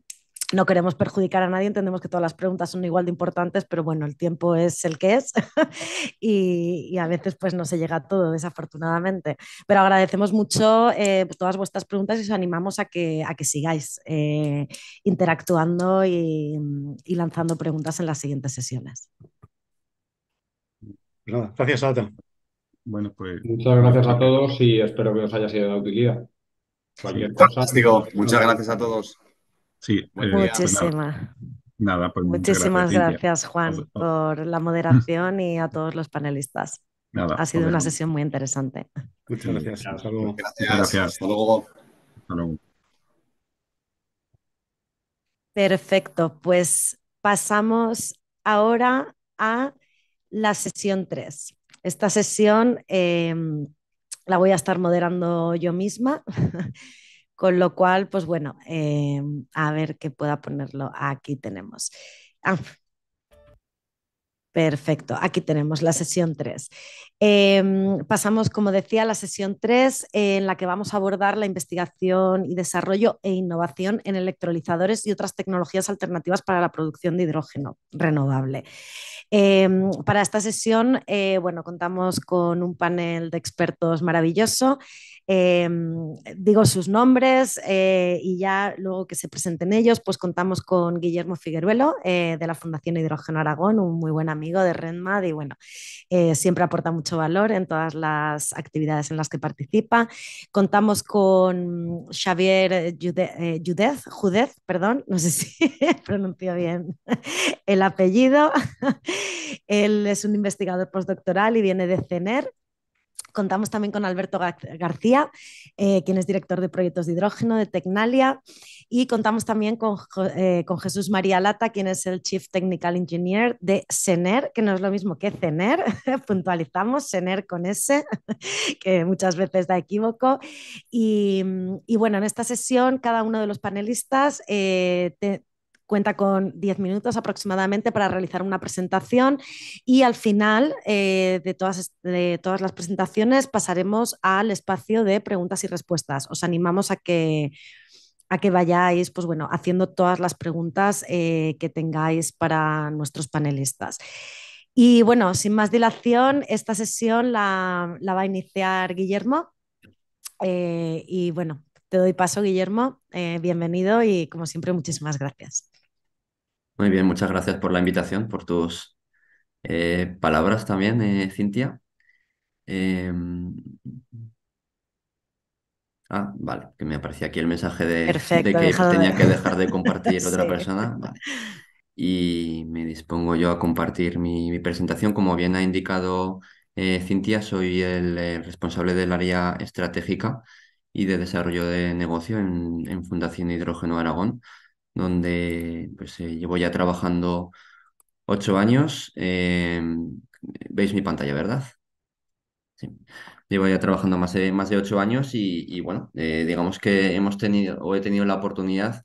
no queremos perjudicar a nadie, entendemos que todas las preguntas son igual de importantes, pero bueno, el tiempo es el que es y, a veces pues no se llega a todo, desafortunadamente. Pero agradecemos mucho eh, todas vuestras preguntas y os animamos a que, a que sigáis eh, interactuando y, lanzando preguntas en las siguientes sesiones. Pues gracias, Ata. Bueno, pues... Muchas gracias a todos y espero que os haya sido de utilidad. Fantástico. Muchas gracias a todos. Sí, eh, pues muchísimas. nada, pues muchísimas gracias, Juan, pues, por la moderación y a todos los panelistas. ha sido una sesión muy interesante. Muchas gracias. Perfecto, pues pasamos ahora a la sesión 3. Esta sesión em, la voy a estar moderando yo misma Con lo cual, pues bueno, em, a ver que pueda ponerlo. Aquí tenemos. Ah, perfecto, aquí tenemos la sesión 3. Em, pasamos, como decía, a la sesión 3, en la que vamos a abordar la investigación y desarrollo e innovación en electrolizadores y otras tecnologías alternativas para la producción de hidrógeno renovable. Em, para esta sesión, eh, bueno, contamos con un panel de expertos maravilloso. Em, digo sus nombres eh, y ya luego que se presenten ellos, pues contamos con Guillermo Figueruelo eh, de la Fundación Hidrógeno Aragón, un muy buen amigo de RenMad y bueno, siempre aporta mucho valor en todas las actividades en las que participa. Contamos con Xavier Judez, Judez, perdón, no sé si pronuncio bien el apellido. Él es un investigador postdoctoral y viene de CENER, Contamos también con Alberto García, eh, quien es director de proyectos de hidrógeno de Tecnalia. Y contamos también con, eh, Jesús María Lata, quien es el Chief Technical Engineer de CENER, que no es lo mismo que CENER, puntualizamos, CENER con S, que muchas veces da equívoco. Y, bueno, en esta sesión cada uno de los panelistas eh, cuenta con 10 minutos aproximadamente para realizar una presentación y al final eh, de, todas, de todas las presentaciones pasaremos al espacio de preguntas y respuestas. Os animamos a que a que vayáis, pues bueno, haciendo todas las preguntas eh, que tengáis para nuestros panelistas. Y bueno, sin más dilación, esta sesión la, va a iniciar Guillermo. Eh, y bueno, te doy paso, Guillermo. bienvenido y como siempre, muchísimas gracias. Muy bien, muchas gracias por la invitación, por tus eh, palabras también, eh, Cintia. Em, ah, vale, que me aparecía aquí el mensaje de, que tenía que dejar de compartir otra persona. Y me dispongo yo a compartir mi, presentación. Como bien ha indicado eh, Cintia, soy el responsable del área estratégica y de desarrollo de negocio en, en Fundación Hidrógeno Aragón donde pues, eh, llevo ya trabajando ocho años. Eh, veis mi pantalla, ¿verdad? Sí. Llevo ya trabajando más de, más de ocho años y, bueno, eh, digamos que hemos tenido o he tenido la oportunidad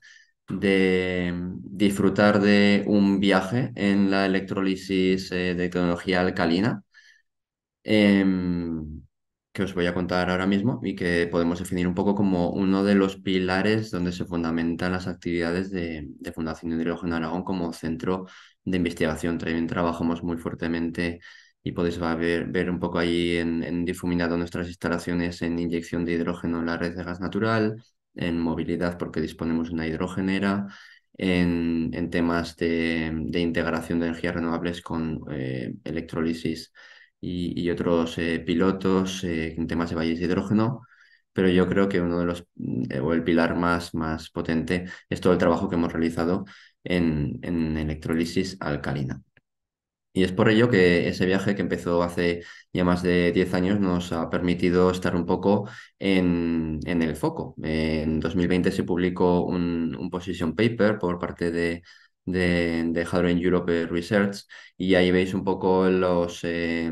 de mm, disfrutar de un viaje en la electrolisis de tecnología alcalina. Em, que os voy a contar ahora mismo y que podemos definir un poco como uno de los pilares donde se fundamentan las actividades de, de Fundación Hidrógeno Aragón como centro de investigación. También trabajamos muy fuertemente y podéis ver, un poco ahí en, difuminado nuestras instalaciones en inyección de hidrógeno en la red de gas natural, en movilidad porque disponemos de una hidrogenera, en, temas de, integración de energías renovables con eh, electrólisis y, otros eh, pilotos eh, en temas de valles de hidrógeno, pero yo creo que uno de los, eh, o el pilar más, más potente es todo el trabajo que hemos realizado en, en electrolisis alcalina. Y es por ello que ese viaje que empezó hace ya más de 10 años nos ha permitido estar un poco en, el foco. En 2020 se publicó un, un position paper por parte de, de, de Hadron Europe Research y ahí veis un poco los, eh,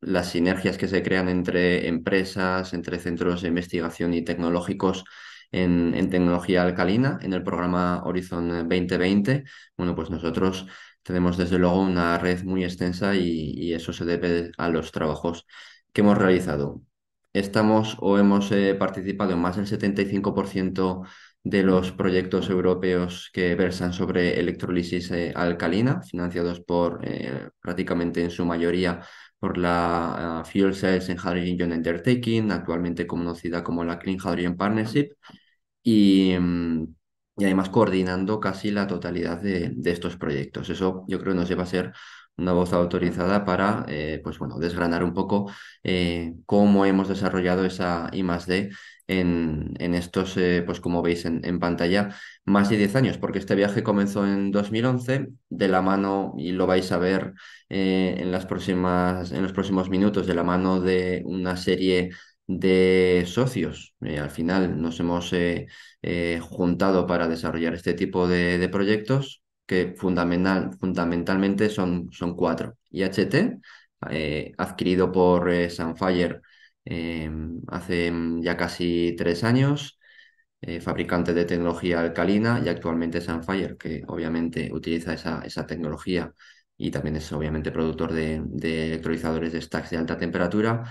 las sinergias que se crean entre empresas, entre centros de investigación y tecnológicos en, tecnología alcalina en el programa Horizon 2020. Bueno, pues nosotros tenemos desde luego una red muy extensa y, eso se debe a los trabajos que hemos realizado. Estamos o hemos eh, participado en más del 75% de los proyectos europeos que versan sobre electrolisis eh, alcalina, financiados por eh, prácticamente en su mayoría por la eh, Fuel Sales and Hydrogen Undertaking, actualmente conocida como la Clean Hydrogen Partnership, y, mm, y además coordinando casi la totalidad de, estos proyectos. Eso yo creo nos lleva a ser una voz autorizada para pues bueno, desgranar un poco cómo hemos desarrollado esa I+.D en, en estos, eh, pues como veis en, en, pantalla, más de 10 años, porque este viaje comenzó en 2011 de la mano, y lo vais a ver eh, en, las próximas, en los próximos minutos, de la mano de una serie de socios. Eh, al final nos hemos juntado para desarrollar este tipo de, proyectos que fundamental, fundamentalmente son, son cuatro. IHT, adquirido por Sanfire Sunfire Em, hace mm, ya casi tres años, eh, fabricante de tecnología alcalina y actualmente Sunfire, que obviamente utiliza esa, tecnología y también es obviamente productor de, electrolizadores de stacks de alta temperatura.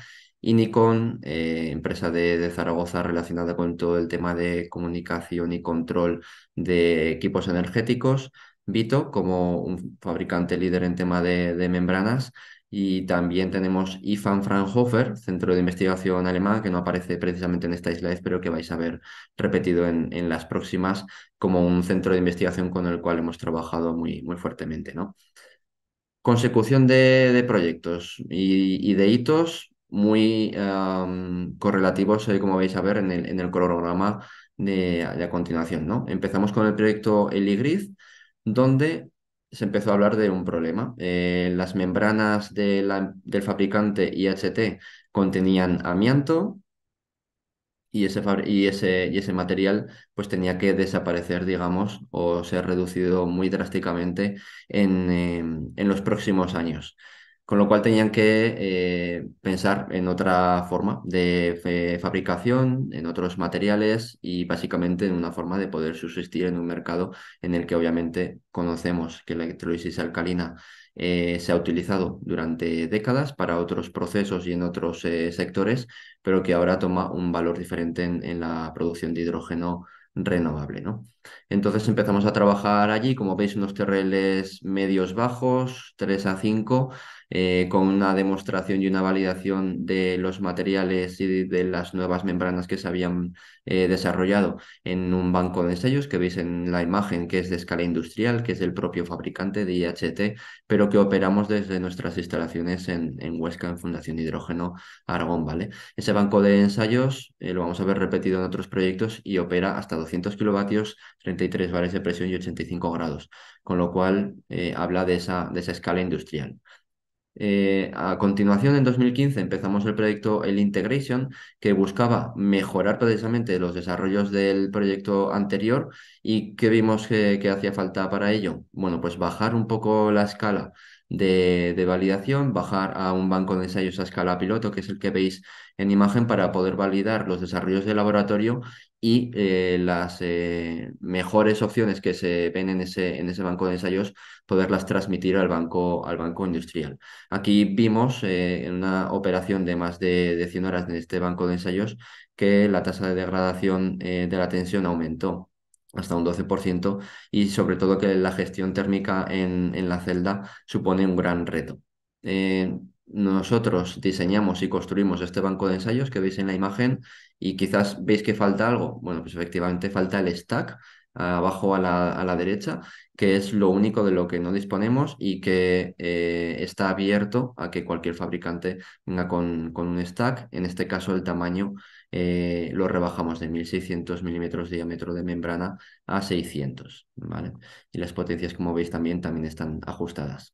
Y Nikon, eh, empresa de, Zaragoza relacionada con todo el tema de comunicación y control de equipos energéticos. Vito, como un fabricante líder en tema de membranas, y también tenemos Ifan Fraunhofer, centro de investigación alemán, que no aparece precisamente en esta isla, pero que vais a ver repetido en, las próximas, como un centro de investigación con el cual hemos trabajado muy, muy fuertemente. ¿no? Consecución de, proyectos y, de hitos muy correlativos, eh, como vais a ver en el, en el cronograma de, a continuación. ¿no? Empezamos con el proyecto Eligrid, donde se empezó a hablar de un problema. Eh, las membranas del fabricante IHT contenían amianto y ese, y ese, y ese material pues tenía que desaparecer, digamos, o ser reducido muy drásticamente en eh, los próximos años con lo cual tenían que eh, pensar en otra forma de eh, fabricación, en otros materiales y básicamente en una forma de poder subsistir en un mercado en el que obviamente conocemos que la electrolisis alcalina eh, se ha utilizado durante décadas para otros procesos y en otros sectores, pero que ahora toma un valor diferente en, la producción de hidrógeno renovable. ¿no? Entonces empezamos a trabajar allí, como veis, unos terreles medios bajos, 3 a 5 eh, con una demostración y una validación de los materiales y de las nuevas membranas que se habían eh, desarrollado en un banco de ensayos que veis en la imagen, que es de escala industrial, que es el propio fabricante de IHT, pero que operamos desde nuestras instalaciones en, Huesca, en Fundación Hidrógeno Aragón, ¿vale? Ese banco de ensayos eh, lo vamos a ver repetido en otros proyectos y opera hasta 200 kilovatios, 33 bares de presión y 85 grados, con lo cual habla de esa, de esa escala industrial. Eh, a continuación, en 2015 empezamos el proyecto El Integration, que buscaba mejorar precisamente los desarrollos del proyecto anterior y que vimos que, hacía falta para ello. Bueno, pues bajar un poco la escala de, de, validación, bajar a un banco de ensayos a escala piloto, que es el que veis en imagen, para poder validar los desarrollos de laboratorio y eh, las eh, mejores opciones que se ven en ese, en ese banco de ensayos, poderlas transmitir al banco, al banco industrial. Aquí vimos eh, en una operación de más de, 100 horas en este banco de ensayos que la tasa de degradación de la tensión aumentó hasta un 12% y sobre todo que la gestión térmica en, en la celda supone un gran reto. Nosotros diseñamos y construimos este banco de ensayos que veis en la imagen y quizás veis que falta algo. Bueno, pues efectivamente falta el stack abajo a la, derecha, que es lo único de lo que no disponemos y que eh, está abierto a que cualquier fabricante venga con, un stack. En este caso el tamaño eh, lo rebajamos de 1600 milímetros de diámetro de membrana a 600, ¿vale? Y las potencias, como veis también, también están ajustadas.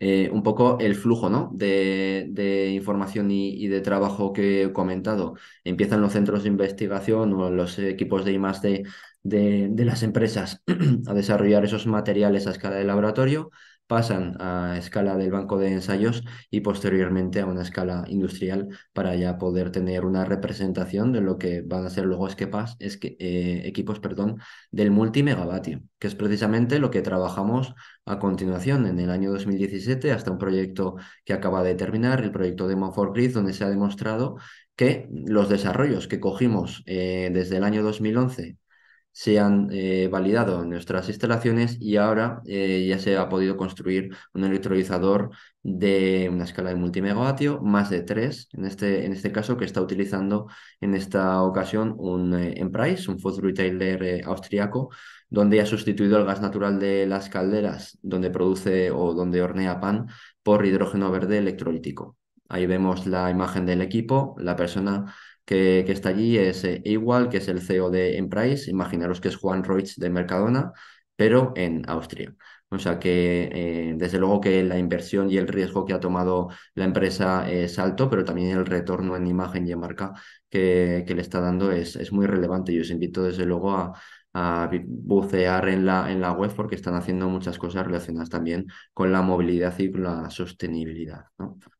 Eh, un poco el flujo ¿no? de, información y, de trabajo que he comentado. Empiezan los centros de investigación o los equipos de I+.D. De, de las empresas a desarrollar esos materiales a escala de laboratorio pasan a escala del banco de ensayos y posteriormente a una escala industrial para ya poder tener una representación de lo que van a ser luego eh, equipos perdón, del multimegavatio, que es precisamente lo que trabajamos a continuación en el año 2017 hasta un proyecto que acaba de terminar, el proyecto de for Grid, donde se ha demostrado que los desarrollos que cogimos eh, desde el año 2011 se han eh, validado nuestras instalaciones y ahora eh, ya se ha podido construir un electrolizador de una escala de multimegavatio, más de tres, en este, en este caso que está utilizando en esta ocasión un emprise eh, un food retailer austriaco, donde ha sustituido el gas natural de las calderas donde produce o donde hornea pan por hidrógeno verde electrolítico. Ahí vemos la imagen del equipo, la persona que, está allí es igual eh, que es el CEO de Emprise, imaginaros que es Juan Roig de Mercadona, pero en Austria. O sea que eh, desde luego que la inversión y el riesgo que ha tomado la empresa es alto, pero también el retorno en imagen y en marca que, le está dando es, es muy relevante. y os invito desde luego a, a bucear en la, en la web porque están haciendo muchas cosas relacionadas también con la movilidad y con la sostenibilidad.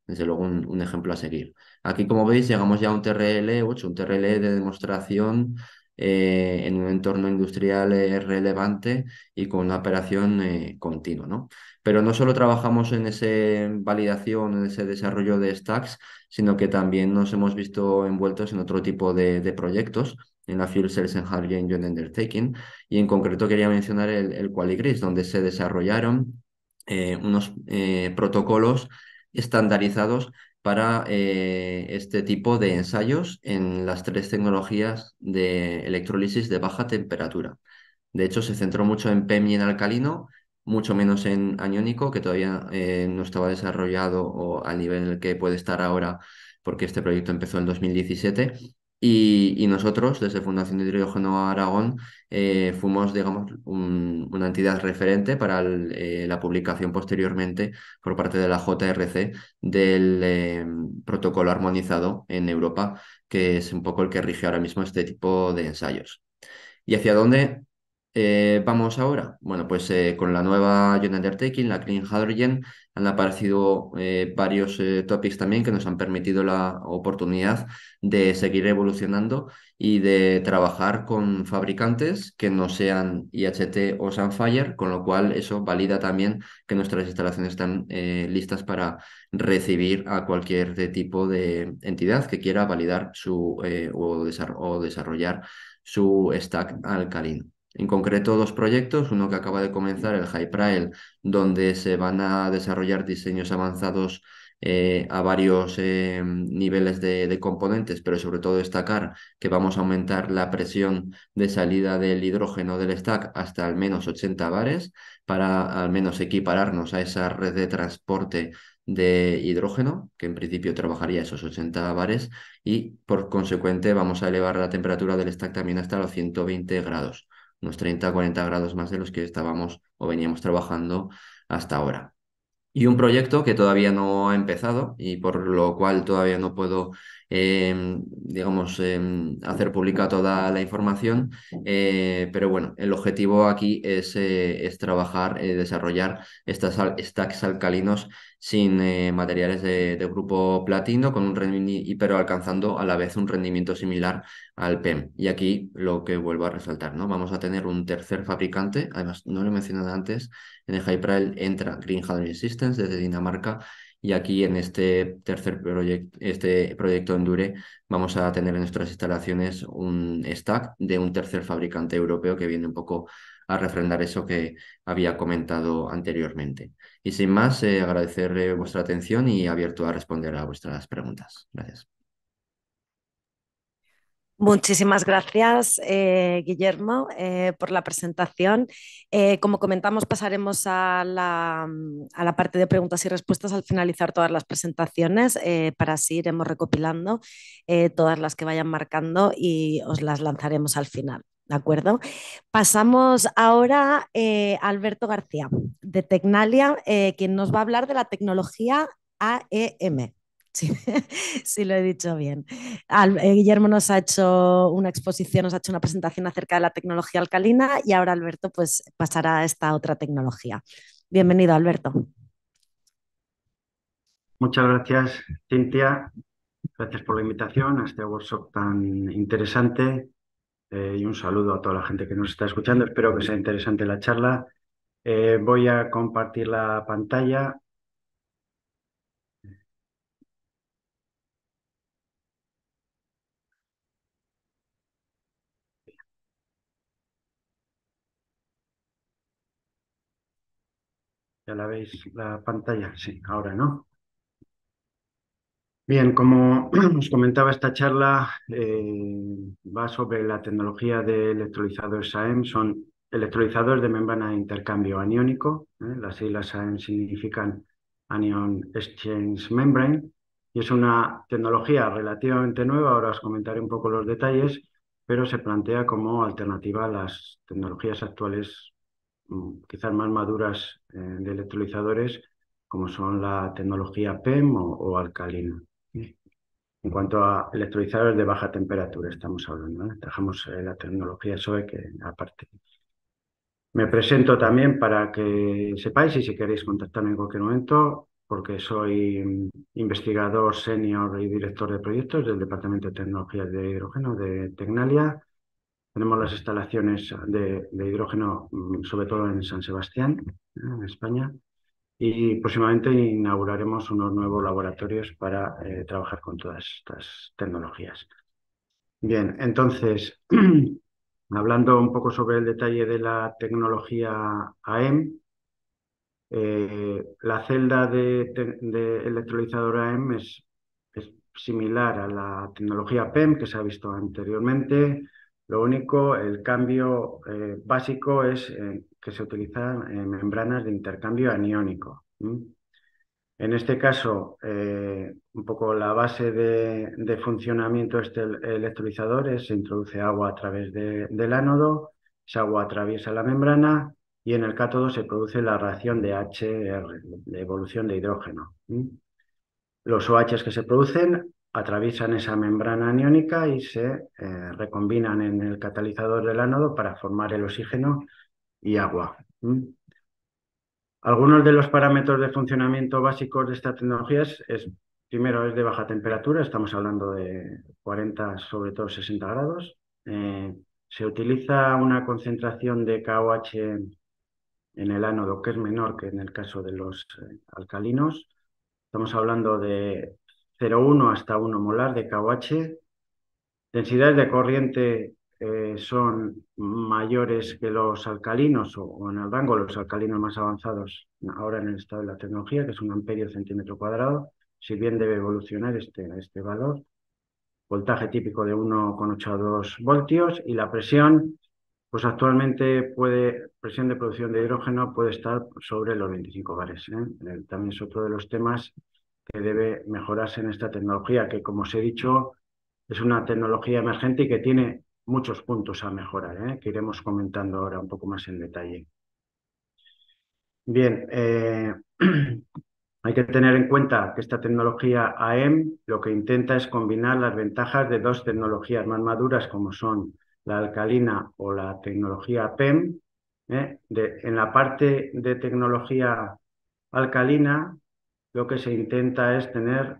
Desde luego un, ejemplo a seguir. Aquí, como veis, llegamos ya a un TRL un TRL de demostración eh, en un entorno industrial eh, relevante y con una operación eh, continua. ¿no? Pero no solo trabajamos en esa validación, en ese desarrollo de stacks, sino que también nos hemos visto envueltos en otro tipo de proyectos en la Field cells and Hard Game Joint Undertaking, y en concreto quería mencionar el, Qualigris, donde se desarrollaron eh, unos eh, protocolos estandarizados para eh, este tipo de ensayos en las tres tecnologías de electrólisis de baja temperatura. De hecho, se centró mucho en PEM y en alcalino, mucho menos en aniónico, que todavía no estaba desarrollado o al nivel que puede estar ahora, porque este proyecto empezó en 2017, y, nosotros, desde Fundación de Hidrógeno Aragón, eh, fuimos, digamos, una entidad referente para eh, la publicación posteriormente por parte de la JRC del em, protocolo armonizado en Europa, que es un poco el que rige ahora mismo este tipo de ensayos. ¿Y hacia dónde eh, vamos ahora? Bueno, pues con la nueva Joint Undertaking, la Clean Hydrogen, han aparecido eh, varios eh, topics también que nos han permitido la oportunidad de seguir evolucionando y de trabajar con fabricantes que no sean IHT o Sunfire, con lo cual eso valida también que nuestras instalaciones están eh, listas para recibir a cualquier tipo de entidad que quiera validar su o, o desarrollar su stack alcalino. En concreto, dos proyectos, uno que acaba de comenzar, el High Priel, donde se van a desarrollar diseños avanzados eh, a varios eh, niveles de, de, componentes, pero sobre todo destacar que vamos a aumentar la presión de salida del hidrógeno del stack hasta al menos 80 bares para al menos equipararnos a esa red de transporte de hidrógeno, que en principio trabajaría esos 80 bares, y por consecuente vamos a elevar la temperatura del stack también hasta los 120 grados unos 30 40 grados más de los que estábamos o veníamos trabajando hasta ahora. Y un proyecto que todavía no ha empezado y por lo cual todavía no puedo, em, digamos, em, hacer pública toda la información. Eh, pero bueno, el objetivo aquí es, eh, es trabajar, eh, desarrollar estas stacks alcalinos sin eh, materiales de, grupo platino, con un pero alcanzando a la vez un rendimiento similar al PEM. Y aquí lo que vuelvo a resaltar, ¿no? Vamos a tener un tercer fabricante, además no lo he mencionado antes, en el Hyper-El entra Green Hydrogen Systems desde Dinamarca y aquí en este tercer proyecto, este proyecto Endure, vamos a tener en nuestras instalaciones un stack de un tercer fabricante europeo que viene un poco a refrendar eso que había comentado anteriormente. Y sin más, agradecer eh, agradecerle vuestra atención y abierto a responder a vuestras preguntas. Gracias. Muchísimas gracias, eh, Guillermo, eh, por la presentación. como comentamos, pasaremos a la, parte de preguntas y respuestas al finalizar todas las presentaciones. para así iremos recopilando todas las que vayan marcando y os las lanzaremos al final. ¿de acuerdo? Pasamos ahora eh, a Alberto García, de Tecnalia, eh, quien nos va a hablar de la tecnología AEM. Sí, lo he dicho bien. Eh, Guillermo nos ha hecho una exposición, nos ha hecho una presentación acerca de la tecnología alcalina y ahora Alberto pues, pasará a esta otra tecnología. Bienvenido, Alberto. Muchas gracias, Cintia. Gracias por la invitación a este workshop tan interesante eh, y un saludo a toda la gente que nos está escuchando. Espero que sea interesante la charla. Eh, voy a compartir la pantalla. ¿Ya la veis la pantalla? Sí, ahora no. Bien, como os comentaba, esta charla eh, va sobre la tecnología de electrolizadores SAEM. Son electrolizadores de membrana de intercambio aniónico. ¿eh? Las siglas SAEM significan Anion Exchange Membrane. Y es una tecnología relativamente nueva, ahora os comentaré un poco los detalles, pero se plantea como alternativa a las tecnologías actuales, mm, quizás más maduras eh, de electrolizadores, como son la tecnología PEM o, o alcalina. En cuanto a electrolizadores de baja temperatura, estamos hablando, Dejamos eh, la tecnología SOE que aparte. Me presento también para que sepáis y si queréis contactarme en cualquier momento, porque soy mm, investigador senior y director de proyectos del Departamento de Tecnologías de Hidrógeno de Tecnalia. Tenemos las instalaciones de hidrógeno, mm, sobre todo en San Sebastián, en España y próximamente inauguraremos unos nuevos laboratorios para eh, trabajar con todas estas tecnologías. Bien, entonces, hablando un poco sobre el detalle de la tecnología AEM, eh, la celda de, electrolizador AEM es similar a la tecnología PEM que se ha visto anteriormente, lo único, el cambio eh, básico es eh, que se utilizan eh, membranas de intercambio aniónico. En este caso, un poco la base de, funcionamiento de este electrolizador es se introduce agua a través del ánodo, esa agua atraviesa la membrana, y en el cátodo se produce la reacción de HR, de evolución de hidrógeno. Los OH que se producen atraviesan esa membrana aniónica y se eh, recombinan en el catalizador del ánodo para formar el oxígeno y agua. Algunos de los parámetros de funcionamiento básicos de estas tecnologías es, primero, es de baja temperatura, estamos hablando de 40, sobre todo 60 grados. Eh, se utiliza una concentración de KOH en el ánodo que es menor que en el caso de los eh, alcalinos. Estamos hablando de 0,1 hasta 1 molar de KOH. Densidades de corriente eh, son mayores que los alcalinos o, en el rango los alcalinos más avanzados ahora en el estado de la tecnología, que es un amperio centímetro cuadrado, si bien debe evolucionar este, este valor. Voltaje típico de 1,82 voltios y la presión, pues actualmente puede, presión de producción de hidrógeno puede estar sobre los 25 bares. ¿eh? También es otro de los temas que debe mejorarse en esta tecnología, que como os he dicho, es una tecnología emergente y que tiene muchos puntos a mejorar, ¿eh? que iremos comentando ahora un poco más en detalle. Bien, eh, hay que tener en cuenta que esta tecnología AEM lo que intenta es combinar las ventajas de dos tecnologías más maduras como son la alcalina o la tecnología PEM. ¿eh? en la parte de tecnología alcalina lo que se intenta es tener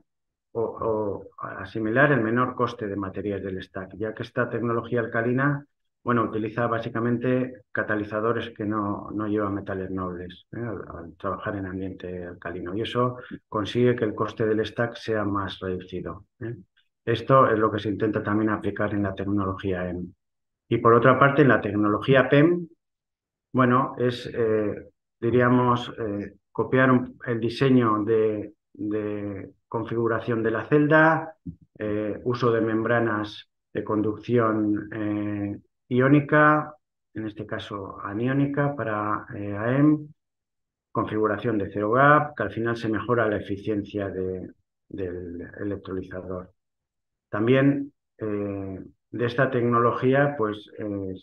o, asimilar el menor coste de materiales del stack, ya que esta tecnología alcalina bueno, utiliza básicamente catalizadores que no, no llevan metales nobles ¿eh? al, trabajar en ambiente alcalino y eso consigue que el coste del stack sea más reducido. ¿eh? Esto es lo que se intenta también aplicar en la tecnología EM. Y por otra parte, en la tecnología PEM, bueno, es, eh, diríamos, copiaron el diseño de, configuración de la celda, eh, uso de membranas de conducción eh, iónica, en este caso aniónica para eh, AEM, configuración de cero gap, que al final se mejora la eficiencia del electrolizador. También de esta tecnología pues,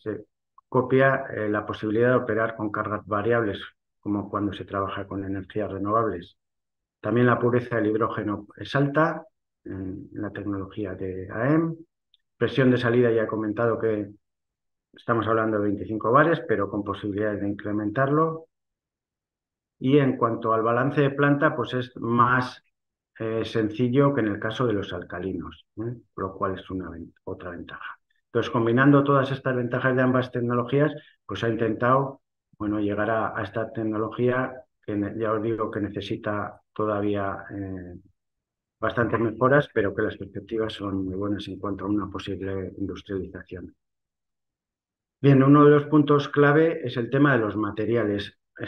se copia la posibilidad de operar con cargas variables como cuando se trabaja con energías renovables. También la pureza del hidrógeno es alta en la tecnología de AEM. Presión de salida, ya he comentado que estamos hablando de 25 bares, pero con posibilidades de incrementarlo. Y en cuanto al balance de planta, pues es más eh, sencillo que en el caso de los alcalinos, ¿eh? lo cual es una otra ventaja. Entonces, combinando todas estas ventajas de ambas tecnologías, pues ha intentado bueno, llegar a, esta tecnología que ya os digo que necesita todavía eh, bastantes mejoras, pero que las perspectivas son muy buenas en cuanto a una posible industrialización. Bien, uno de los puntos clave es el tema de los materiales. Eh,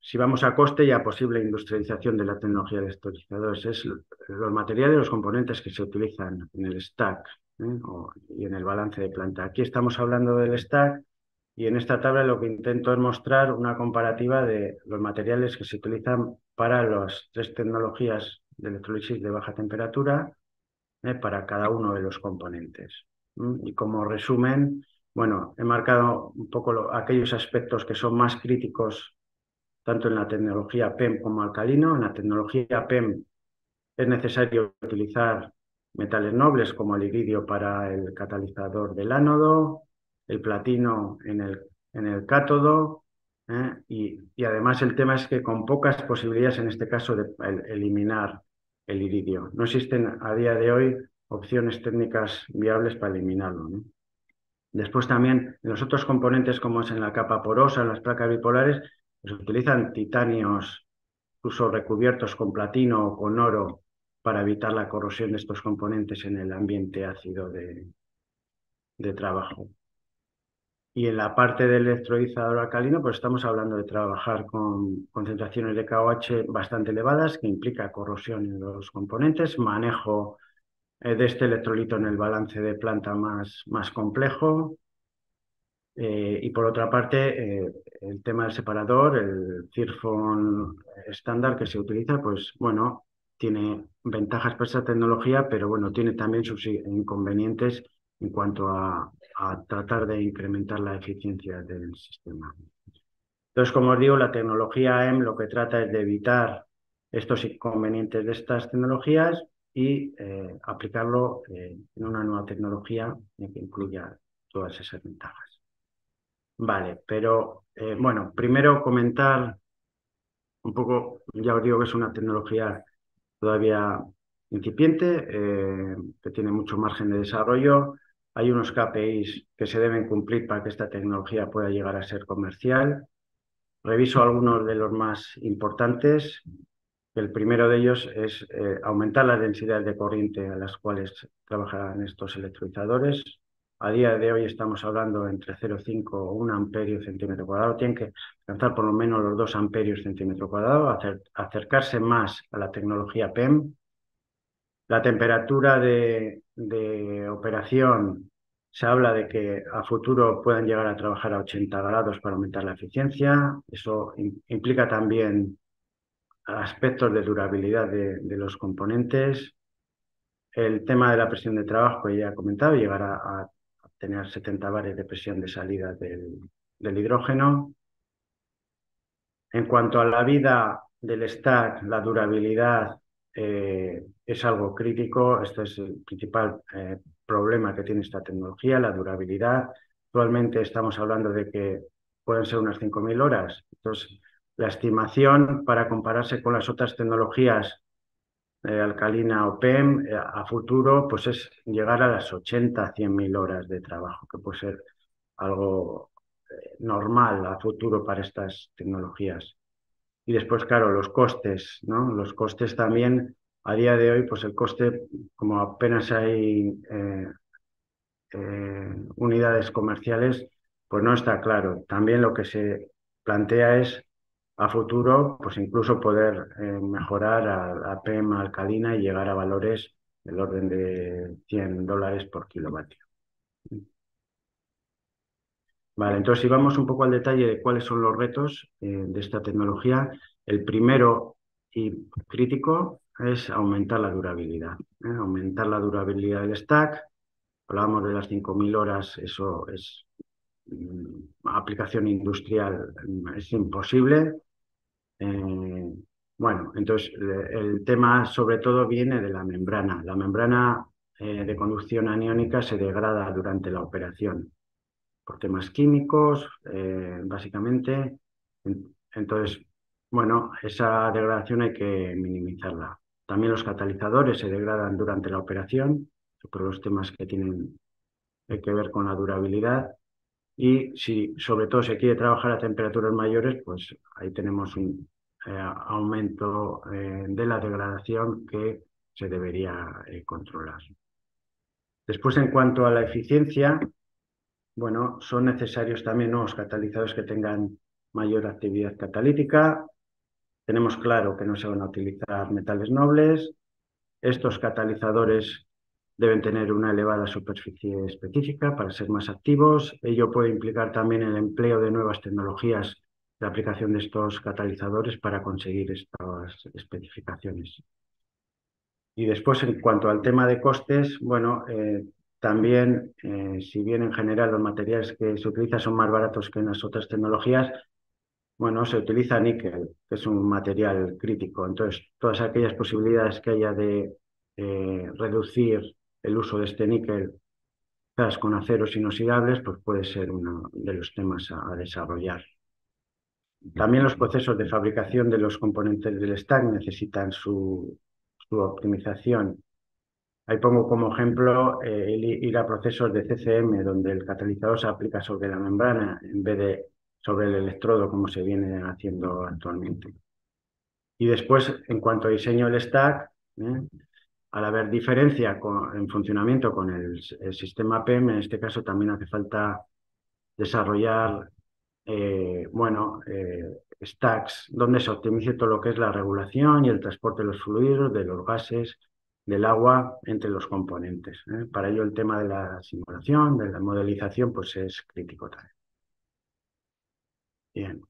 si vamos a coste y a posible industrialización de la tecnología de estorizadores, es los materiales, los componentes que se utilizan en el stack ¿eh? y en el balance de planta. Aquí estamos hablando del stack, y en esta tabla lo que intento es mostrar una comparativa de los materiales que se utilizan para las tres tecnologías de electrólisis de baja temperatura ¿eh? para cada uno de los componentes. Y como resumen, bueno, he marcado un poco aquellos aspectos que son más críticos tanto en la tecnología PEM como alcalino. En la tecnología PEM es necesario utilizar metales nobles como el iridio para el catalizador del ánodo, el platino en el, en el cátodo. ¿eh? Y, además el tema es que con pocas posibilidades en este caso de eliminar el iridio. No existen a día de hoy opciones técnicas viables para eliminarlo. Después también en los otros componentes como es en la capa porosa, en las placas bipolares, se utilizan titanios incluso recubiertos con platino o con oro para evitar la corrosión de estos componentes en el ambiente ácido de trabajo. Y en la parte del electrolizador alcalino, pues estamos hablando de trabajar con concentraciones de KOH bastante elevadas, que implica corrosión en los componentes, manejo eh, de este electrolito en el balance de planta más, más complejo. Eh, y por otra parte, eh, el tema del separador, el CIRFON estándar que se utiliza, pues bueno, tiene ventajas para esa tecnología, pero bueno, tiene también sus inconvenientes en cuanto a a tratar de incrementar la eficiencia del sistema. Entonces, como os digo, la tecnología EM lo que trata es de evitar estos inconvenientes de estas tecnologías y eh, aplicarlo eh, en una nueva tecnología que incluya todas esas ventajas. Vale, pero eh, bueno, primero comentar un poco, ya os digo que es una tecnología todavía incipiente, que tiene mucho margen de desarrollo, hay unos KPIs que se deben cumplir para que esta tecnología pueda llegar a ser comercial. Reviso algunos de los más importantes. El primero de ellos es eh, aumentar la densidad de corriente a las cuales trabajarán estos electrolizadores. A día de hoy estamos hablando entre 0,5 o 1 amperio centímetro cuadrado. Tienen que alcanzar por lo menos los 2 amperios centímetro cuadrado, acercarse más a la tecnología PEM, la temperatura de, operación se habla de que a futuro puedan llegar a trabajar a 80 grados para aumentar la eficiencia. Eso implica también aspectos de durabilidad de, los componentes. El tema de la presión de trabajo, ya he comentado, llegar a, tener 70 bares de presión de salida del, hidrógeno. En cuanto a la vida del stack, la durabilidad, eh, es algo crítico, este es el principal eh, problema que tiene esta tecnología, la durabilidad. Actualmente estamos hablando de que pueden ser unas 5.000 horas. Entonces, la estimación para compararse con las otras tecnologías eh, alcalina o PEM eh, a futuro pues es llegar a las 80, 100.000 horas de trabajo, que puede ser algo normal a futuro para estas tecnologías. Y después, claro, los costes, ¿no? Los costes también a día de hoy, pues el coste, como apenas hay eh, eh, unidades comerciales, pues no está claro. También lo que se plantea es a futuro, pues incluso poder eh, mejorar a la PM alcalina y llegar a valores del orden de 100 dólares por kilovatio. Vale, entonces si vamos un poco al detalle de cuáles son los retos de esta tecnología, el primero y crítico es aumentar la durabilidad. ¿eh? Aumentar la durabilidad del stack. Hablábamos de las 5.000 horas, eso es mm, aplicación industrial, mm, es imposible. Eh, bueno, entonces el tema sobre todo viene de la membrana. La membrana eh, de conducción aniónica se degrada durante la operación por temas químicos, básicamente. Entonces, bueno, esa degradación hay que minimizarla. También los catalizadores se degradan durante la operación, por los temas que tienen eh, que ver con la durabilidad. Y si sobre todo se quiere trabajar a temperaturas mayores, pues ahí tenemos un eh, aumento eh, de la degradación que se debería controlar. Después, en cuanto a la eficiencia, bueno, son necesarios también nuevos catalizadores que tengan mayor actividad catalítica, tenemos claro que no se van a utilizar metales nobles, estos catalizadores deben tener una elevada superficie específica para ser más activos, ello puede implicar también el empleo de nuevas tecnologías de aplicación de estos catalizadores para conseguir estas especificaciones. Y después, en cuanto al tema de costes, bueno, eh, también, eh, si bien en general los materiales que se utilizan son más baratos que en las otras tecnologías, bueno, se utiliza níquel, que es un material crítico. Entonces, todas aquellas posibilidades que haya de eh, reducir el uso de este níquel con aceros inoxidables, pues puede ser uno de los temas a, desarrollar. También los procesos de fabricación de los componentes del stack necesitan su, optimización. Ahí pongo como ejemplo eh, ir a procesos de CCM, donde el catalizador se aplica sobre la membrana en vez de sobre el electrodo como se viene haciendo actualmente. Y después, en cuanto a diseño del stack, ¿eh? al haber diferencia en funcionamiento con el, sistema PEM, en este caso también hace falta desarrollar, eh, bueno, eh, stacks donde se optimice todo lo que es la regulación y el transporte de los fluidos, de los gases, del agua entre los componentes. Para ello el tema de la simulación, de la modelización, pues es crítico también. Bien.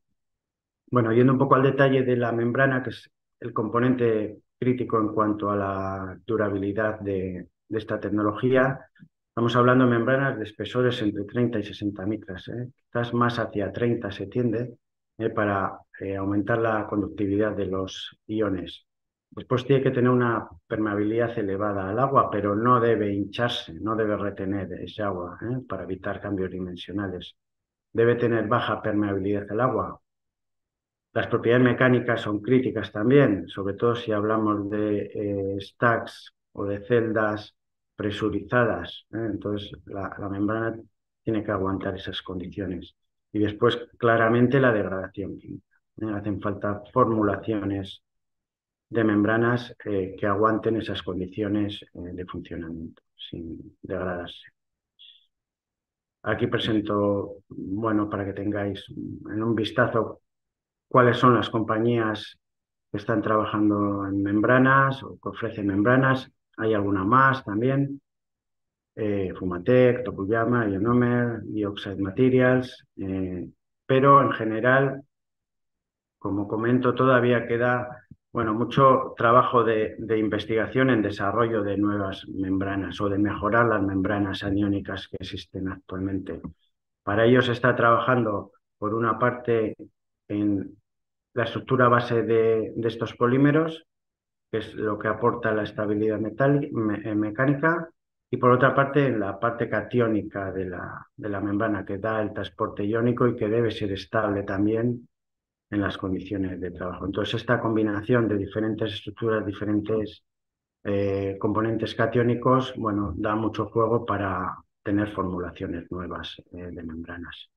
Bueno, yendo un poco al detalle de la membrana, que es el componente crítico en cuanto a la durabilidad de, esta tecnología, estamos hablando de membranas de espesores entre 30 y 60 micras, ¿eh? quizás más hacia 30 se tiende ¿eh? para eh, aumentar la conductividad de los iones. Después tiene que tener una permeabilidad elevada al agua, pero no debe hincharse, no debe retener ese agua para evitar cambios dimensionales debe tener baja permeabilidad al agua. Las propiedades mecánicas son críticas también, sobre todo si hablamos de eh, stacks o de celdas presurizadas. ¿eh? Entonces, la, membrana tiene que aguantar esas condiciones. Y después, claramente, la degradación química. ¿eh? Hacen falta formulaciones de membranas que aguanten esas condiciones de funcionamiento sin degradarse. Aquí presento, bueno, para que tengáis en un vistazo cuáles son las compañías que están trabajando en membranas o que ofrecen membranas. Hay alguna más también. Eh, Fumatec, Tokuyama, Ionomer, Dioxide Materials. Eh, pero en general, como comento, todavía queda bueno, mucho trabajo de, investigación en desarrollo de nuevas membranas o de mejorar las membranas aniónicas que existen actualmente. Para ello se está trabajando, por una parte, en la estructura base de, estos polímeros, que es lo que aporta la estabilidad eh, mecánica, y por otra parte, en la parte catiónica de la membrana, que da el transporte iónico y que debe ser estable también en las condiciones de trabajo. Entonces, esta combinación de diferentes estructuras, diferentes eh, componentes catiónicos, bueno, da mucho juego para tener formulaciones nuevas eh, de membranas.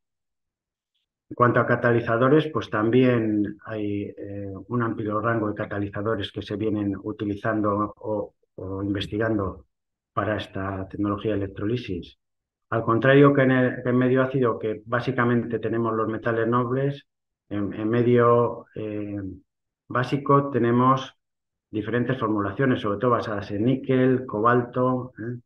En cuanto a catalizadores, pues también hay eh, un amplio rango de catalizadores que se vienen utilizando o, investigando para esta tecnología de electrolisis. Al contrario que en, el, en medio ácido, que básicamente tenemos los metales nobles, en, medio eh, básico tenemos diferentes formulaciones, sobre todo basadas en níquel, cobalto, ¿eh?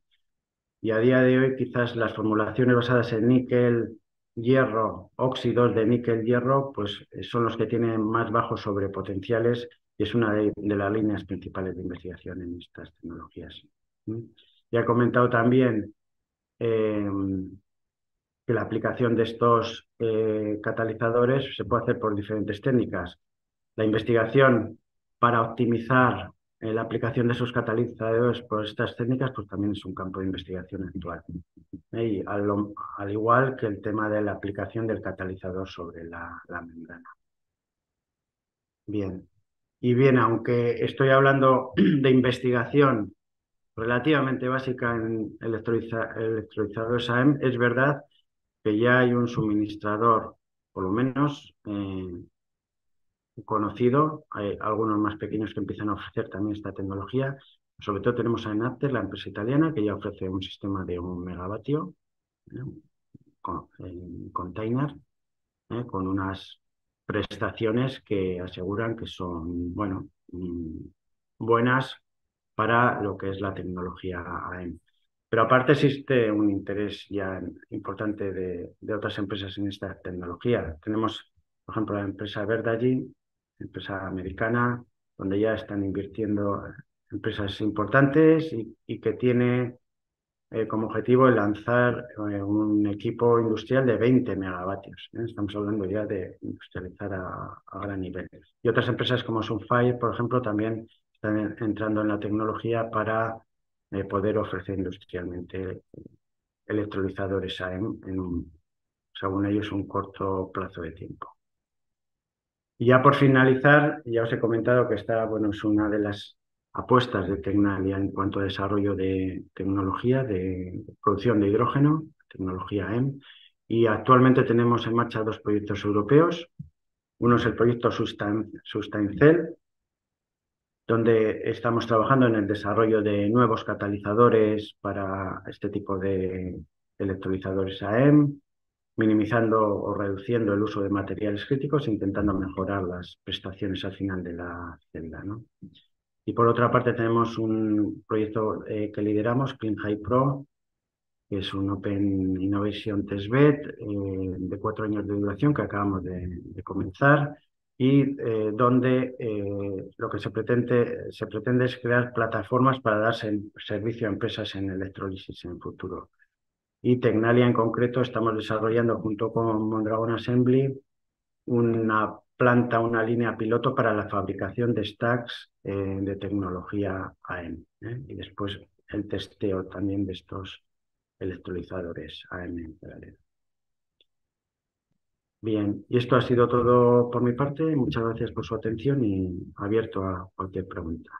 y a día de hoy quizás las formulaciones basadas en níquel, hierro, óxidos de níquel, hierro, pues eh, son los que tienen más bajos sobrepotenciales y es una de, las líneas principales de investigación en estas tecnologías. Ya he comentado también que la aplicación de estos eh, catalizadores se puede hacer por diferentes técnicas. La investigación para optimizar eh, la aplicación de esos catalizadores por estas técnicas, pues también es un campo de investigación actual. Eh, y al, igual que el tema de la aplicación del catalizador sobre la, membrana. Bien. Y bien, aunque estoy hablando de investigación relativamente básica en electrolizadores AEM, es verdad ya hay un suministrador, por lo menos eh, conocido, hay algunos más pequeños que empiezan a ofrecer también esta tecnología. Sobre todo tenemos a Enapter, la empresa italiana, que ya ofrece un sistema de un megavatio, ¿eh? con, en container, ¿eh? con unas prestaciones que aseguran que son, bueno, mm, buenas para lo que es la tecnología AEM pero aparte existe un interés ya importante de, otras empresas en esta tecnología. Tenemos, por ejemplo, la empresa Verdagin, empresa americana, donde ya están invirtiendo empresas importantes y, que tiene eh, como objetivo el lanzar eh, un equipo industrial de 20 megavatios. ¿eh? Estamos hablando ya de industrializar a, a, gran nivel. Y otras empresas como Sunfire, por ejemplo, también están entrando en la tecnología para poder ofrecer industrialmente electrolizadores AEM en, según ellos, un corto plazo de tiempo. Y ya por finalizar, ya os he comentado que esta bueno, es una de las apuestas de Tecnalia en cuanto a desarrollo de tecnología de producción de hidrógeno, tecnología AEM, y actualmente tenemos en marcha dos proyectos europeos. Uno es el proyecto Sustancel, donde estamos trabajando en el desarrollo de nuevos catalizadores para este tipo de electrolizadores AEM, minimizando o reduciendo el uso de materiales críticos, e intentando mejorar las prestaciones al final de la celda. ¿no? Y por otra parte tenemos un proyecto eh, que lideramos, Clean High Pro, que es un Open Innovation Testbed eh, de cuatro años de duración que acabamos de comenzar y eh, donde eh, lo que se pretende, se pretende es crear plataformas para dar servicio a empresas en electrólisis en el futuro. Y Tecnalia en concreto estamos desarrollando junto con Mondragon Assembly una planta, una línea piloto para la fabricación de stacks eh, de tecnología AM y después el testeo también de estos electrolizadores AM en paralelo. Bien, y esto ha sido todo por mi parte. Muchas gracias por su atención y abierto a cualquier pregunta.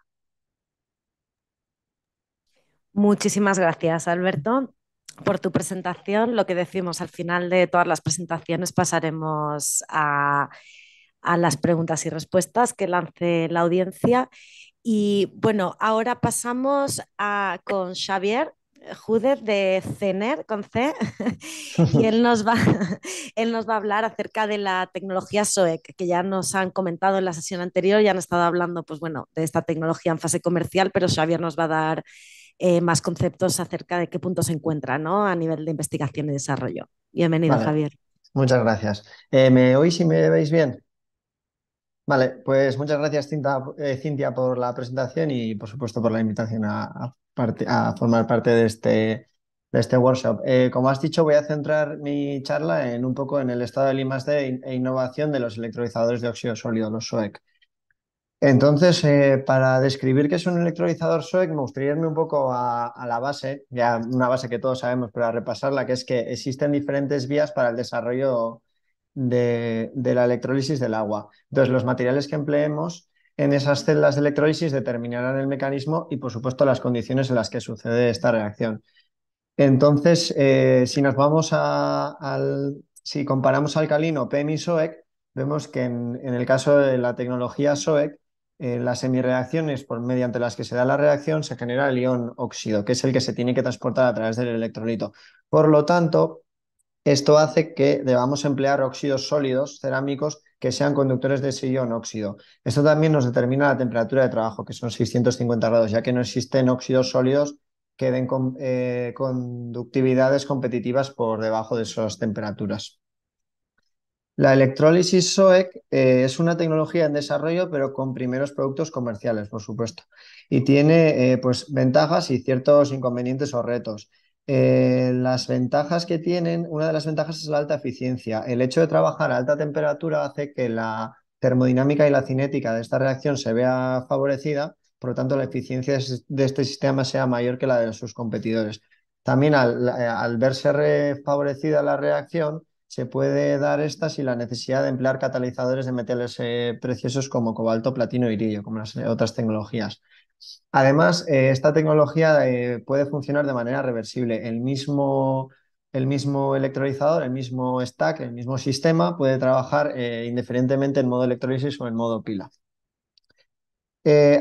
Muchísimas gracias, Alberto, por tu presentación. Lo que decimos al final de todas las presentaciones pasaremos a, las preguntas y respuestas que lance la audiencia. Y bueno, ahora pasamos con Xavier, Judith de CENER, con C, y él nos, va, él nos va a hablar acerca de la tecnología SOEC, que ya nos han comentado en la sesión anterior, ya han estado hablando, pues bueno, de esta tecnología en fase comercial, pero Xavier nos va a dar eh, más conceptos acerca de qué punto se encuentra, A nivel de investigación y desarrollo. Bienvenido, Javier. Muchas gracias. Eh, ¿Me oís y me veis bien? Vale, pues muchas gracias eh, Cintia, por la presentación y por supuesto por la invitación a, formar parte de este, de este workshop. Eh, como has dicho, voy a centrar mi charla en un poco en el estado del I+.D. E, e innovación de los electrolizadores de óxido sólido, los SOEC. Entonces, eh, para describir qué es un electrolizador SOEC, me gustaría irme un poco a, la base, ya una base que todos sabemos, pero a repasarla, que es que existen diferentes vías para el desarrollo de, la electrólisis del agua. Entonces, los materiales que empleemos en esas celdas de electrólisis determinarán el mecanismo y, por supuesto, las condiciones en las que sucede esta reacción. Entonces, eh, si nos vamos al, si comparamos alcalino PEM SOEC, vemos que en, el caso de la tecnología SOEC, eh, las semirreacciones por, mediante las que se da la reacción se genera el ion óxido, que es el que se tiene que transportar a través del electrolito. Por lo tanto, esto hace que debamos emplear óxidos sólidos cerámicos que sean conductores de sillón óxido. Esto también nos determina la temperatura de trabajo, que son 650 grados, ya que no existen óxidos sólidos que den con, eh, conductividades competitivas por debajo de esas temperaturas. La electrólisis SOEC eh, es una tecnología en desarrollo, pero con primeros productos comerciales, por supuesto, y tiene eh, pues, ventajas y ciertos inconvenientes o retos. Eh, las ventajas que tienen, una de las ventajas es la alta eficiencia. El hecho de trabajar a alta temperatura hace que la termodinámica y la cinética de esta reacción se vea favorecida, por lo tanto la eficiencia de este sistema sea mayor que la de sus competidores. También al, eh, verse favorecida la reacción, se puede dar esta sin la necesidad de emplear catalizadores de metales eh, preciosos como cobalto, platino y iridio, como las otras tecnologías. Además, eh, esta tecnología eh, puede funcionar de manera reversible. El mismo, el mismo electrolizador, el mismo stack, el mismo sistema puede trabajar eh, indiferentemente en modo electrólisis o en modo pila.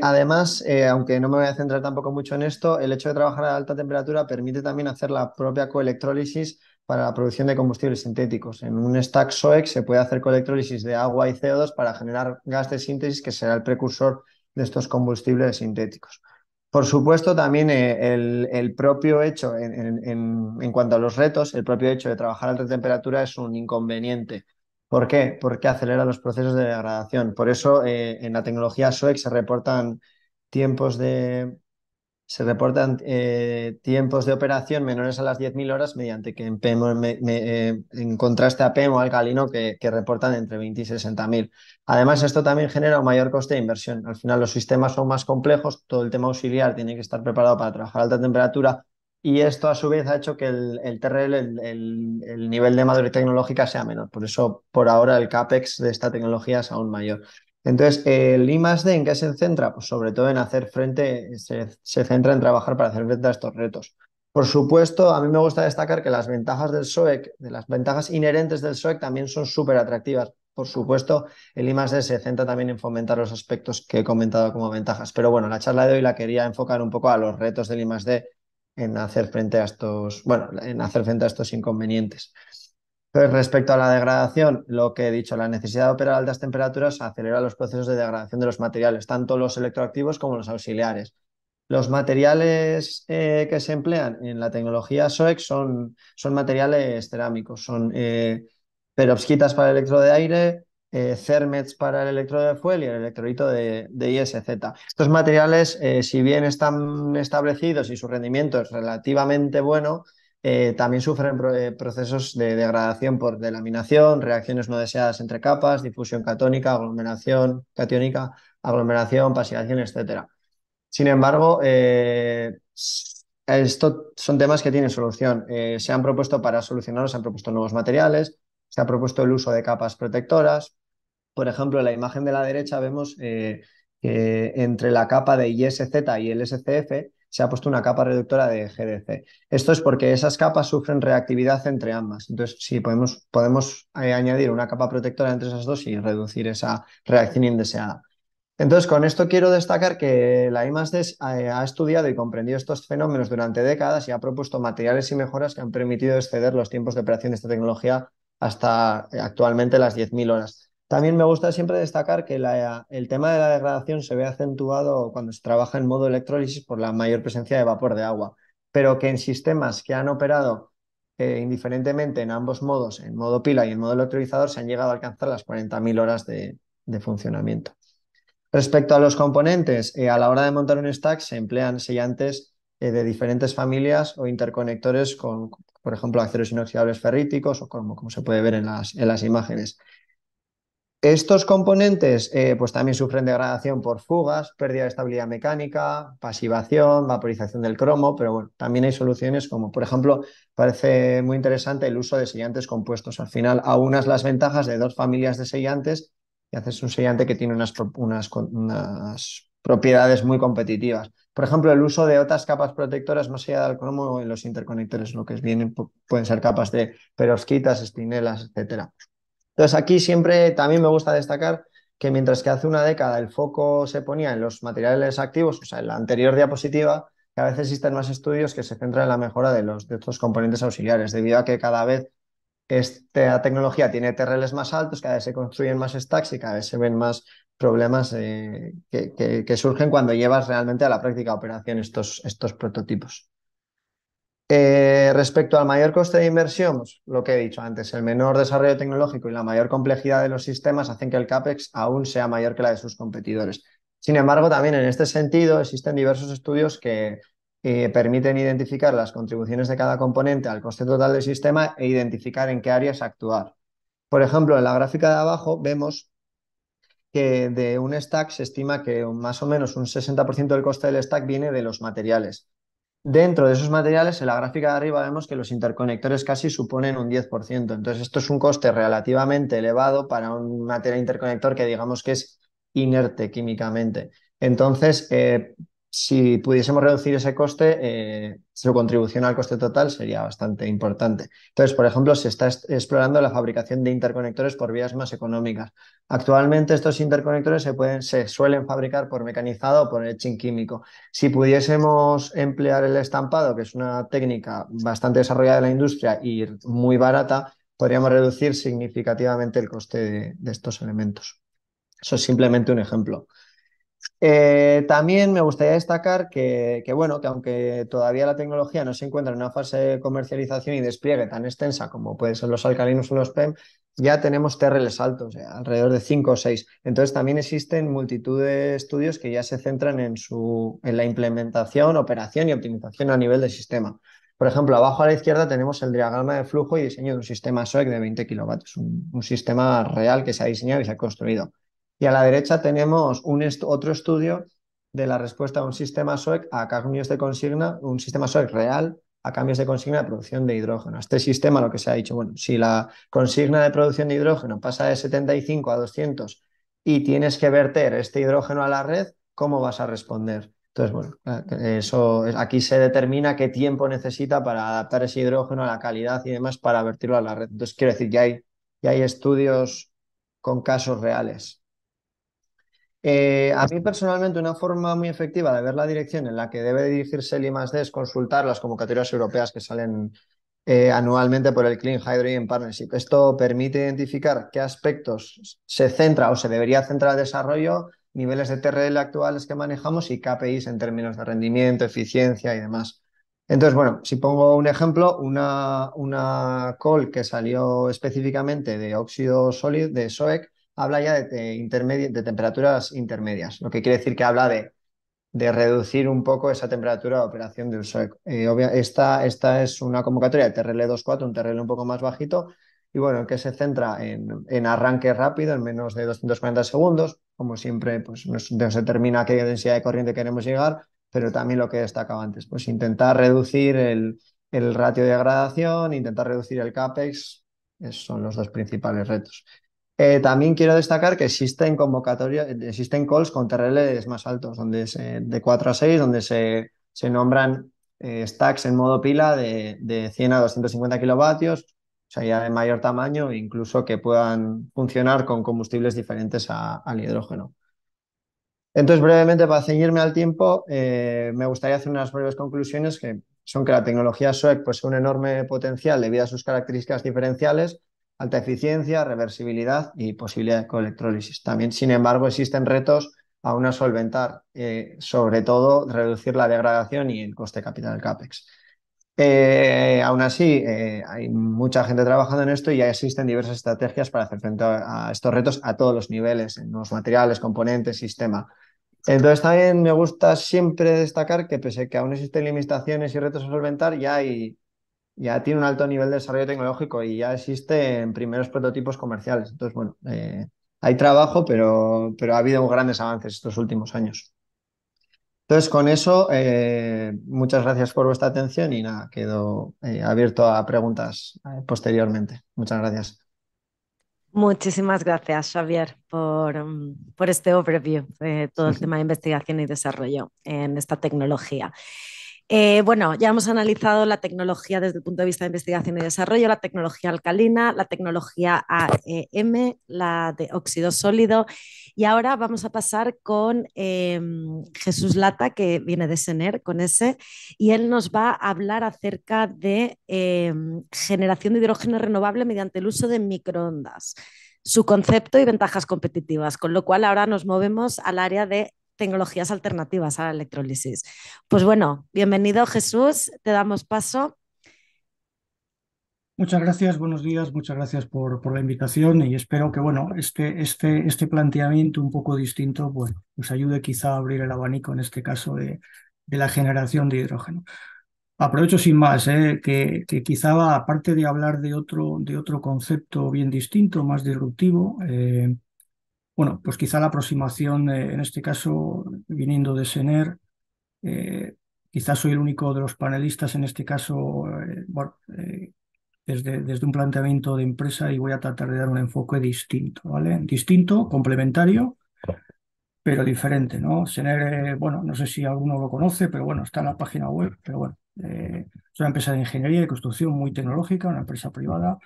además, aunque no me voy a centrar tampoco mucho en esto, el hecho de trabajar a alta temperatura permite también hacer la propia coelectrólisis para la producción de combustibles sintéticos. En un stack SOEC se puede hacer coelectrólisis de agua y CO2 para generar gas de síntesis que será el precursor de estos combustibles sintéticos. Por supuesto, también eh, el, propio hecho, en, cuanto a los retos, el propio hecho de trabajar a alta temperatura es un inconveniente. ¿Por qué? Porque acelera los procesos de degradación. Por eso eh, en la tecnología Soex se reportan tiempos de, se reportan eh, tiempos de operación menores a las 10.000 horas mediante que en, eh, contraste a PEMO alcalino que, reportan entre 20 y 60.000. Además, esto también genera un mayor coste de inversión. Al final, los sistemas son más complejos, todo el tema auxiliar tiene que estar preparado para trabajar a alta temperatura y esto a su vez ha hecho que el, el TRL, el, el nivel de madurez tecnológica sea menor. Por eso, por ahora, el CAPEX de esta tecnología es aún mayor. Entonces, el I más D, ¿en qué se centra? Pues sobre todo en hacer frente, se, centra en trabajar para hacer frente a estos retos. Por supuesto, a mí me gusta destacar que las ventajas del SOEC, de las ventajas inherentes del SOEC también son súper atractivas. Por supuesto, el I más D se centra también en fomentar los aspectos que he comentado como ventajas. Pero bueno, la charla de hoy la quería enfocar un poco a los retos del I más D en hacer frente a estos, bueno, en hacer frente a estos inconvenientes respecto a la degradación, lo que he dicho, la necesidad de operar a altas temperaturas acelera los procesos de degradación de los materiales, tanto los electroactivos como los auxiliares. Los materiales eh, que se emplean en la tecnología SOEX son, son materiales cerámicos, son eh, perovskitas para el electrodo de aire, eh, cermets para el electrodo de fuel y el electrolito de ISZ. Estos materiales, si bien están establecidos y su rendimiento es relativamente bueno, eh, también sufren eh, procesos de degradación por delaminación, reacciones no deseadas entre capas, difusión catónica, aglomeración catiónica, aglomeración, pasivación, etc. Sin embargo, eh, estos son temas que tienen solución. se han propuesto para solucionarlos, se han propuesto nuevos materiales, se ha propuesto el uso de capas protectoras. Por ejemplo, en la imagen de la derecha vemos que entre la capa de ISZ y el SCF se ha puesto una capa reductora de GDC. Esto es porque esas capas sufren reactividad entre ambas. Entonces, sí, podemos, podemos eh, añadir una capa protectora entre esas dos y reducir esa reacción indeseada. Entonces, con esto quiero destacar que la I+D eh, ha estudiado y comprendido estos fenómenos durante décadas y ha propuesto materiales y mejoras que han permitido exceder los tiempos de operación de esta tecnología hasta eh, actualmente las 10.000 horas. También me gusta siempre destacar que el tema de la degradación se ve acentuado cuando se trabaja en modo electrólisis por la mayor presencia de vapor de agua, pero que en sistemas que han operado eh, indiferentemente en ambos modos, en modo pila y en modo electrolizador, se han llegado a alcanzar las 40.000 horas de, funcionamiento. Respecto a los componentes, eh, a la hora de montar un stack se emplean sellantes eh, de diferentes familias o interconectores con, por ejemplo, aceros inoxidables ferríticos o como, como se puede ver en las, en las imágenes. Estos componentes eh, pues también sufren degradación por fugas, pérdida de estabilidad mecánica, pasivación, vaporización del cromo, pero bueno, también hay soluciones como, por ejemplo, parece muy interesante el uso de sellantes compuestos. Al final, aunas las ventajas de dos familias de sellantes y haces un sellante que tiene unas, unas propiedades muy competitivas. Por ejemplo, el uso de otras capas protectoras más allá del cromo en los interconectores, lo que es pueden ser capas de perosquitas, espinelas, etcétera. Entonces aquí siempre también me gusta destacar que mientras que hace una década el foco se ponía en los materiales activos, o sea, en la anterior diapositiva, que a veces existen más estudios que se centran en la mejora de, los, de estos componentes auxiliares, debido a que cada vez esta tecnología tiene TRLs más altos, cada vez se construyen más stacks y cada vez se ven más problemas eh, que, que, surgen cuando llevas realmente a la práctica operación estos, estos prototipos. Eh, respecto al mayor coste de inversión, lo que he dicho antes, el menor desarrollo tecnológico y la mayor complejidad de los sistemas hacen que el CAPEX aún sea mayor que la de sus competidores. Sin embargo, también en este sentido existen diversos estudios que permiten identificar las contribuciones de cada componente al coste total del sistema e identificar en qué áreas actuar. Por ejemplo, en la gráfica de abajo vemos que de un stack se estima que más o menos un 60% del coste del stack viene de los materiales Dentro de esos materiales, en la gráfica de arriba vemos que los interconectores casi suponen un 10%. Entonces, esto es un coste relativamente elevado para un material interconector que digamos que es inerte químicamente. Entonces, eh, si pudiésemos reducir ese coste, eh, su contribución al coste total sería bastante importante. Entonces, por ejemplo, se está explorando la fabricación de interconectores por vías más económicas. Actualmente estos interconectores se, pueden, se suelen fabricar por mecanizado o por etching químico. Si pudiésemos emplear el estampado, que es una técnica bastante desarrollada en la industria y muy barata, podríamos reducir significativamente el coste de estos elementos. Eso es simplemente un ejemplo. Eh, también me gustaría destacar que, bueno, que aunque todavía la tecnología no se encuentra en una fase de comercialización y despliegue tan extensa como pueden ser los alcalinos o los PEM, ya tenemos TRLs altos, eh, alrededor de 5 o 6. Entonces también existen multitud de estudios que ya se centran en, su, en la implementación, operación y optimización a nivel del sistema. Por ejemplo, abajo a la izquierda tenemos el diagrama de flujo y diseño de un sistema SOEC de 20 kilovatios, un sistema real que se ha diseñado y se ha construido. Y a la derecha tenemos un otro estudio de la respuesta a un sistema SOEC a cambios de consigna, un sistema SOEC real a cambios de consigna de producción de hidrógeno. Este sistema, lo que se ha dicho, bueno, si la consigna de producción de hidrógeno pasa de 75 a 200 y tienes que verter este hidrógeno a la red, ¿cómo vas a responder? Entonces, bueno, eso, aquí se determina qué tiempo necesita para adaptar ese hidrógeno a la calidad y demás para vertirlo a la red. Entonces, quiero decir, ya hay, ya hay estudios con casos reales. Eh, a mí personalmente una forma muy efectiva de ver la dirección en la que debe dirigirse el I+.D. es consultar las convocatorias europeas que salen eh, anualmente por el Clean Hydrogen Partnership. Esto permite identificar qué aspectos se centra o se debería centrar el desarrollo, niveles de TRL actuales que manejamos y KPIs en términos de rendimiento, eficiencia y demás. Entonces, bueno, si pongo un ejemplo, una, una call que salió específicamente de óxido sólido, de SOEC, habla ya de, temperaturas intermedias, lo que quiere decir que habla de, reducir un poco esa temperatura de operación de uso. Eh, esta, es una convocatoria de TRL 2.4, un TRL un poco más bajito, y bueno, que se centra en, arranque rápido, en menos de 240 segundos, como siempre, pues nos, determina qué densidad de corriente queremos llegar, pero también lo que destacaba antes, pues intentar reducir el, el ratio de degradación, intentar reducir el CAPEX, esos son los dos principales retos. Eh, también quiero destacar que existen existen calls con TRLs más altos, donde de 4 a 6, donde se, nombran eh, stacks en modo pila de, 100 a 250 kilovatios, o sea, ya de mayor tamaño, e incluso que puedan funcionar con combustibles diferentes al hidrógeno. Entonces, brevemente, para ceñirme al tiempo, eh, me gustaría hacer unas breves conclusiones que son que la tecnología SOEC posee pues, un enorme potencial debido a sus características diferenciales alta eficiencia, reversibilidad y posibilidad de coelectrólisis. También, sin embargo, existen retos aún a solventar, eh, sobre todo reducir la degradación y el coste capital del CAPEX. Eh, aún así, eh, hay mucha gente trabajando en esto y ya existen diversas estrategias para hacer frente a, a estos retos a todos los niveles, en los materiales, componentes, sistema. Entonces también me gusta siempre destacar que pese a que aún existen limitaciones y retos a solventar, ya hay ya tiene un alto nivel de desarrollo tecnológico y ya existe en primeros prototipos comerciales. Entonces, bueno, eh, hay trabajo, pero, pero ha habido grandes avances estos últimos años. Entonces, con eso, eh, muchas gracias por vuestra atención y nada, quedo eh, abierto a preguntas posteriormente. Muchas gracias. Muchísimas gracias, Javier, por, por este overview de todo el tema de investigación y desarrollo en esta tecnología. Eh, bueno, ya hemos analizado la tecnología desde el punto de vista de investigación y desarrollo, la tecnología alcalina, la tecnología AEM, la de óxido sólido. Y ahora vamos a pasar con em, Jesús Lata, que viene de SENER, con ese, y él nos va a hablar acerca de em, generación de hidrógeno renovable mediante el uso de microondas su concepto y ventajas competitivas, con lo cual ahora nos movemos al área de tecnologías alternativas a la electrólisis. Pues bueno, bienvenido Jesús, te damos paso. Muchas gracias, buenos días, muchas gracias por, la invitación y espero que bueno, este, este, este planteamiento un poco distinto pues, nos ayude quizá a abrir el abanico en este caso de, de la generación de hidrógeno. Aprovecho sin más, eh, que, que, quizá aparte de hablar de otro, de otro concepto bien distinto, más disruptivo, eh, bueno, pues quizá la aproximación, eh, en este caso, viniendo de Sener, eh, quizás soy el único de los panelistas, en este caso, eh, bueno, desde, desde, un planteamiento de empresa y voy a tratar de dar un enfoque distinto, ¿vale? Distinto, complementario, pero diferente, ¿no? Sener, bueno, no sé si alguno lo conoce, pero bueno, está en la página web, pero bueno, es una empresa de ingeniería y construcción muy tecnológica, una empresa privada,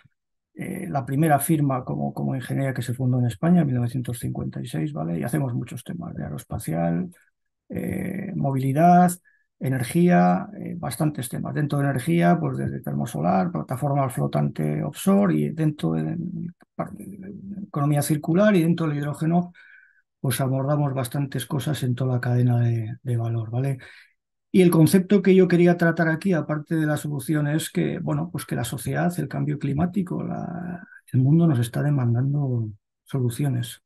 eh, la primera firma como, como ingeniería que se fundó en España en 1956, ¿vale? Y hacemos muchos temas de aeroespacial, eh, movilidad, energía, eh, bastantes temas. Dentro de energía, pues desde termosolar, plataforma flotante offshore y dentro de, economía circular y dentro del hidrógeno, pues abordamos bastantes cosas en toda la cadena de, de valor, ¿vale? Y el concepto que yo quería tratar aquí, aparte de la solución, es que, bueno, pues que la sociedad, el cambio climático, el mundo nos está demandando soluciones.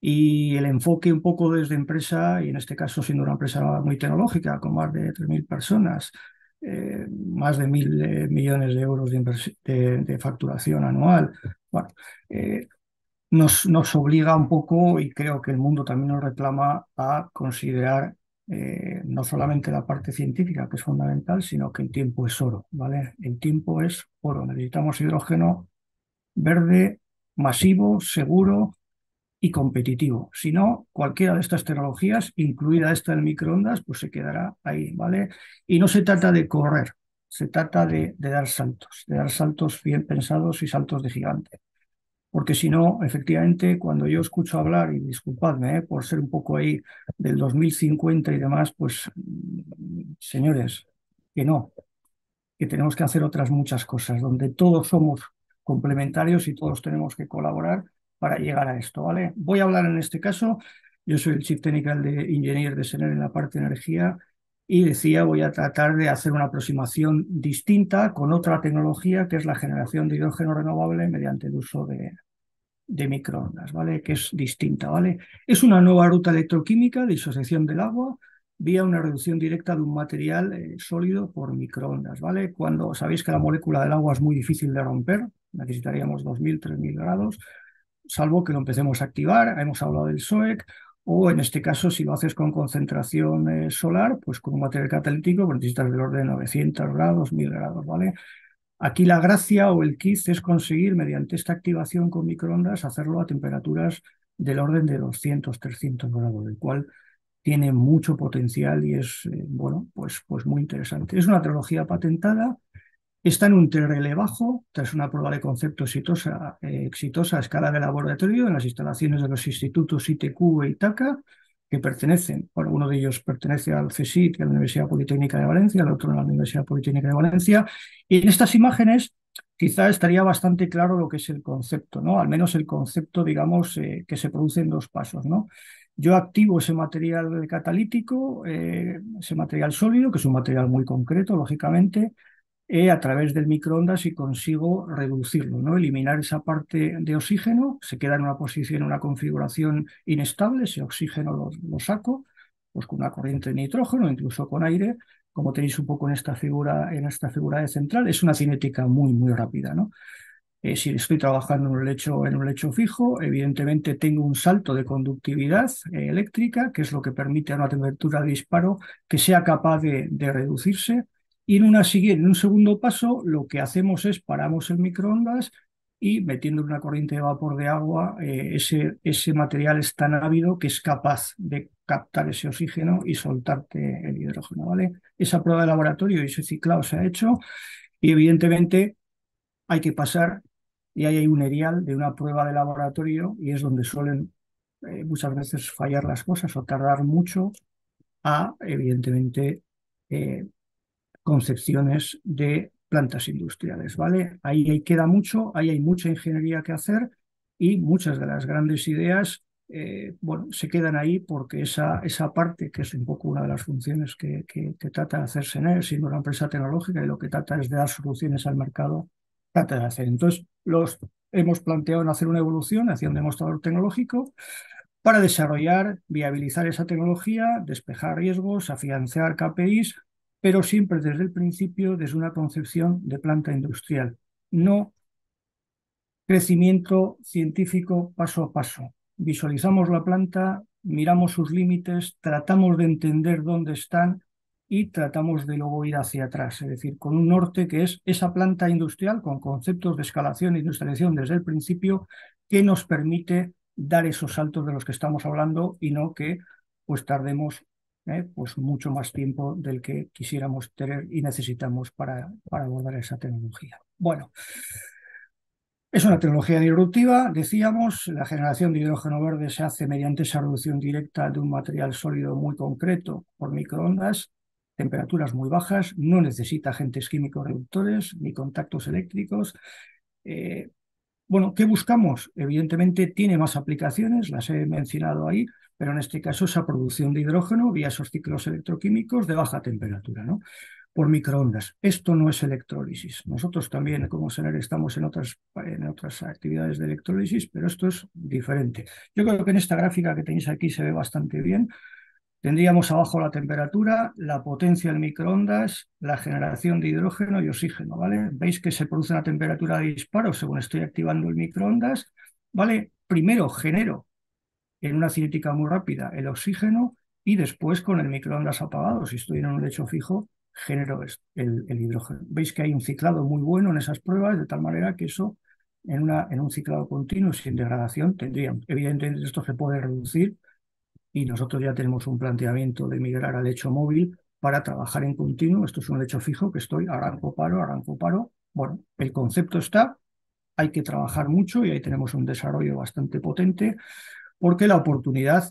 Y el enfoque un poco desde empresa, y en este caso siendo una empresa muy tecnológica, con más de 3.000 personas, eh, más de 1.000 eh, millones de euros de, facturación anual, bueno, eh, nos, nos obliga un poco, y creo que el mundo también nos reclama, a considerar eh, no solamente la parte científica, que es fundamental, sino que el tiempo es oro, ¿vale? El tiempo es oro. Necesitamos hidrógeno verde, masivo, seguro y competitivo. Si no, cualquiera de estas tecnologías, incluida esta del microondas, pues se quedará ahí, ¿vale? Y no se trata de correr, se trata de, de dar saltos, de dar saltos bien pensados y saltos de gigante porque si no, efectivamente, cuando yo escucho hablar, y disculpadme ¿eh? por ser un poco ahí del 2050 y demás, pues mm, señores, que no, que tenemos que hacer otras muchas cosas, donde todos somos complementarios y todos tenemos que colaborar para llegar a esto, ¿vale? Voy a hablar en este caso, yo soy el Chief Technical de Engineer de SENER en la parte de energía y decía, voy a tratar de hacer una aproximación distinta con otra tecnología que es la generación de hidrógeno renovable mediante el uso de, de microondas, ¿vale? Que es distinta, ¿vale? Es una nueva ruta electroquímica de disociación del agua vía una reducción directa de un material eh, sólido por microondas, ¿vale? Cuando sabéis que la molécula del agua es muy difícil de romper, necesitaríamos 2.000, 3.000 grados, salvo que lo empecemos a activar, hemos hablado del SOEC, o en este caso, si lo haces con concentración eh, solar, pues con un material catalítico pues necesitas del orden de 900 grados, 1000 grados, ¿vale? Aquí la gracia o el quiz es conseguir, mediante esta activación con microondas, hacerlo a temperaturas del orden de 200, 300 grados, el cual tiene mucho potencial y es, eh, bueno, pues, pues muy interesante. Es una tecnología patentada, está en un TRL bajo, es una prueba de concepto exitosa, eh, exitosa a escala de laboratorio en las instalaciones de los institutos ITQ e ITACA, que pertenecen, bueno, uno de ellos pertenece al CSIC, a la Universidad Politécnica de Valencia, el otro a la Universidad Politécnica de Valencia, y en estas imágenes quizá estaría bastante claro lo que es el concepto, ¿no? Al menos el concepto, digamos, eh, que se produce en dos pasos, ¿no? Yo activo ese material catalítico, eh, ese material sólido, que es un material muy concreto, lógicamente, e, a través del microondas y consigo reducirlo, ¿no? eliminar esa parte de oxígeno, se queda en una posición, en una configuración inestable, si oxígeno lo, saco pues con una corriente de nitrógeno, incluso con aire, como tenéis un poco en esta figura, en esta figura de central, es una cinética muy, muy rápida. ¿no? Eh, si estoy trabajando en un, lecho, en un lecho fijo, evidentemente tengo un salto de conductividad eh, eléctrica, que es lo que permite a una temperatura de disparo que sea capaz de reducirse y en, una un segundo paso, lo que hacemos es paramos el microondas y metiendo una corriente de vapor de agua, eh, ese, ese material es tan ávido que es capaz de captar ese oxígeno y soltarte el hidrógeno, ¿vale? Esa prueba de laboratorio y ese ciclado se ha hecho y evidentemente hay que pasar y ahí hay un erial de una prueba de laboratorio y es donde suelen eh, muchas veces fallar las cosas o tardar mucho a, evidentemente, eh, concepciones de plantas industriales, ¿vale? Ahí, ahí queda mucho, ahí hay mucha ingeniería que hacer y muchas de las grandes ideas, eh, bueno, se quedan ahí porque esa, esa parte, que es un poco una de las funciones que, que, trata de hacerse en él, siendo una empresa tecnológica y lo que trata es de dar soluciones al mercado, trata de hacer. Entonces, los hemos planteado en hacer una evolución hacia un demostrador tecnológico para desarrollar, viabilizar esa tecnología, despejar riesgos, afianzar KPIs pero siempre desde el principio, desde una concepción de planta industrial, no crecimiento científico paso a paso. Visualizamos la planta, miramos sus límites, tratamos de entender dónde están y tratamos de luego ir hacia atrás, es decir, con un norte que es esa planta industrial con conceptos de escalación e industrialización desde el principio que nos permite dar esos saltos de los que estamos hablando y no que pues tardemos ¿eh? pues mucho más tiempo del que quisiéramos tener y necesitamos para, para abordar esa tecnología. Bueno, es una tecnología disruptiva, decíamos, la generación de hidrógeno verde se hace mediante esa reducción directa de un material sólido muy concreto por microondas, temperaturas muy bajas, no necesita agentes químicos reductores ni contactos eléctricos. Eh, bueno, ¿qué buscamos? Evidentemente tiene más aplicaciones, las he mencionado ahí, pero en este caso esa producción de hidrógeno vía esos ciclos electroquímicos de baja temperatura, ¿no? por microondas. Esto no es electrólisis. Nosotros también, como SENER, estamos en otras, en otras actividades de electrólisis, pero esto es diferente. Yo creo que en esta gráfica que tenéis aquí se ve bastante bien. Tendríamos abajo la temperatura, la potencia del microondas, la generación de hidrógeno y oxígeno, ¿vale? Veis que se produce una temperatura de disparo según estoy activando el microondas, ¿vale? Primero genero en una cinética muy rápida el oxígeno y después con el microondas apagado, si estoy en un lecho fijo, genero el, el hidrógeno. Veis que hay un ciclado muy bueno en esas pruebas, de tal manera que eso en, una, en un ciclado continuo sin degradación tendrían Evidentemente esto se puede reducir y nosotros ya tenemos un planteamiento de migrar al lecho móvil para trabajar en continuo. Esto es un lecho fijo que estoy arranco paro, arranco paro. Bueno, el concepto está, hay que trabajar mucho y ahí tenemos un desarrollo bastante potente porque la oportunidad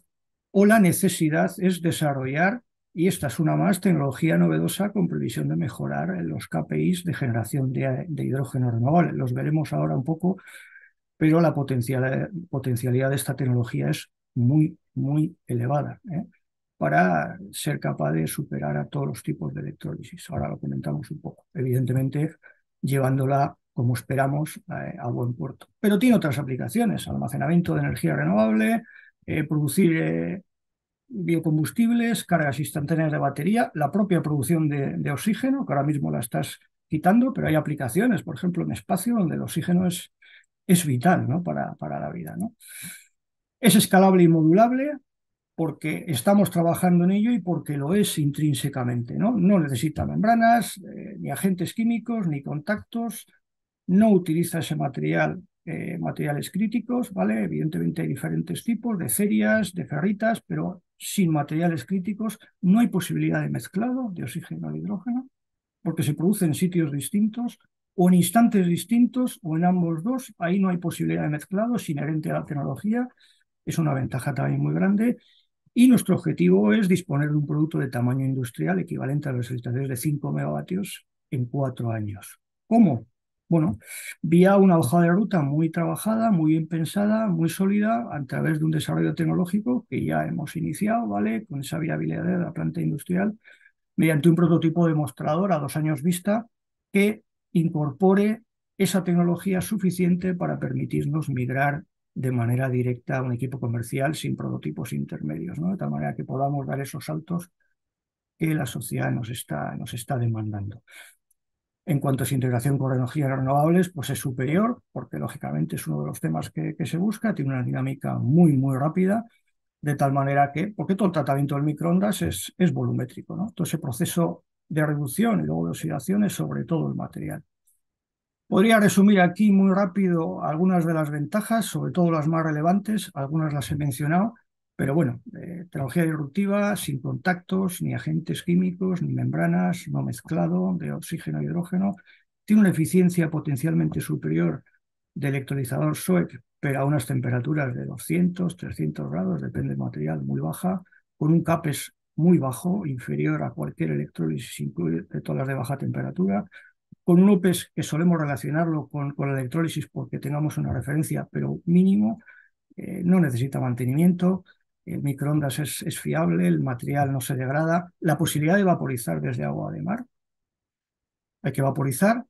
o la necesidad es desarrollar, y esta es una más, tecnología novedosa con previsión de mejorar los KPIs de generación de, hidrógeno renovable. Los veremos ahora un poco, pero la potencialidad de esta tecnología es muy, muy elevada ¿eh? para ser capaz de superar a todos los tipos de electrólisis. Ahora lo comentamos un poco. Evidentemente, llevándola como esperamos, eh, a buen puerto. Pero tiene otras aplicaciones, almacenamiento de energía renovable, eh, producir eh, biocombustibles, cargas instantáneas de batería, la propia producción de, oxígeno, que ahora mismo la estás quitando, pero hay aplicaciones, por ejemplo, en espacio, donde el oxígeno es, es vital ¿no? para, para, la vida. ¿no? Es escalable y modulable porque estamos trabajando en ello y porque lo es intrínsecamente. No, no necesita membranas, ni agentes químicos, ni contactos, no utiliza ese material, eh, materiales críticos, ¿vale? Evidentemente hay diferentes tipos de cerias, de ferritas, pero sin materiales críticos no hay posibilidad de mezclado de oxígeno al hidrógeno, porque se produce en sitios distintos o en instantes distintos o en ambos dos, ahí no hay posibilidad de mezclado, es inherente a la tecnología, es una ventaja también muy grande. Y nuestro objetivo es disponer de un producto de tamaño industrial equivalente a los resultados de 5 megavatios en cuatro años. ¿Cómo? Bueno, vía una hoja de ruta muy trabajada, muy bien pensada, muy sólida, a través de un desarrollo tecnológico que ya hemos iniciado, ¿vale? Con esa viabilidad de la planta industrial, mediante un prototipo demostrador a dos años vista que incorpore esa tecnología suficiente para permitirnos migrar de manera directa a un equipo comercial sin prototipos intermedios, ¿no? De tal manera que podamos dar esos saltos que la sociedad nos está, nos está demandando. En cuanto a su integración con energías renovables, pues es superior, porque lógicamente es uno de los temas que, se busca, tiene una dinámica muy, muy rápida, de tal manera que, porque todo el tratamiento del microondas es, es volumétrico, ¿no? Todo ese proceso de reducción y luego de es sobre todo el material. Podría resumir aquí muy rápido algunas de las ventajas, sobre todo las más relevantes, algunas las he mencionado, pero bueno, eh, tecnología disruptiva, sin contactos, ni agentes químicos, ni membranas, no mezclado de oxígeno e hidrógeno. Tiene una eficiencia potencialmente superior de electrolizador SOEC, pero a unas temperaturas de 200, 300 grados, depende del material, muy baja, con un CAPES muy bajo, inferior a cualquier electrólisis, de todas las de baja temperatura, con un OPES que solemos relacionarlo con, la electrólisis porque tengamos una referencia, pero mínimo, eh, no necesita mantenimiento, el microondas es, fiable, el material no se degrada, la posibilidad de vaporizar desde agua de mar. Hay que vaporizar,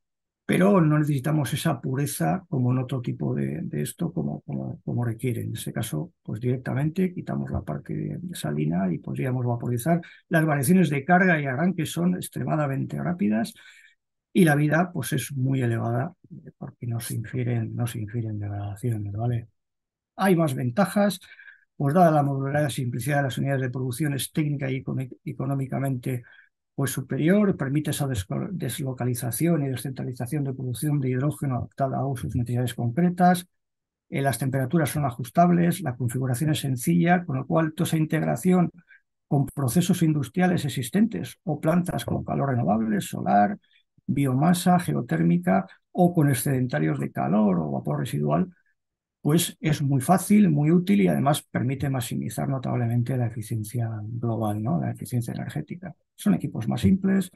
pero no necesitamos esa pureza como en otro tipo de, esto, como, como, requiere. En este caso, pues directamente quitamos la parte de, salina y podríamos vaporizar. Las variaciones de carga y arranque son extremadamente rápidas y la vida pues es muy elevada porque no se infieren, no se infieren degradaciones, ¿vale? Hay más ventajas, pues dada la modularidad y simplicidad de las unidades de producción es técnica y económicamente pues superior, permite esa deslocalización y descentralización de producción de hidrógeno adaptada a sus necesidades concretas, eh, las temperaturas son ajustables, la configuración es sencilla, con lo cual toda esa integración con procesos industriales existentes o plantas con calor renovable, solar, biomasa, geotérmica o con excedentarios de calor o vapor residual, pues es muy fácil, muy útil y además permite maximizar notablemente la eficiencia global, ¿no? la eficiencia energética. Son equipos más simples,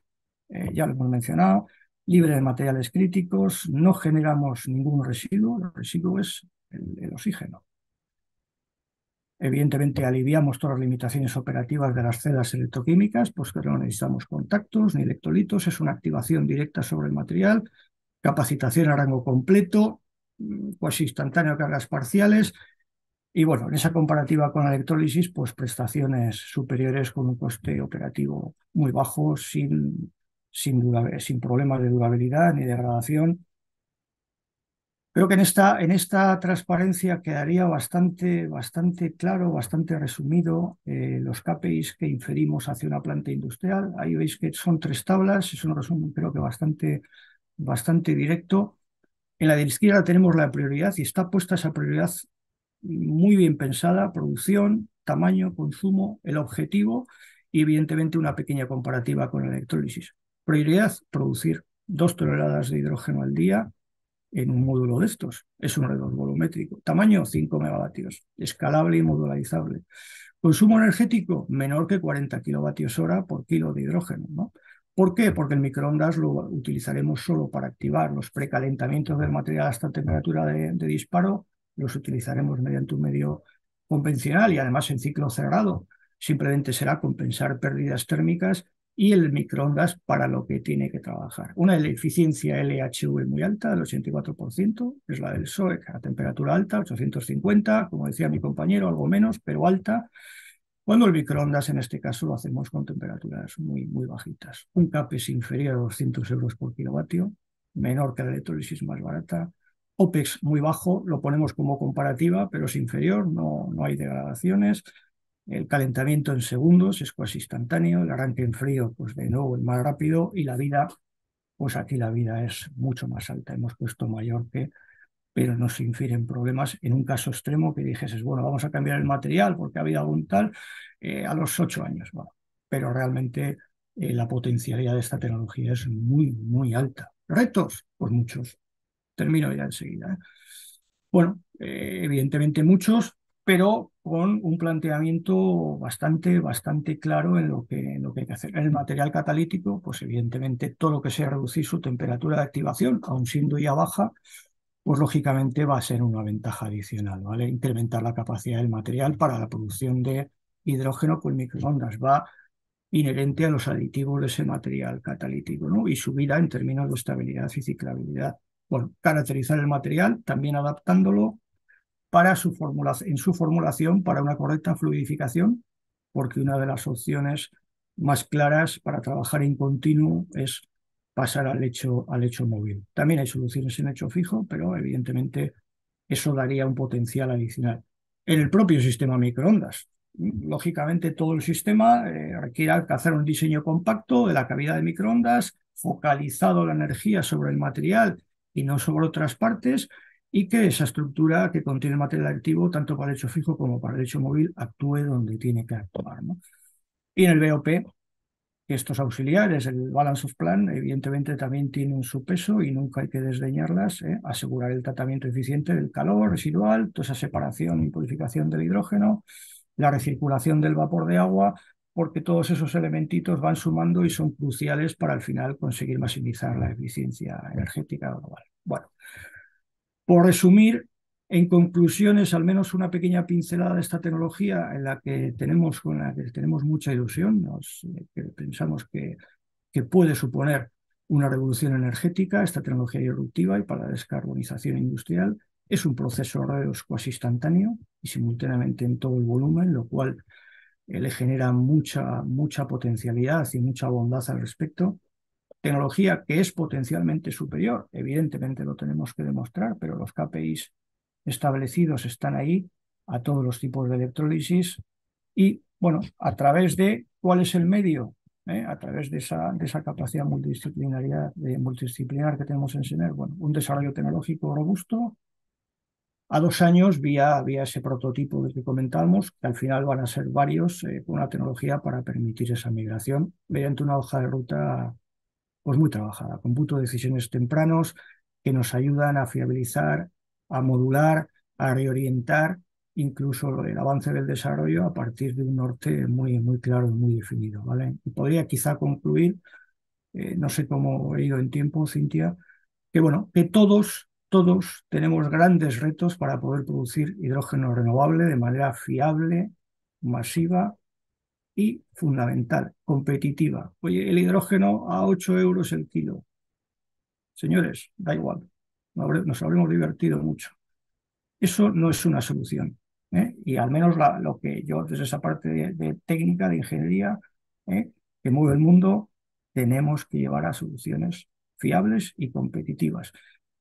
eh, ya lo hemos mencionado, libres de materiales críticos, no generamos ningún residuo, el residuo es el, oxígeno. Evidentemente aliviamos todas las limitaciones operativas de las celdas electroquímicas, pues no necesitamos contactos ni electrolitos, es una activación directa sobre el material, capacitación a rango completo, pues instantáneo cargas parciales. Y bueno, en esa comparativa con la electrólisis, pues prestaciones superiores con un coste operativo muy bajo, sin, sin, problemas de durabilidad ni degradación. Creo que en esta, en esta transparencia quedaría bastante, bastante claro, bastante resumido eh, los KPIs que inferimos hacia una planta industrial. Ahí veis que son tres tablas, es un resumen creo que bastante, bastante directo. En la de la izquierda tenemos la prioridad y está puesta esa prioridad muy bien pensada, producción, tamaño, consumo, el objetivo y evidentemente una pequeña comparativa con la electrólisis. Prioridad, producir dos toneladas de hidrógeno al día en un módulo de estos. Es un redor volumétrico. Tamaño, 5 megavatios. Escalable y modularizable. Consumo energético, menor que 40 kilovatios hora por kilo de hidrógeno. ¿no? ¿Por qué? Porque el microondas lo utilizaremos solo para activar los precalentamientos del material hasta temperatura de, disparo, los utilizaremos mediante un medio convencional y además en ciclo cerrado. Simplemente será compensar pérdidas térmicas y el microondas para lo que tiene que trabajar. Una eficiencia LHV muy alta, del 84%, es la del SOEC, a temperatura alta, 850, como decía mi compañero, algo menos, pero alta. Cuando el microondas, en este caso, lo hacemos con temperaturas muy, muy bajitas. Un CAP es inferior a 200 euros por kilovatio, menor que la electrólisis más barata. OPEX muy bajo, lo ponemos como comparativa, pero es inferior, no, no hay degradaciones. El calentamiento en segundos es casi instantáneo, el arranque en frío, pues de nuevo es más rápido y la vida, pues aquí la vida es mucho más alta. Hemos puesto mayor que pero no se infieren problemas en un caso extremo que dijeses, bueno, vamos a cambiar el material porque ha habido algún tal eh, a los ocho años. pero realmente eh, la potencialidad de esta tecnología es muy, muy alta. ¿Retos? Pues muchos. Termino ya enseguida. ¿eh? Bueno, evidentemente muchos, pero con un planteamiento bastante, bastante claro en lo, que, lo que hay que hacer. el material catalítico, pues evidentemente todo lo que sea reducir su temperatura de activación, aun siendo ya baja, pues lógicamente va a ser una ventaja adicional, ¿vale? Incrementar la capacidad del material para la producción de hidrógeno con microondas va inherente a los aditivos de ese material catalítico, ¿no? Y su vida en términos de estabilidad y ciclabilidad. Bueno, caracterizar el material, también adaptándolo para su en su formulación para una correcta fluidificación, porque una de las opciones más claras para trabajar en continuo es pasar al hecho, al hecho móvil. También hay soluciones en hecho fijo, pero evidentemente eso daría un potencial adicional. En el propio sistema microondas, lógicamente todo el sistema eh, requiere alcanzar un diseño compacto de la cavidad de microondas, focalizado la energía sobre el material y no sobre otras partes, y que esa estructura que contiene material activo, tanto para el hecho fijo como para el hecho móvil, actúe donde tiene que actuar. ¿no? Y en el BOP, estos auxiliares, el balance of plan, evidentemente también tienen su peso y nunca hay que desdeñarlas, ¿eh? asegurar el tratamiento eficiente del calor residual, toda esa separación y purificación del hidrógeno, la recirculación del vapor de agua, porque todos esos elementitos van sumando y son cruciales para al final conseguir maximizar la eficiencia energética global. Bueno, por resumir, en conclusiones, al menos una pequeña pincelada de esta tecnología en la que tenemos, con que tenemos mucha ilusión, nos, pensamos que, que puede suponer una revolución energética, esta tecnología irruptiva y para la descarbonización industrial. Es un proceso radio cuasi instantáneo y simultáneamente en todo el volumen, lo cual eh, le genera mucha, mucha potencialidad y mucha bondad al respecto. Tecnología que es potencialmente superior, evidentemente lo tenemos que demostrar, pero los KPIs establecidos están ahí a todos los tipos de electrólisis y, bueno, a través de cuál es el medio, ¿Eh? a través de esa, esa capacidad multidisciplinaria, de multidisciplinar que tenemos en SENER. Bueno, un desarrollo tecnológico robusto. A dos años, vía, vía ese prototipo que comentamos, que al final van a ser varios, eh, con una tecnología para permitir esa migración mediante una hoja de ruta pues muy trabajada, con punto de decisiones tempranos que nos ayudan a fiabilizar a modular, a reorientar incluso el avance del desarrollo a partir de un norte muy, muy claro y muy definido. Y podría quizá concluir, eh, no sé cómo he ido en tiempo, Cintia, que bueno, que todos, todos tenemos grandes retos para poder producir hidrógeno renovable de manera fiable, masiva y fundamental, competitiva. Oye, el hidrógeno a 8 euros el kilo. Señores, da igual nos habremos divertido mucho. Eso no es una solución. ¿eh? Y al menos lo que yo desde esa parte de, técnica, de ingeniería, ¿eh? que mueve el mundo, tenemos que llevar a soluciones fiables y competitivas.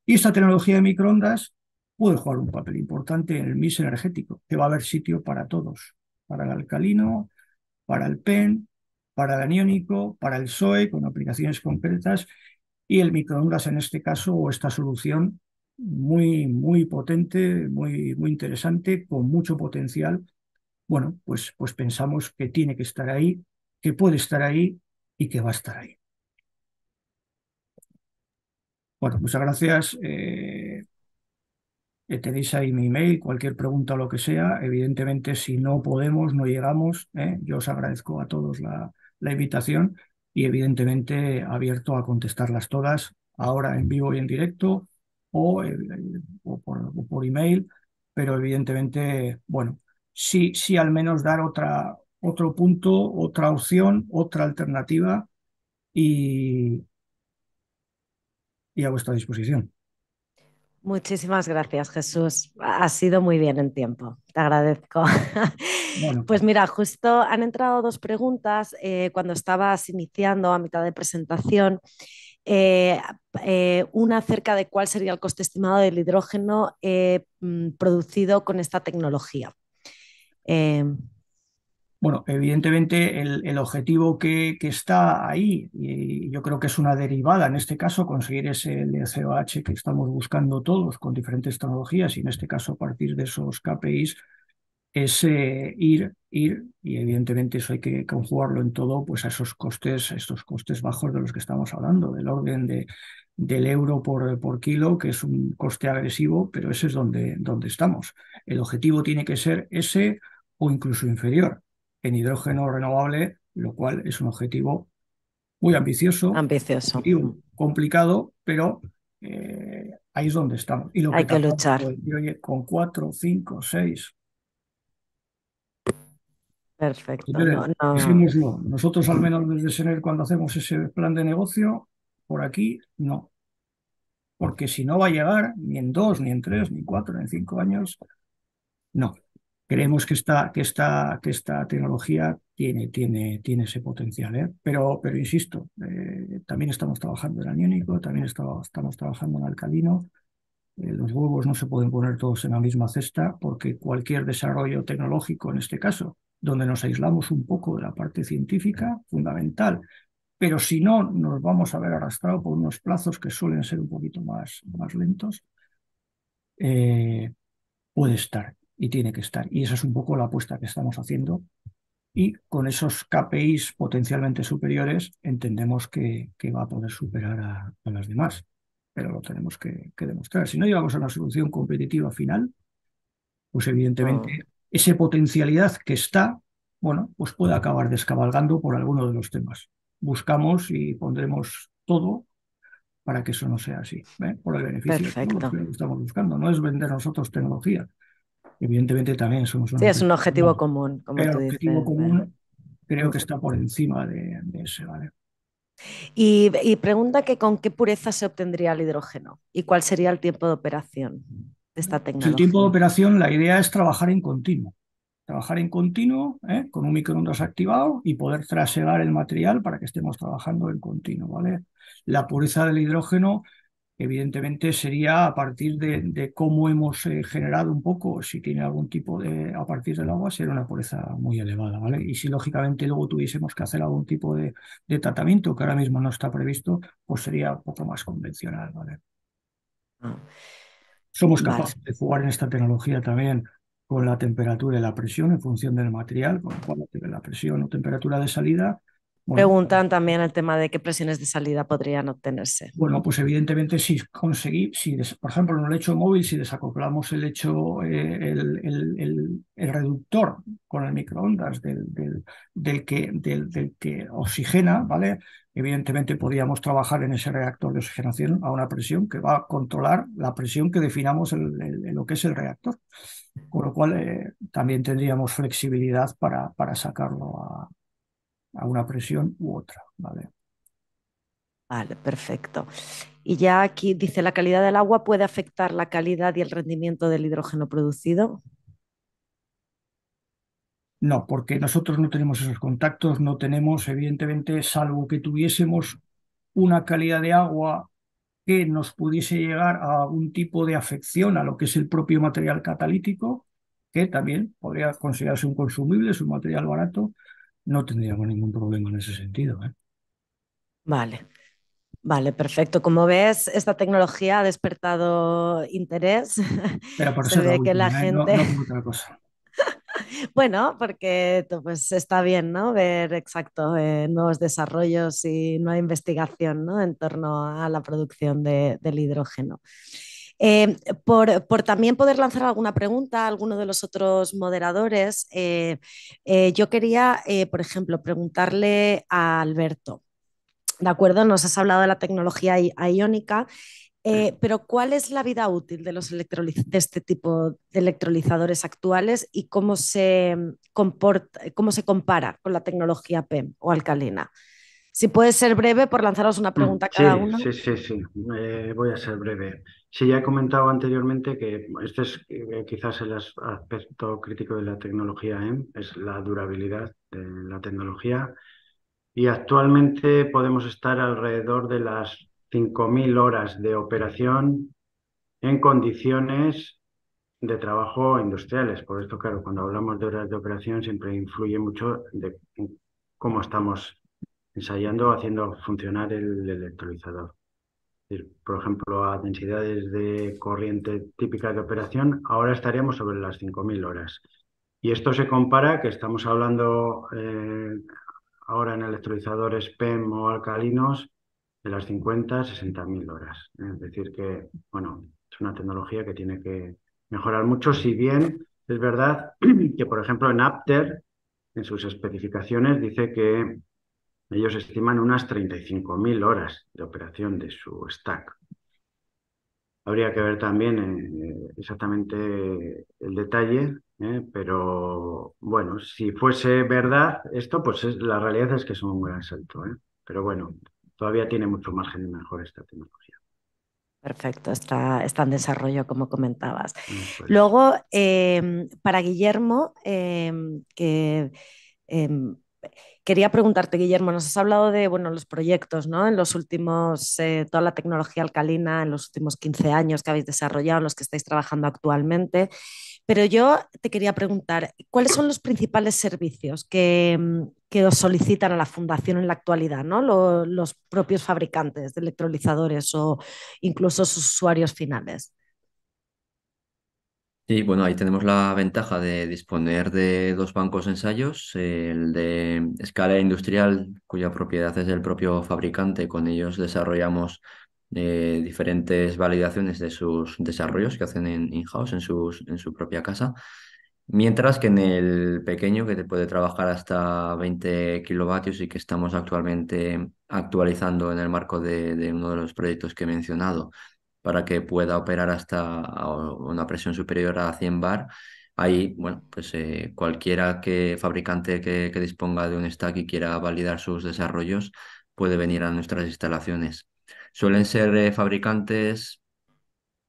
Y esta tecnología de microondas puede jugar un papel importante en el mix energético, que va a haber sitio para todos, para el alcalino, para el PEN, para el aniónico, para el SOE, con aplicaciones concretas y el microondas en este caso o esta solución muy, muy potente, muy, muy interesante, con mucho potencial. Bueno, pues, pues pensamos que tiene que estar ahí, que puede estar ahí y que va a estar ahí. Bueno, pues muchas gracias. Eh, eh, tenéis ahí mi email, cualquier pregunta o lo que sea. Evidentemente, si no podemos, no llegamos. ¿eh? Yo os agradezco a todos la, la invitación y evidentemente abierto a contestarlas todas ahora en vivo y en directo o, eh, por, email, pero evidentemente, bueno, sí, al menos dar otra, otro punto, otra opción, otra alternativa y, y a vuestra disposición. Muchísimas gracias, Jesús. Ha sido muy bien en tiempo. Te agradezco. Pues mira, justo han entrado dos preguntas eh, cuando estabas iniciando a mitad de presentación. Eh, eh, una acerca de cuál sería el coste estimado del hidrógeno mm, producido con esta tecnología. Bueno, evidentemente el, objetivo que, está ahí, y yo creo que es una derivada en este caso, conseguir ese LCOH que estamos buscando todos con diferentes tecnologías y en este caso a partir de esos KPIs ese eh, ir, ir, y evidentemente eso hay que conjugarlo en todo, pues a esos costes, estos costes bajos de los que estamos hablando, del orden de, del euro por, por kilo, que es un coste agresivo, pero ese es donde, donde estamos. El objetivo tiene que ser ese o incluso inferior en hidrógeno renovable, lo cual es un objetivo muy ambicioso, ambicioso. y complicado, pero eh, ahí es donde estamos. Y lo Hay que, luchar. con cuatro, cinco, seis, Perfecto. Nosotros al menos desde SENER cuando hacemos ese plan de negocio, por aquí no. Porque si no va a llegar ni en dos, ni en tres, ni en cuatro, ni en cinco años, no. Creemos que esta, que que esta tecnología tiene, tiene, tiene ese potencial. ¿eh? Pero, pero insisto, eh, también estamos trabajando en aniónico, también estamos trabajando en alcalino. Eh, los huevos no se pueden poner todos en la misma cesta porque cualquier desarrollo tecnológico, en este caso, donde nos aislamos un poco de la parte científica, fundamental, pero si no, nos vamos a ver arrastrados por unos plazos que suelen ser un poquito más, más lentos, eh, puede estar y tiene que estar. Y esa es un poco la apuesta que estamos haciendo. Y con esos KPIs potencialmente superiores entendemos que, que va a poder superar a, las demás, pero lo tenemos que, que, demostrar. Si no llegamos a una solución competitiva final, pues evidentemente ah esa potencialidad que está, bueno, pues puede acabar descabalgando por alguno de los temas. Buscamos y pondremos todo para que eso no sea así, ¿eh? por el beneficio que estamos buscando. No es vender nosotros tecnología. Evidentemente también somos... es un objetivo común. Como el objetivo común creo que está por encima de, ese, ¿vale? Y, y, pregunta que con qué pureza se obtendría el hidrógeno y cuál sería el tiempo de operación de El tiempo de operación, la idea es trabajar en continuo. Trabajar en continuo, ¿eh? con un microondas activado y poder trasegar el material para que estemos trabajando en continuo. ¿vale? La pureza del hidrógeno, evidentemente, sería a partir de, cómo hemos eh, generado un poco, si tiene algún tipo de, a partir del agua, sería una pureza muy elevada. ¿vale? Y si lógicamente luego tuviésemos que hacer algún tipo de, tratamiento, que ahora mismo no está previsto, pues sería un poco más convencional. ¿vale? Ah. Somos capaces de jugar en esta tecnología también con la temperatura y la presión en función del material, con lo la presión o temperatura de salida. Preguntan también el tema de qué presiones de salida podrían obtenerse. Bueno, pues evidentemente si conseguimos, si por ejemplo en el lecho móvil, si desacoplamos el hecho eh, el, el, reductor con el microondas del, del, del que, del, del, que oxigena, ¿vale? evidentemente podríamos trabajar en ese reactor de oxigenación a una presión que va a controlar la presión que definamos en, lo que es el reactor. Con lo cual eh, también tendríamos flexibilidad para, para sacarlo a, una presión u otra. ¿vale? vale, perfecto. Y ya aquí dice, ¿la calidad del agua puede afectar la calidad y el rendimiento del hidrógeno producido? No, porque nosotros no tenemos esos contactos, no tenemos, evidentemente, salvo que tuviésemos una calidad de agua que nos pudiese llegar a un tipo de afección a lo que es el propio material catalítico, que también podría considerarse un consumible, es un material barato, no tendríamos ningún problema en ese sentido. ¿eh? Vale. Vale, perfecto. Como ves, esta tecnología ha despertado interés. Pero por eso ¿eh? No, otra cosa. bueno, porque pues está bien, ¿no? Ver exacto eh, nuevos desarrollos y nueva investigación, En torno a la producción del hidrógeno. Eh, por, también poder lanzar alguna pregunta a alguno de los otros moderadores, eh, yo quería, por ejemplo, preguntarle a Alberto. De acuerdo, nos has hablado de la tecnología iónica eh, pero ¿cuál es la vida útil de, los de este tipo de electrolizadores actuales y cómo se, mm, comporta, cómo se compara con la tecnología PEM o alcalina? Si puedes ser breve, por lanzaros una mm, pregunta a cada uno. Sí, sí, sí, eh, voy a ser breve. Sí, ya he comentado anteriormente que este es eh, quizás el aspecto crítico de la tecnología eh es la durabilidad de la tecnología. Y actualmente podemos estar alrededor de las 5.000 horas de operación en condiciones de trabajo industriales. Por esto, claro, cuando hablamos de horas de operación siempre influye mucho de cómo estamos ensayando, haciendo funcionar el electrolizador. Por ejemplo, a densidades de corriente típica de operación, ahora estaríamos sobre las 5.000 horas. Y esto se compara que estamos hablando eh, ahora en electrolizadores PEM o alcalinos de las 50 a 60.000 horas. ¿eh? Es decir, que bueno, es una tecnología que tiene que mejorar mucho, si bien es verdad que, por ejemplo, en Apter, en sus especificaciones, dice que ellos estiman unas 35.000 horas de operación de su stack. Habría que ver también eh, exactamente el detalle, ¿eh? pero bueno, si fuese verdad esto, pues la realidad es que es un gran salto. Pero bueno, todavía tiene mucho margen de mejor esta tecnología. Perfecto, está, en desarrollo, como comentabas. Luego, em, para Guillermo, em, que em, quería preguntarte, Guillermo, nos has hablado de bueno, los proyectos, ¿no? En los últimos, eh, toda la tecnología alcalina, en los últimos 15 años que habéis desarrollado, en los que estáis trabajando actualmente. Pero yo te quería preguntar, ¿cuáles son los principales servicios que, que os solicitan a la fundación en la actualidad, ¿no? Los, propios fabricantes de electrolizadores o incluso sus usuarios finales. Y bueno, ahí tenemos la ventaja de disponer de dos bancos de ensayos, el de escala industrial, cuya propiedad es del propio fabricante, con ellos desarrollamos eh, diferentes validaciones de sus desarrollos que hacen en in-house, en, en su propia casa, Mientras que en el pequeño, que te puede trabajar hasta 20 kilovatios y que estamos actualmente actualizando en el marco de, uno de los proyectos que he mencionado, para que pueda operar hasta una presión superior a 100 bar, ahí, bueno, pues eh, cualquiera que fabricante que, disponga de un stack y quiera validar sus desarrollos puede venir a nuestras instalaciones. Suelen ser eh, fabricantes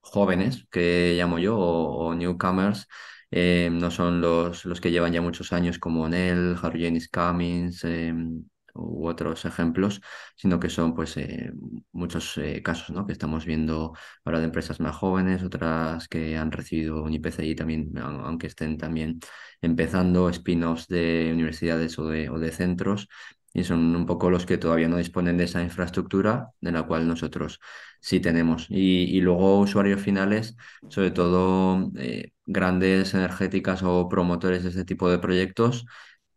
jóvenes, que llamo yo, o newcomers, Em, no son los, los que llevan ya muchos años como Nell, Harry Cummings em, u otros ejemplos, sino que son pues eh, muchos eh, casos ¿no? que estamos viendo ahora de empresas más jóvenes, otras que han recibido un IPCI también, aunque estén también empezando spin-offs de universidades o de, o de centros y son un poco los que todavía no disponen de esa infraestructura de la cual nosotros sí tenemos. Y, luego usuarios finales, sobre todo eh, grandes energéticas o promotores de este tipo de proyectos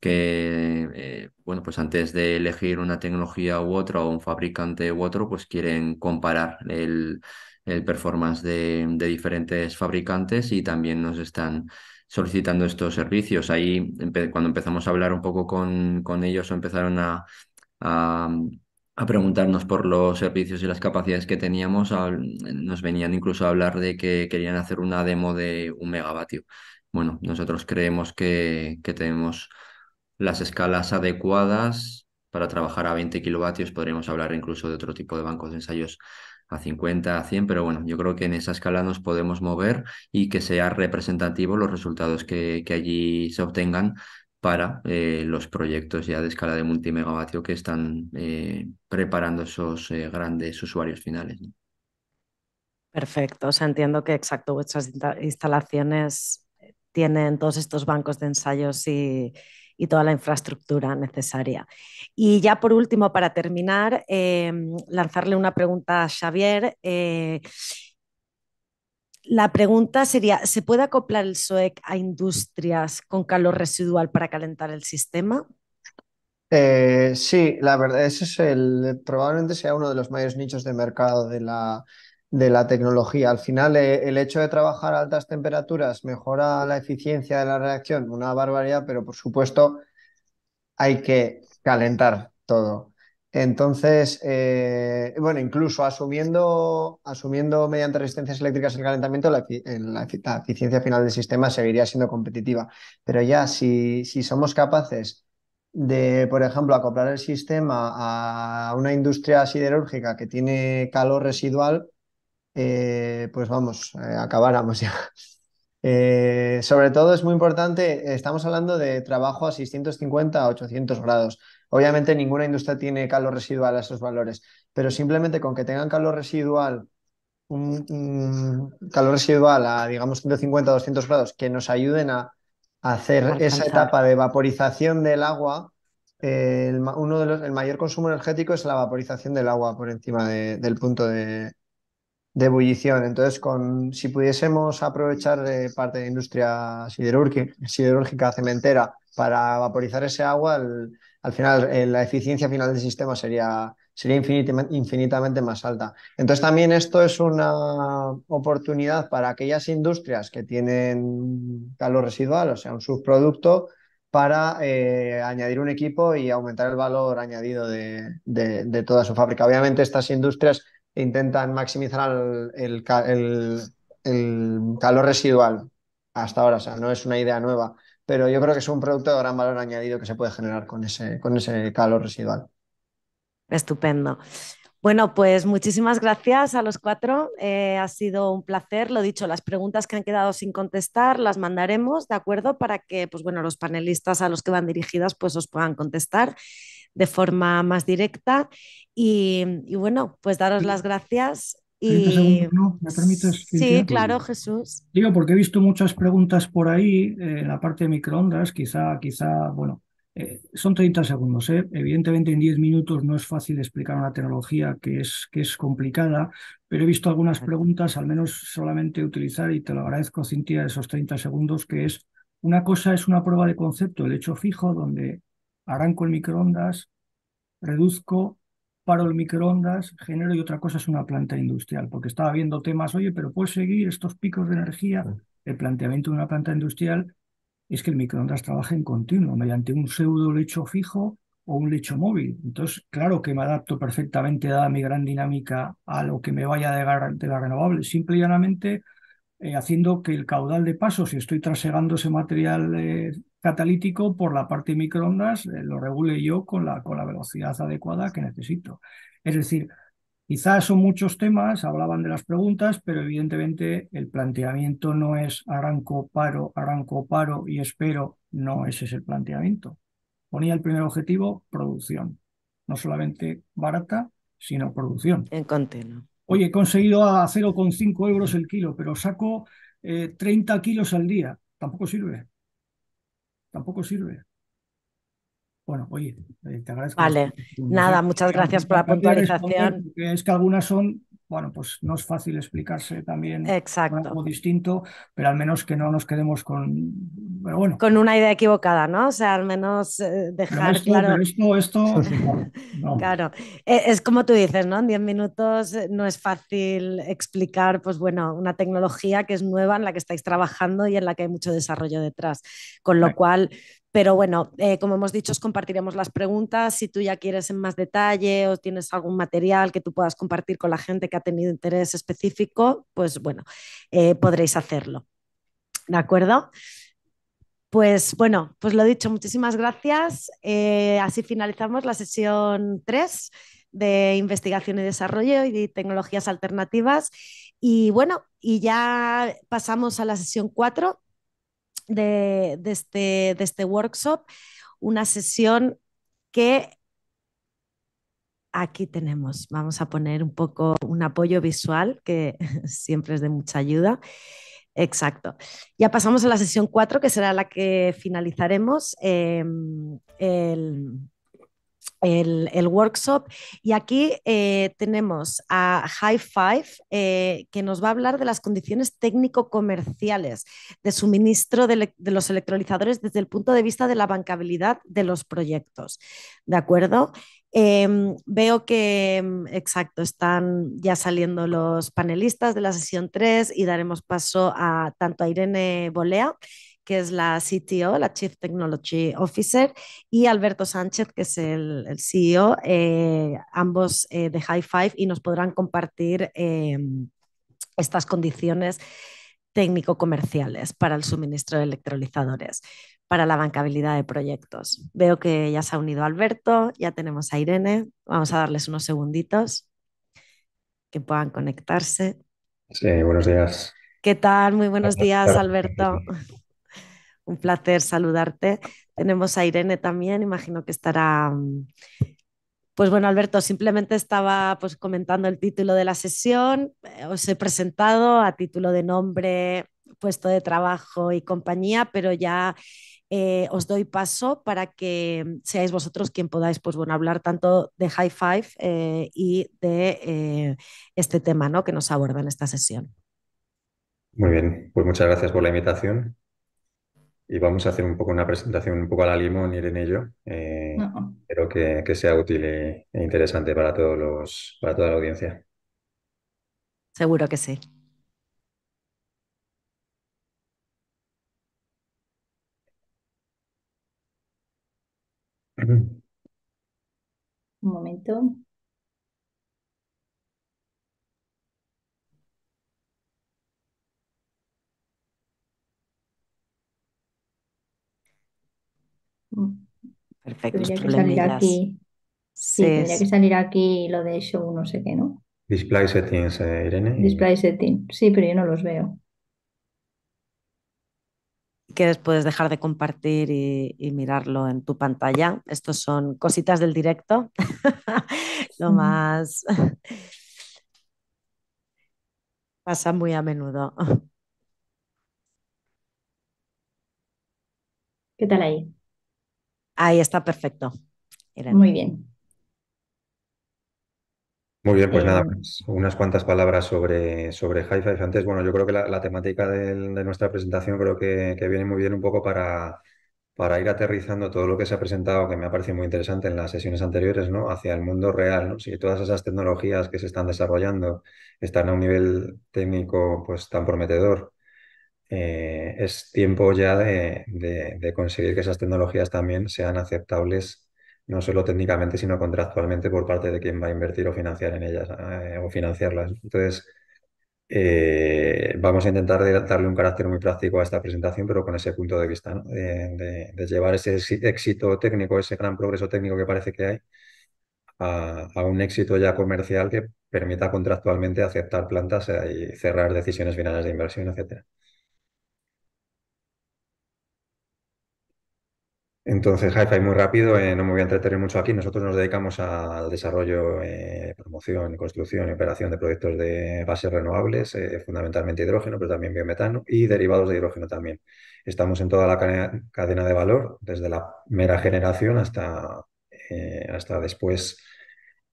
que, eh, bueno, pues antes de elegir una tecnología u otra o un fabricante u otro, pues quieren comparar el, el performance de diferentes fabricantes y también nos están solicitando estos servicios. Ahí, cuando empezamos a hablar un poco con, con ellos, empezaron a, a, preguntarnos por los servicios y las capacidades que teníamos. nos venían incluso a hablar de que querían hacer una demo de un megavatio. Bueno, nosotros creemos que, que tenemos las escalas adecuadas para trabajar a 20 kilovatios. Podríamos hablar incluso de otro tipo de bancos de ensayos a 50, a 100, pero bueno, yo creo que en esa escala nos podemos mover y que sea representativo los resultados que, allí se obtengan para eh, los proyectos ya de escala de multimegavatio que están eh, preparando esos eh, grandes usuarios finales. Perfecto, o sea, entiendo que exacto vuestras instalaciones tienen todos estos bancos de ensayos y, y toda la infraestructura necesaria. Y ya por último, para terminar, em, lanzarle una pregunta a Xavier. Eh, la pregunta sería, ¿se puede acoplar el SOEC a industrias con calor residual para calentar el sistema? Eh, sí, la verdad, ese es el, probablemente sea uno de los mayores nichos de mercado de la, de la tecnología. Al final, eh, el hecho de trabajar a altas temperaturas mejora la eficiencia de la reacción, una barbaridad, pero por supuesto hay que calentar todo. Entonces, eh, bueno, incluso asumiendo, asumiendo mediante resistencias eléctricas el calentamiento, la, eficiencia final del sistema seguiría siendo competitiva. Pero ya, si, si somos capaces de, por ejemplo, acoplar el sistema a una industria siderúrgica que tiene calor residual, eh, pues vamos, eh, acabáramos ya. Eh, sobre todo es muy importante, estamos hablando de trabajo a 650 a 800 grados. Obviamente ninguna industria tiene calor residual a esos valores, pero simplemente con que tengan calor residual, un, calor residual a digamos 150 a 200 grados, que nos ayuden a, hacer esa etapa de vaporización del agua, el, uno el mayor consumo energético es la vaporización del agua por encima del punto de, de ebullición. Entonces, con, si pudiésemos aprovechar eh, parte de la industria siderúrgica, cementera, para vaporizar ese agua, al final eh, la eficiencia final del sistema sería, sería infinitamente, más alta. Entonces, también esto es una oportunidad para aquellas industrias que tienen calor residual, o sea, un subproducto, para eh, añadir un equipo y aumentar el valor añadido de toda su fábrica. Obviamente, estas industrias intentan maximizar el, calor residual hasta ahora, o sea, no es una idea nueva, pero yo creo que es un producto de gran valor añadido que se puede generar con ese, con ese calor residual. Estupendo. Bueno, pues muchísimas gracias a los cuatro. Eh, ha sido un placer. Lo dicho, las preguntas que han quedado sin contestar las mandaremos, ¿de acuerdo? Para que, pues bueno, los panelistas a los que van dirigidas, pues os puedan contestar de forma más directa. Y, bueno, pues daros las gracias. Y... ¿no? ¿Me permites? Sí, pues claro, Jesús. Digo, porque he visto muchas preguntas por ahí en eh, la parte de microondas, quizá, quizá, bueno, eh, son 30 segundos, ¿eh? evidentemente en 10 minutos no es fácil explicar una tecnología que es, que es complicada, pero he visto algunas preguntas, al menos solamente utilizar, y te lo agradezco, Cintia, esos 30 segundos, que es una cosa es una prueba de concepto, el hecho fijo, donde arranco el microondas, reduzco, paro el microondas, genero y otra cosa es una planta industrial, porque estaba viendo temas, oye, pero puedo seguir estos picos de energía. El planteamiento de una planta industrial es que el microondas trabaje en continuo, mediante un pseudo lecho fijo o un lecho móvil. Entonces, claro que me adapto perfectamente, dada mi gran dinámica, a lo que me vaya de, la, renovable. Simple y llanamente eh, haciendo que el caudal de paso, si estoy trasegando ese material eh, catalítico por la parte microondas eh, lo regule yo con la, con la velocidad adecuada que necesito. Es decir, quizás son muchos temas, hablaban de las preguntas, pero evidentemente el planteamiento no es arranco, paro, arranco, paro y espero, no ese es el planteamiento. Ponía el primer objetivo, producción, no solamente barata, sino producción. En continuo. Oye, he conseguido a 0,5 euros el kilo, pero saco 30 eh, kilos al día, tampoco sirve tampoco sirve. Bueno, oye, eh, te agradezco. Vale, nada, muchas gracias por la puntualización. Es que algunas son bueno, pues no es fácil explicarse también Exacto. algo distinto, pero al menos que no nos quedemos con, Con una idea equivocada, ¿no? O sea, al menos eh, dejar claro. esto, Claro, eh, es como tú dices, ¿no? En 10 minutos eh, no es fácil explicar, pues bueno, una tecnología que es nueva, en la que estáis trabajando y en la que hay mucho desarrollo detrás. Con lo cual, pero bueno, eh, como hemos dicho, os compartiremos las preguntas. Si tú ya quieres en más detalle o tienes algún material que tú puedas compartir con la gente que ha tenido interés específico, pues bueno, eh, podréis hacerlo. ¿De acuerdo? Pues bueno, pues lo dicho, muchísimas gracias. Eh, así finalizamos la sesión 3 de investigación y desarrollo y de tecnologías alternativas. Y bueno, y ya pasamos a la sesión 4, de, este, de este workshop, una sesión que aquí tenemos. Vamos a poner un poco un apoyo visual que siempre es de mucha ayuda. Exacto. Ya pasamos a la sesión 4, que será la que finalizaremos em, el, el, workshop. Y aquí eh, tenemos a High Five, eh, que nos va a hablar de las condiciones técnico-comerciales de suministro de, los electrolizadores desde el punto de vista de la bancabilidad de los proyectos. ¿De acuerdo? Em, veo que, em, exacto, están ya saliendo los panelistas de la sesión 3 y daremos paso a tanto a Irene Bolea que es la CTO, la Chief Technology Officer, y Alberto Sánchez, que es el, el CEO, eh, ambos eh, de High Five, y nos podrán compartir eh, estas condiciones técnico-comerciales para el suministro de electrolizadores, para la bancabilidad de proyectos. Veo que ya se ha unido Alberto, ya tenemos a Irene, vamos a darles unos segunditos que puedan conectarse. Sí, buenos días. ¿Qué tal? Muy buenos días, Alberto. Un placer saludarte. Tenemos a Irene también, imagino que estará... Mm, pues bueno, Alberto, simplemente estaba pues, comentando el título de la sesión. Eh, os he presentado a título de nombre, puesto de trabajo y compañía, pero ya eh, os doy paso para que seáis vosotros quien podáis pues, bueno, hablar tanto de High Five eh, y de este tema ¿no? que nos aborda en esta sesión. Muy bien, pues muchas gracias por la invitación y vamos a hacer un poco una presentación un poco a la limón, ir y yo. Espero eh, que, sea útil e, e, interesante para, todos los, para toda la audiencia. Seguro que sí. Un momento. Perfecto, Tendría que salir aquí. Sí, tendría que salir aquí lo de show, no sé qué, ¿no? Display settings, eh, Irene. Display settings, Sí, pero yo no los veo. quieres puedes dejar de compartir y, mirarlo en tu pantalla. Estos son cositas del directo. Lo más pasa muy a menudo. ¿Qué tal ahí? Ahí está perfecto. Muy bien. Muy bien, pues eh, nada, más pues unas cuantas palabras sobre, sobre Antes, bueno, yo creo que la, temática de nuestra presentación creo que, viene muy bien un poco para, para ir aterrizando todo lo que se ha presentado, que me ha parecido muy interesante en las sesiones anteriores, ¿no? Hacia el mundo real, ¿no? Si todas esas tecnologías que se están desarrollando están a un nivel técnico pues tan prometedor, eh, es tiempo ya de, conseguir que esas tecnologías también sean aceptables, no solo técnicamente, sino contractualmente por parte de quien va a invertir o financiar en ellas eh, o financiarlas. Entonces, eh, vamos a intentar darle un carácter muy práctico a esta presentación, pero con ese punto de vista, de, llevar ese éxito técnico, ese gran progreso técnico que parece que hay, a, a un éxito ya comercial que permita contractualmente aceptar plantas y cerrar decisiones finales de inversión, etcétera. Entonces, hi muy rápido, eh, no me voy a entretener mucho aquí. Nosotros nos dedicamos al desarrollo, eh, promoción, construcción y operación de proyectos de bases renovables, eh, fundamentalmente hidrógeno, pero también biometano y derivados de hidrógeno también. Estamos en toda la cadena de valor, desde la mera generación hasta, hasta después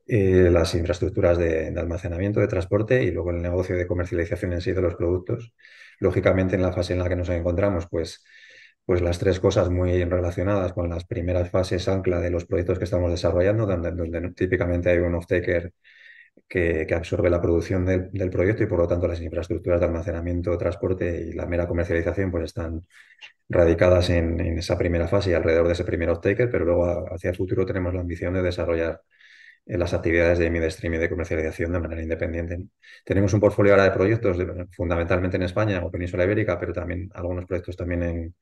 las infraestructuras de, almacenamiento, de transporte y luego el negocio de comercialización en sí de los productos. Lógicamente, en la fase en la que nos encontramos, pues pues las tres cosas muy relacionadas con las primeras fases ancla de los proyectos que estamos desarrollando, donde, donde típicamente hay un off-taker que, que, absorbe la producción del, proyecto y por lo tanto las infraestructuras de almacenamiento, transporte y la mera comercialización pues están radicadas en, esa primera fase y alrededor de ese primer off-taker, pero luego hacia el futuro tenemos la ambición de desarrollar eh, las actividades de midstream y de comercialización de manera independiente. Tenemos un portfolio ahora de proyectos, fundamentalmente en España o Península Ibérica, pero también algunos proyectos también en,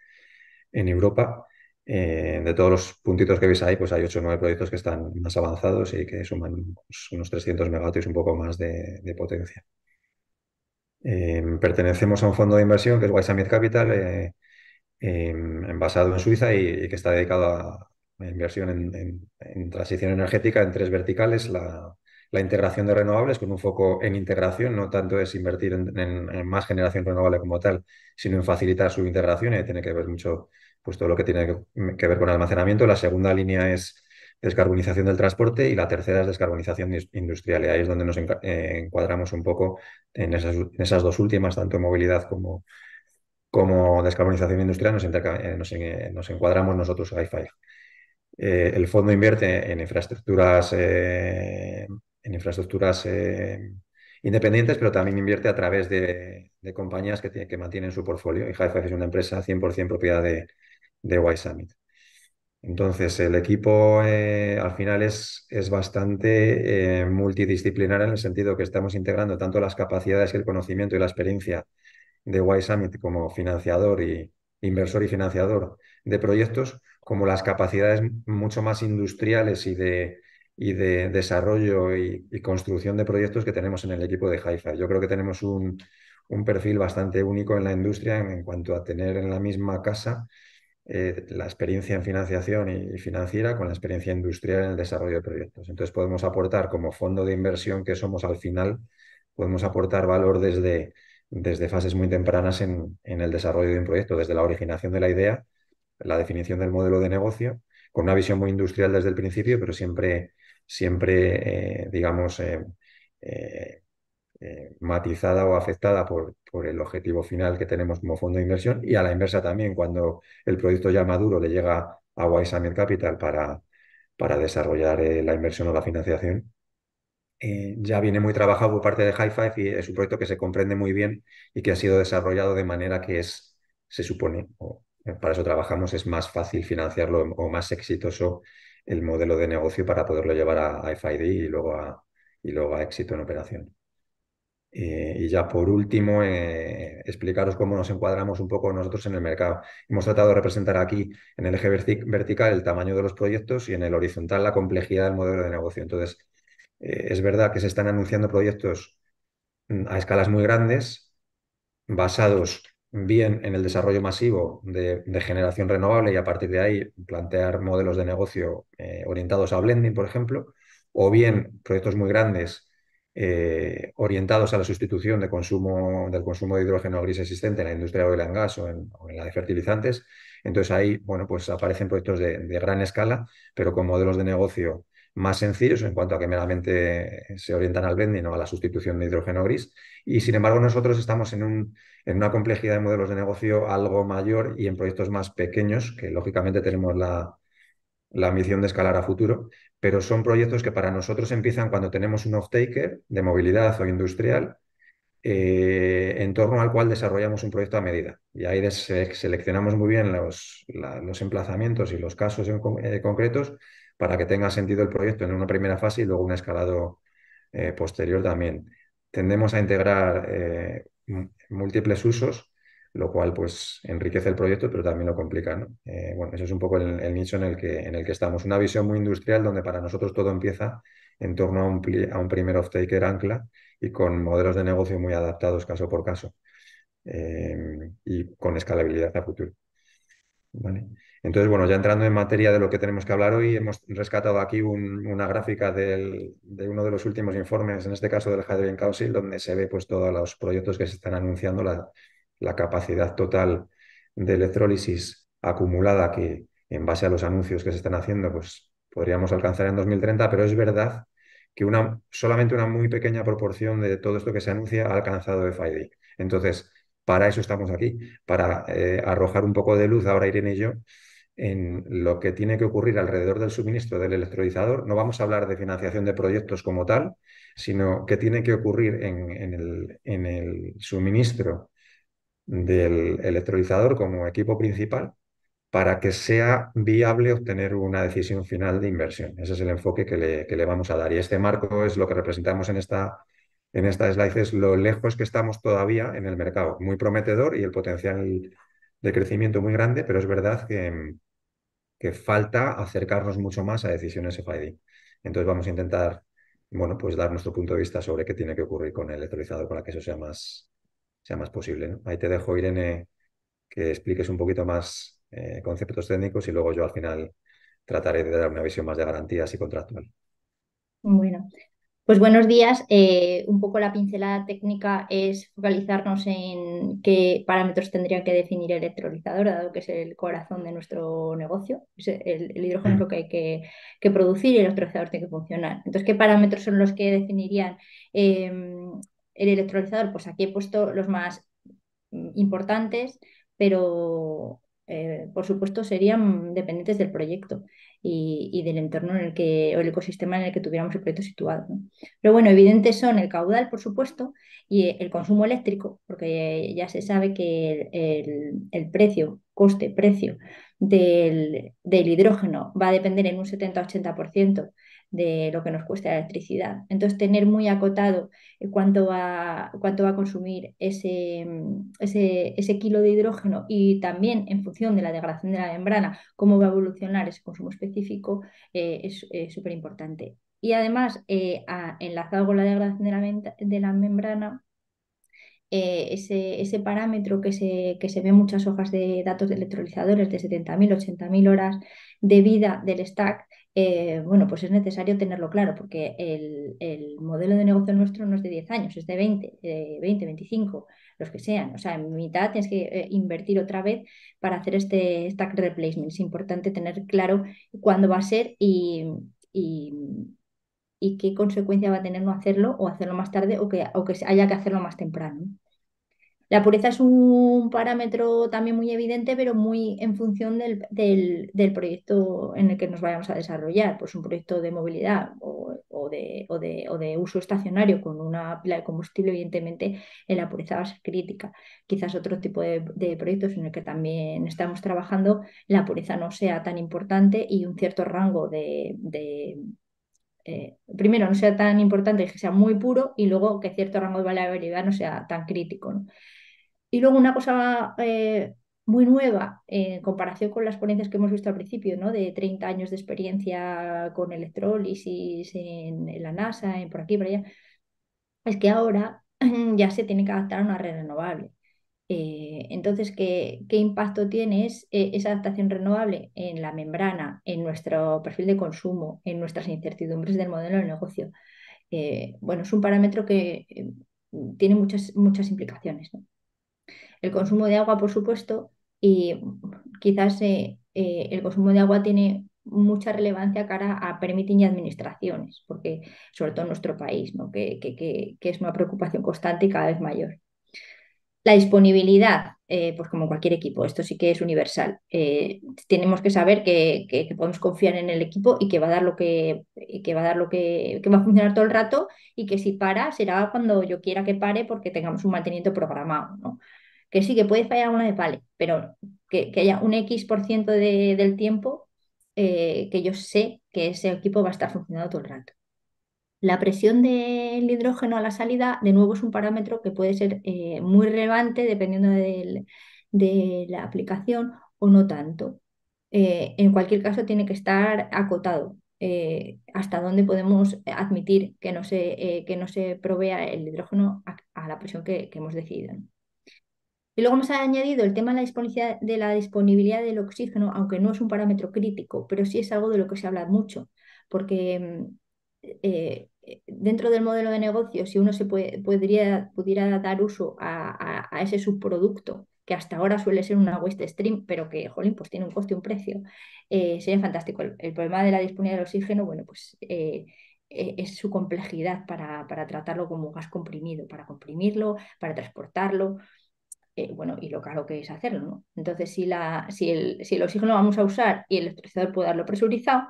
en Europa. Eh, de todos los puntitos que veis ahí, pues hay 8 o 9 proyectos que están más avanzados y que suman pues, unos 300 megavatios, un poco más de, potencia. Em, pertenecemos a un fondo de inversión que es Wise Capital, eh, em, basado en Suiza y, que está dedicado a inversión en, en transición energética en tres verticales, la, integración de renovables con un foco en integración, no tanto es invertir en, más generación renovable como tal, sino en facilitar su integración y tiene que ver mucho pues, todo lo que tiene que, ver con almacenamiento. La segunda línea es descarbonización del transporte y la tercera es descarbonización industrial. Y ahí es donde nos eh, encuadramos un poco en esas, dos últimas, tanto en movilidad como, como descarbonización industrial, nos, eh, encuadramos nosotros a IFI. Eh, el fondo invierte en infraestructuras eh, en infraestructuras eh, independientes, pero también invierte a través de, compañías que, que mantienen su portfolio. Y hi es una empresa 100% propiedad de, de Summit. Entonces, el equipo eh, al final es, es bastante eh, multidisciplinar en el sentido que estamos integrando tanto las capacidades y el conocimiento y la experiencia de YSummit Summit como financiador y inversor y financiador de proyectos, como las capacidades mucho más industriales y de, y de desarrollo y, construcción de proyectos que tenemos en el equipo de Haifa. Yo creo que tenemos un, perfil bastante único en la industria en, cuanto a tener en la misma casa eh, la experiencia en financiación y, financiera con la experiencia industrial en el desarrollo de proyectos. Entonces podemos aportar como fondo de inversión que somos al final, podemos aportar valor desde, desde fases muy tempranas en, en el desarrollo de un proyecto, desde la originación de la idea, la definición del modelo de negocio, con una visión muy industrial desde el principio, pero siempre siempre, eh, digamos, eh, eh, matizada o afectada por, el objetivo final que tenemos como fondo de inversión y a la inversa también, cuando el proyecto ya maduro le llega a Wise Summit Capital para, para desarrollar la inversión o la financiación, ya viene muy trabajado por parte de Hi-Fi y es un proyecto que se comprende muy bien y que ha sido desarrollado de manera que es, se supone, o para eso trabajamos, es más fácil financiarlo o más exitoso el modelo de negocio para poderlo llevar a, FID y luego a, y luego a éxito en operación. Eh, y ya por último, eh, explicaros cómo nos encuadramos un poco nosotros en el mercado. Hemos tratado de representar aquí en el eje vertical el tamaño de los proyectos y en el horizontal la complejidad del modelo de negocio. Entonces, eh, es verdad que se están anunciando proyectos mm, a escalas muy grandes, basados bien en el desarrollo masivo de, generación renovable y a partir de ahí plantear modelos de negocio eh, orientados a blending, por ejemplo, o bien proyectos muy grandes eh, orientados a la sustitución del consumo de hidrógeno gris existente en la industria de oil gas o en, la de fertilizantes. Entonces ahí, bueno, pues aparecen proyectos de, de gran escala, pero con modelos de negocio más sencillos en cuanto a que meramente se orientan al blending o a la sustitución de hidrógeno gris. Y sin embargo, nosotros estamos en un, en una complejidad de modelos de negocio algo mayor y en proyectos más pequeños, que lógicamente tenemos la, la ambición de escalar a futuro, pero son proyectos que para nosotros empiezan cuando tenemos un off-taker de movilidad o industrial eh, en torno al cual desarrollamos un proyecto a medida. Y ahí seleccionamos muy bien los, los emplazamientos y los casos eh, concretos para que tenga sentido el proyecto en una primera fase y luego un escalado eh, posterior también. Tendemos a integrar múltiples usos, lo cual pues enriquece el proyecto, pero también lo complica. ¿no? Eh, bueno, eso es un poco el, nicho en el, que, en el que estamos. Una visión muy industrial donde para nosotros todo empieza en torno a un, a un primer off-taker ancla y con modelos de negocio muy adaptados caso por caso eh, y con escalabilidad a futuro. Vale. Entonces, bueno, ya entrando en materia de lo que tenemos que hablar hoy, hemos rescatado aquí una gráfica de uno de los últimos informes, en este caso del Hydrogen Council, donde se ve pues, todos los proyectos que se están anunciando, la, capacidad total de electrólisis acumulada que en base a los anuncios que se están haciendo, pues podríamos alcanzar en 2030, pero es verdad que una, solamente una muy pequeña proporción de todo esto que se anuncia ha alcanzado FID. Entonces, para eso estamos aquí, para eh, arrojar un poco de luz ahora Irene y yo en lo que tiene que ocurrir alrededor del suministro del electrolizador. No vamos a hablar de financiación de proyectos como tal, sino que tiene que ocurrir en, el, en el, suministro del electrolizador como equipo principal para que sea viable obtener una decisión final de inversión. Ese es el enfoque que le, que le vamos a dar. Y este marco es lo que representamos en esta, en esta slide, es lo lejos que estamos todavía en el mercado. Muy prometedor y el potencial de crecimiento muy grande, pero es verdad que, que falta acercarnos mucho más a decisiones FID. Entonces vamos a intentar, bueno, pues dar nuestro punto de vista sobre qué tiene que ocurrir con el electrolizado para que eso sea más, sea más posible. Ahí te dejo, Irene, que expliques un poquito más eh, conceptos técnicos y luego yo al final trataré de dar una visión más de garantías y contractual. Bueno, pues buenos días. Eh, un poco la pincelada técnica es focalizarnos en qué parámetros tendría que definir el electrolizador, dado que es el corazón de nuestro negocio. el, hidrógeno lo mm. que hay que, producir y el electrolizador tiene que funcionar. Entonces, ¿qué parámetros son los que definirían em, el electrolizador? Pues aquí he puesto los más importantes, pero eh, por supuesto serían dependientes del proyecto y, del entorno en el que, o el ecosistema en el que tuviéramos el proyecto situado. Pero bueno, evidentes son el caudal, por supuesto, y el consumo eléctrico, porque ya se sabe que el, precio, coste, precio del, del, hidrógeno va a depender en un 70-80% de lo que nos cuesta la electricidad. Entonces, tener muy acotado eh, cuánto va, cuánto va a consumir mm, ese, ese, kilo de hidrógeno y también en función de la degradación de la membrana, cómo va a evolucionar ese consumo específico, eh, es súper importante. Y además, eh, enlazado con la degradación de la, membrana, ese, ese, parámetro que se, que se ve en muchas hojas de datos de electrolizadores de 70.000, 80.000 horas de vida del stack, eh, bueno, pues es necesario tenerlo claro, porque el, modelo de negocio nuestro no es de 10 años, es de 20, 20, 25, los que sean. O sea, en mitad tienes que eh, invertir otra vez para hacer este stack replacement. Es importante tener claro cuándo va a ser y, qué consecuencia va a tener no hacerlo o hacerlo más tarde o o que haya que hacerlo más temprano. La pureza es un parámetro también muy evidente, pero muy en función del, proyecto en el que nos vayamos a desarrollar, pues un proyecto de movilidad o, de, uso estacionario con una pila de combustible, evidentemente la pureza va a ser crítica. Quizás otro tipo de, proyectos en el que también estamos trabajando, la pureza no sea tan importante y un cierto rango de eh, primero no sea tan importante que sea muy puro y luego que cierto rango de variabilidad no sea tan crítico. Y luego una cosa eh, muy nueva eh, en comparación con las ponencias que hemos visto al principio, ¿no? de 30 años de experiencia con electrólisis en, la NASA, en por aquí, por allá, es que ahora ya se tiene que adaptar a una red renovable. Eh, entonces, ¿qué, impacto tiene esa adaptación renovable en la membrana, en nuestro perfil de consumo, en nuestras incertidumbres del modelo de negocio? bueno, es un parámetro que tiene muchas, muchas implicaciones. ¿no? el consumo de agua, por supuesto, y quizás eh, eh, el consumo de agua tiene mucha relevancia cara a permitting y administraciones, porque sobre todo en nuestro país, ¿no? que, es una preocupación constante y cada vez mayor. La disponibilidad, eh, pues como cualquier equipo, esto sí que es universal. tenemos que saber que, podemos confiar en el equipo y que va a dar lo que, que va a dar lo que, va a funcionar todo el rato y que si para será cuando yo quiera que pare porque tengamos un mantenimiento programado, ¿no? Que sí, que puede fallar una vez, vale, pero que, haya un X del tiempo eh, que yo sé que ese equipo va a estar funcionando todo el rato. La presión del hidrógeno a la salida, de nuevo, es un parámetro que puede ser eh, muy relevante dependiendo de la aplicación o no tanto. Eh, en cualquier caso, tiene que estar acotado hasta dónde podemos admitir que no se, que no se provea el hidrógeno a, la presión que, hemos decidido. Y luego hemos añadido el tema de la, disponibilidad, de la del oxígeno, aunque no es un parámetro crítico, pero sí es algo de lo que se habla mucho, porque eh, dentro del modelo de negocio, si uno se podría, pudiera dar uso a, ese subproducto, que hasta ahora suele ser una waste stream, pero que, jolín, pues tiene un coste, un precio, eh, sería fantástico. El, problema de la disponibilidad del oxígeno, bueno, pues eh, es su complejidad para, para, tratarlo como gas comprimido, para comprimirlo, para transportarlo. Eh, bueno, y lo caro que es hacerlo, ¿no? Entonces, si, la, si, el, si oxígeno lo vamos a usar y el electrolizador puede darlo presurizado,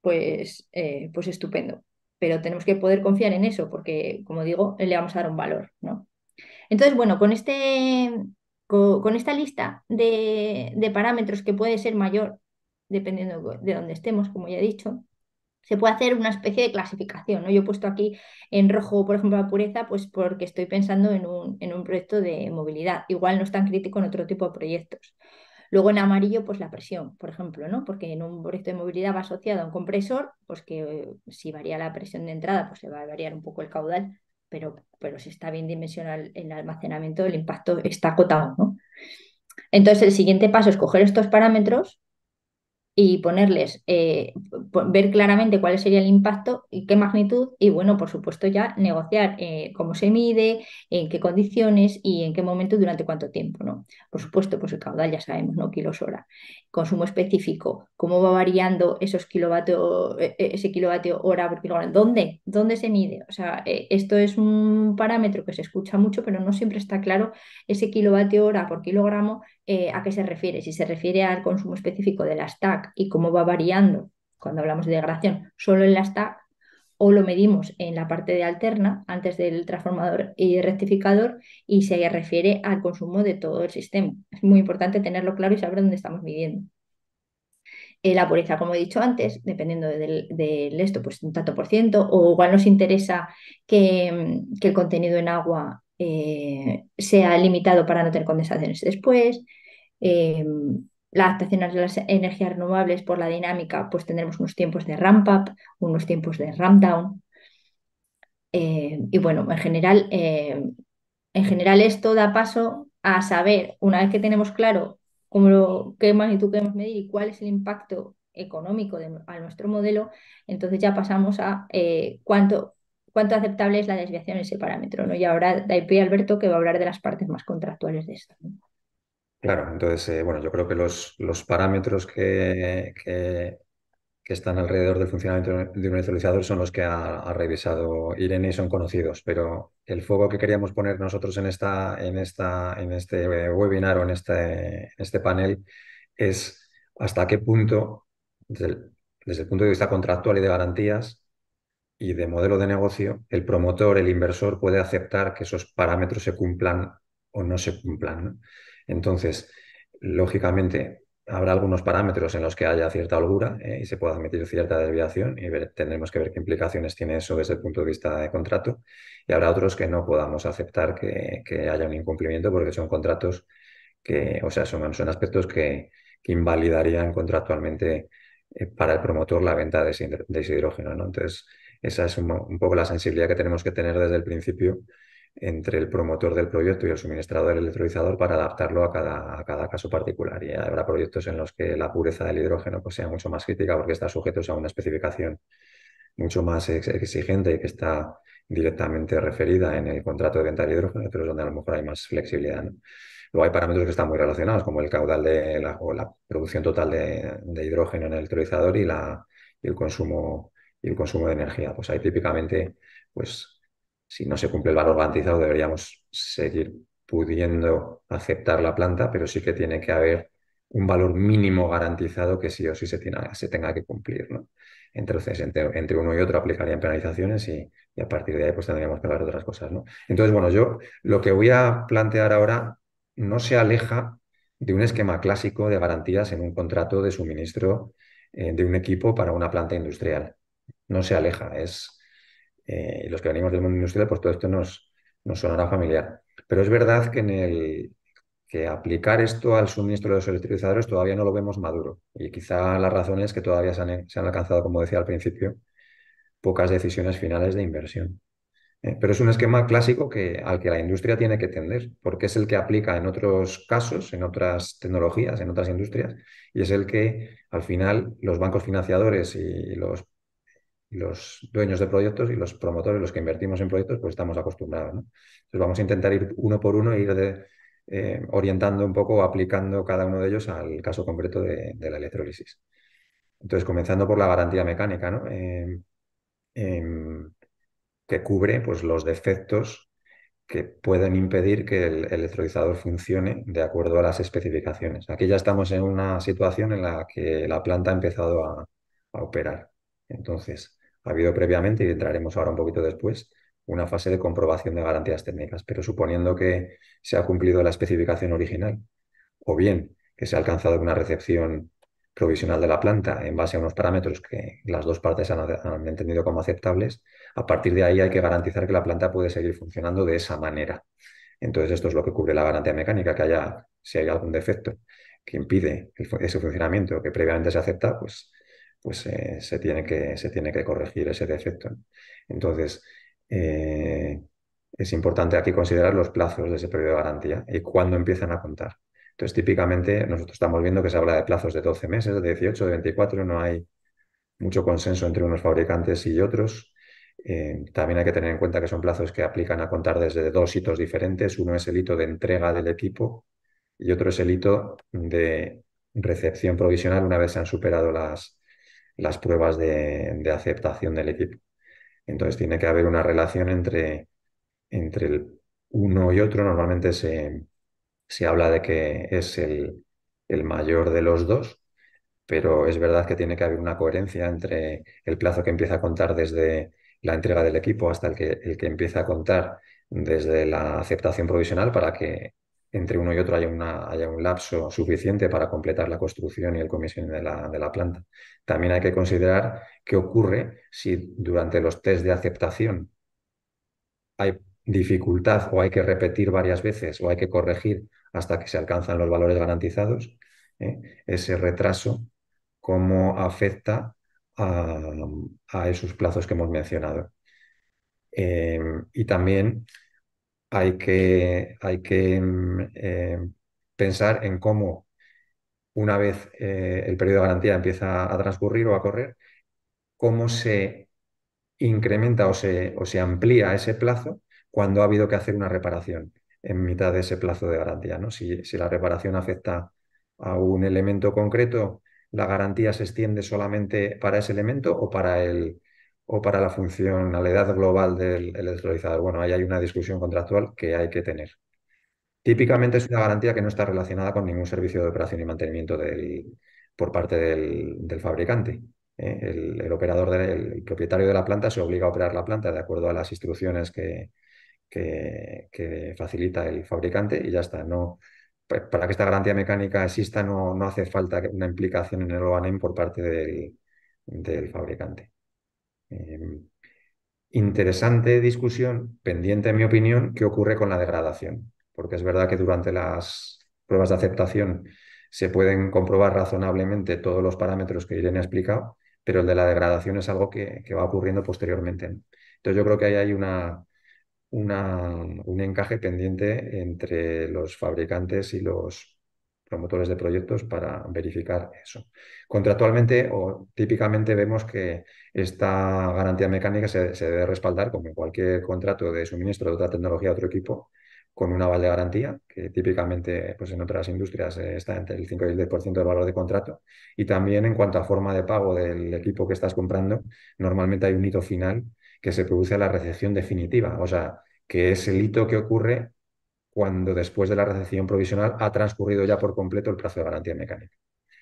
pues, eh, pues estupendo. Pero tenemos que poder confiar en eso, porque, como digo, le vamos a dar un valor, ¿no? Entonces, bueno, con, este, con, esta lista de, de, parámetros que puede ser mayor, dependiendo de dónde estemos, como ya he dicho, se puede hacer una especie de clasificación. ¿no? Yo he puesto aquí en rojo, por ejemplo, la pureza, pues porque estoy pensando en un, en un proyecto de movilidad. Igual no es tan crítico en otro tipo de proyectos. Luego en amarillo, pues la presión, por ejemplo, ¿no? Porque en un proyecto de movilidad va asociado a un compresor, pues que eh, si varía la presión de entrada, pues se va a variar un poco el caudal, pero, pero si está bien dimensionado el almacenamiento, el impacto está acotado, ¿no? Entonces el siguiente paso es coger estos parámetros y ponerles, eh, ver claramente cuál sería el impacto y qué magnitud y bueno, por supuesto ya negociar eh, cómo se mide, en qué condiciones y en qué momento durante cuánto tiempo, ¿no? Por supuesto, pues el caudal ya sabemos, ¿no? Kilos hora. Consumo específico, cómo va variando esos kilovatio, e-, e-, ese kilovatio hora por kilogramo ¿dónde? ¿Dónde se mide? O sea, eh, esto es un parámetro que se escucha mucho, pero no siempre está claro ese kilovatio hora por kilogramo eh, a qué se refiere, si se refiere al consumo específico de la TAC y cómo va variando cuando hablamos de degradación solo en la TAC o lo medimos en la parte de alterna antes del transformador y rectificador y se refiere al consumo de todo el sistema. Es muy importante tenerlo claro y saber dónde estamos midiendo. Eh, la pureza, como he dicho antes, dependiendo del, esto, pues un tanto por ciento, o igual nos interesa que, que el contenido en agua eh, sea limitado para no tener condensaciones después. Eh, la adaptación a las energías renovables por la dinámica, pues tendremos unos tiempos de ramp up, unos tiempos de ramp down. Eh, y bueno, en general, eh, en general esto da paso a saber, una vez que tenemos claro cómo lo, qué magnitud queremos medir y cuál es el impacto económico a nuestro modelo, entonces ya pasamos a cuánto, cuánto aceptable es la desviación en ese parámetro. ¿no? Y ahora da Alberto que va a hablar de las partes más contractuales de esto. Claro, entonces, eh, bueno, yo creo que los, los parámetros que, que, están alrededor del funcionamiento de un electrolizador son los que ha, revisado Irene y son conocidos, pero el fuego que queríamos poner nosotros en, esta, en, esta, en este webinar o en este, este panel es hasta qué punto, desde el punto de vista contractual y de garantías, y de modelo de negocio, el promotor, el inversor puede aceptar que esos parámetros se cumplan o no se cumplan. Entonces, lógicamente, habrá algunos parámetros en los que haya cierta holgura ¿eh? y se pueda admitir cierta desviación y tendremos que ver qué implicaciones tiene eso desde el punto de vista de contrato. Y habrá otros que no podamos aceptar que, haya un incumplimiento porque son contratos que, o sea, son, son aspectos que, invalidarían contractualmente eh, para el promotor la venta de ese, de hidrógeno. ¿no? Entonces, esa es un, poco la sensibilidad que tenemos que tener desde el principio entre el promotor del proyecto y el suministrador del electrolizador para adaptarlo a cada, cada, caso particular. Y habrá proyectos en los que la pureza del hidrógeno pues, sea mucho más crítica porque está sujeto a una especificación mucho más exigente y que está directamente referida en el contrato de venta de hidrógeno, pero es donde a lo mejor hay más flexibilidad. Luego hay parámetros que están muy relacionados, como el caudal de la, o la producción total de, hidrógeno en el electrolizador y, la, y el consumo y el consumo de energía. Pues ahí típicamente, pues si no se cumple el valor garantizado, deberíamos seguir pudiendo aceptar la planta, pero sí que tiene que haber un valor mínimo garantizado que sí o sí se, tiene, se tenga que cumplir. ¿no? Entonces, entre, uno y otro aplicarían penalizaciones y, a partir de ahí pues tendríamos que hablar de otras cosas. ¿no? Entonces, bueno, yo lo que voy a plantear ahora no se aleja de un esquema clásico de garantías en un contrato de suministro eh, de un equipo para una planta industrial no se aleja. Es, eh, los que venimos del mundo industrial, pues todo esto nos, nos sonará familiar. Pero es verdad que, en el, que aplicar esto al suministro de los electrolizadores todavía no lo vemos maduro. Y quizá la razón es que todavía se han, alcanzado, como decía al principio, pocas decisiones finales de inversión. Eh, pero es un esquema clásico que, al que la industria tiene que tender, porque es el que aplica en otros casos, en otras tecnologías, en otras industrias, y es el que al final los bancos financiadores y los los dueños de proyectos y los promotores, los que invertimos en proyectos, pues estamos acostumbrados. Entonces vamos a intentar ir uno por uno e ir eh, orientando un poco, aplicando cada uno de ellos al caso concreto de, la electrólisis. Entonces, comenzando por la garantía mecánica, em, em, que cubre pues, los defectos que pueden impedir que el electrolizador funcione de acuerdo a las especificaciones. Aquí ya estamos en una situación en la que la planta ha empezado a, a operar. Entonces, ha habido previamente, y entraremos ahora un poquito después, una fase de comprobación de garantías técnicas, pero suponiendo que se ha cumplido la especificación original, o bien que se ha alcanzado una recepción provisional de la planta en base a unos parámetros que las dos partes han, entendido como aceptables, a partir de ahí hay que garantizar que la planta puede seguir funcionando de esa manera. Entonces, esto es lo que cubre la garantía mecánica, que haya, si hay algún defecto que impide ese funcionamiento que previamente se acepta, pues pues eh, se, tiene que, se tiene que corregir ese defecto. Entonces, eh, es importante aquí considerar los plazos de ese periodo de garantía y cuándo empiezan a contar. Entonces, típicamente nosotros estamos viendo que se habla de plazos de 12 meses, de 18, de 24, no hay mucho consenso entre unos fabricantes y otros. Eh, también hay que tener en cuenta que son plazos que aplican a contar desde dos hitos diferentes. Uno es el hito de entrega del equipo y otro es el hito de recepción provisional una vez se han superado las, las pruebas de, aceptación del equipo. Entonces tiene que haber una relación entre, entre el uno y otro. Normalmente se, se habla de que es el, mayor de los dos, pero es verdad que tiene que haber una coherencia entre el plazo que empieza a contar desde la entrega del equipo hasta el que, el que empieza a contar desde la aceptación provisional para que entre uno y otro haya, un lapso suficiente para completar la construcción y el comisión de la, planta. También hay que considerar qué ocurre si durante los test de aceptación hay dificultad o hay que repetir varias veces o hay que corregir hasta que se alcanzan los valores garantizados. ¿eh? Ese retraso, cómo afecta a, esos plazos que hemos mencionado. Eh, y también hay que, hay que mm, eh, pensar en cómo, una vez eh, el periodo de garantía empieza a transcurrir o a correr, cómo se incrementa o se, o se amplía ese plazo cuando ha habido que hacer una reparación en mitad de ese plazo de garantía. ¿no? si la reparación afecta a un elemento concreto, la garantía se extiende solamente para ese elemento o para el, o para la funcionalidad global del electrolizador. Bueno, ahí hay una discusión contractual que hay que tener. Típicamente es una garantía que no está relacionada con ningún servicio de operación y mantenimiento por parte del, fabricante. ¿eh? El, operador, propietario de la planta se obliga a operar la planta de acuerdo a las instrucciones que, que, facilita el fabricante y ya está. No, pues, para que esta garantía mecánica exista no, no hace falta una implicación en el OANEM por parte del fabricante. Em, interesante discusión, pendiente en mi opinión, que ocurre con la degradación, porque es verdad que durante las pruebas de aceptación se pueden comprobar razonablemente todos los parámetros que Irene ha explicado, pero el de la degradación es algo que, va ocurriendo posteriormente. Entonces yo creo que ahí hay una, un encaje pendiente entre los fabricantes y los promotores de proyectos para verificar eso. Contractualmente o típicamente vemos que esta garantía mecánica se, debe respaldar, como en cualquier contrato de suministro de otra tecnología a otro equipo, con una aval de garantía, que típicamente pues, en otras industrias eh, está entre el 5 y el 10% del valor de contrato. Y también en cuanto a forma de pago del equipo que estás comprando, normalmente hay un hito final que se produce a la recepción definitiva, o sea, que es el hito que ocurre cuando después de la recepción provisional ha transcurrido ya por completo el plazo de garantía mecánica.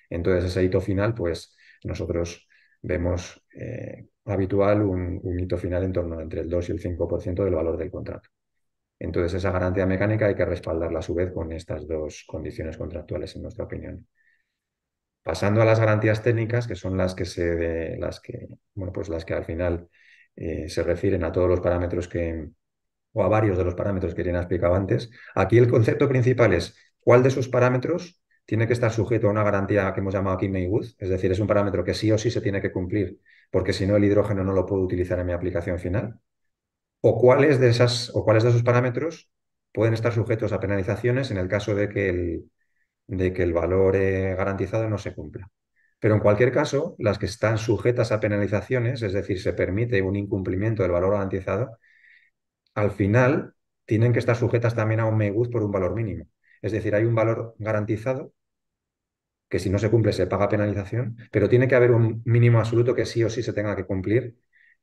Entonces, ese hito final, pues nosotros vemos eh, habitual un, hito final en torno entre el 2 y el 5% del valor del contrato. Entonces, esa garantía mecánica hay que respaldarla a su vez con estas dos condiciones contractuales, en nuestra opinión. Pasando a las garantías técnicas, que son las que se las que, bueno, pues las que al final eh, se refieren a todos los parámetros que, o a varios de los parámetros que Irene ha explicado antes. Aquí el concepto principal es cuál de sus parámetros tiene que estar sujeto a una garantía que hemos llamado aquí Maywood... es decir, es un parámetro que sí o sí se tiene que cumplir, porque si no el hidrógeno no lo puedo utilizar en mi aplicación final. O cuáles de esas o cuáles de esos parámetros pueden estar sujetos a penalizaciones en el caso de que el, de que el valor eh, garantizado no se cumpla. Pero en cualquier caso, las que están sujetas a penalizaciones, es decir, se permite un incumplimiento del valor garantizado, al final tienen que estar sujetas también a un MEGUD por un valor mínimo. Es decir, hay un valor garantizado que si no se cumple se paga penalización, pero tiene que haber un mínimo absoluto que sí o sí se tenga que cumplir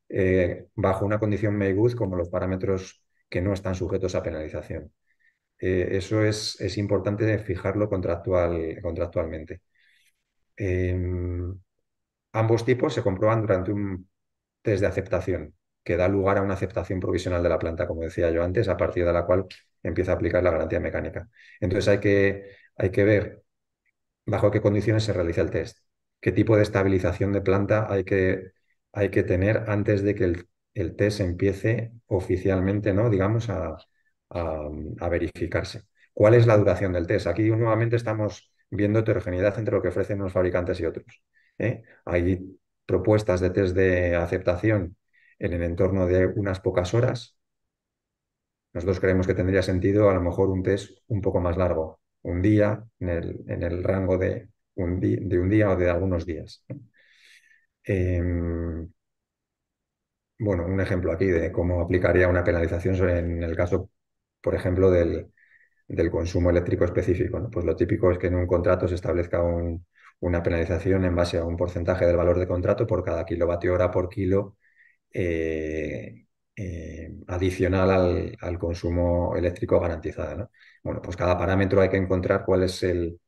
eh, bajo una condición MEGUD como los parámetros que no están sujetos a penalización. Eh, eso es, importante fijarlo contractual, contractualmente. Em, ambos tipos se comprueban durante un test de aceptación que da lugar a una aceptación provisional de la planta, como decía yo antes, a partir de la cual empieza a aplicar la garantía mecánica. Entonces hay que, hay que ver bajo qué condiciones se realiza el test, qué tipo de estabilización de planta hay que, hay que tener antes de que el, test empiece oficialmente, ¿no? digamos, a, verificarse. ¿Cuál es la duración del test? Aquí nuevamente estamos viendo heterogeneidad entre lo que ofrecen los fabricantes y otros. ¿eh? Hay propuestas de test de aceptación en el entorno de unas pocas horas, nosotros creemos que tendría sentido a lo mejor un test un poco más largo, un día, en el, en el rango de un, de un, día o de algunos días. Em, bueno, un ejemplo aquí de cómo aplicaría una penalización en el caso, por ejemplo, del, consumo eléctrico específico. Pues lo típico es que en un contrato se establezca una penalización en base a un porcentaje del valor de contrato por cada kilovatio hora por kilo eh, eh, adicional al, consumo eléctrico garantizado. ¿no? Bueno, pues cada parámetro hay que encontrar cuál es el,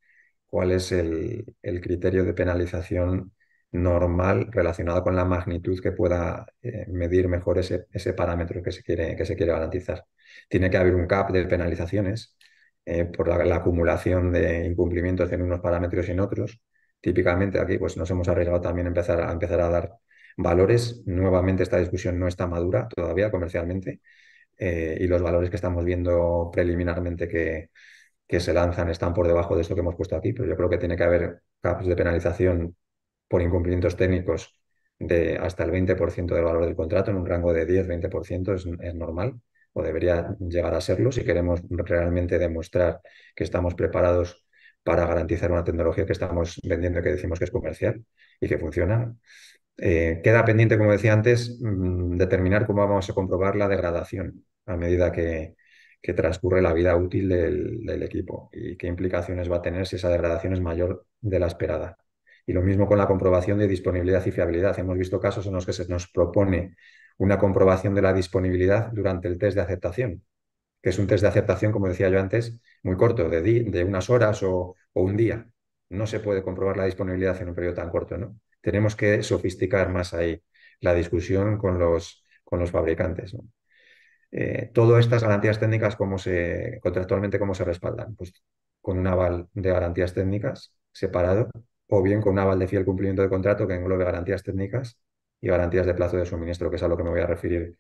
cuál es el, criterio de penalización normal relacionado con la magnitud que pueda eh, medir mejor ese, ese, parámetro que se, quiere, que se quiere garantizar. Tiene que haber un cap de penalizaciones por la, acumulación de incumplimientos en unos parámetros y en otros. Típicamente aquí pues, nos hemos arriesgado también empezar a, empezar a dar Valores, nuevamente esta discusión no está madura todavía comercialmente eh, y los valores que estamos viendo preliminarmente que, que se lanzan están por debajo de esto que hemos puesto aquí, pero yo creo que tiene que haber caps de penalización por incumplimientos técnicos de hasta el 20% del valor del contrato, en un rango de 10-20% es, es normal o debería llegar a serlo si queremos realmente demostrar que estamos preparados para garantizar una tecnología que estamos vendiendo que decimos que es comercial y que funciona. Eh, queda pendiente, como decía antes, mm, determinar cómo vamos a comprobar la degradación a medida que, transcurre la vida útil del, equipo y qué implicaciones va a tener si esa degradación es mayor de la esperada. Y lo mismo con la comprobación de disponibilidad y fiabilidad. Hemos visto casos en los que se nos propone una comprobación de la disponibilidad durante el test de aceptación, que es un test de aceptación, como decía yo antes, muy corto, de, de unas horas o, o un día. No se puede comprobar la disponibilidad en un periodo tan corto, ¿no? tenemos que sofisticar más ahí la discusión con los, con los fabricantes. Eh, todas estas garantías técnicas, ¿cómo se, contractualmente, ¿cómo se respaldan? Pues con un aval de garantías técnicas separado o bien con un aval de fiel cumplimiento de contrato que englobe garantías técnicas y garantías de plazo de suministro, que es a lo que me voy a referir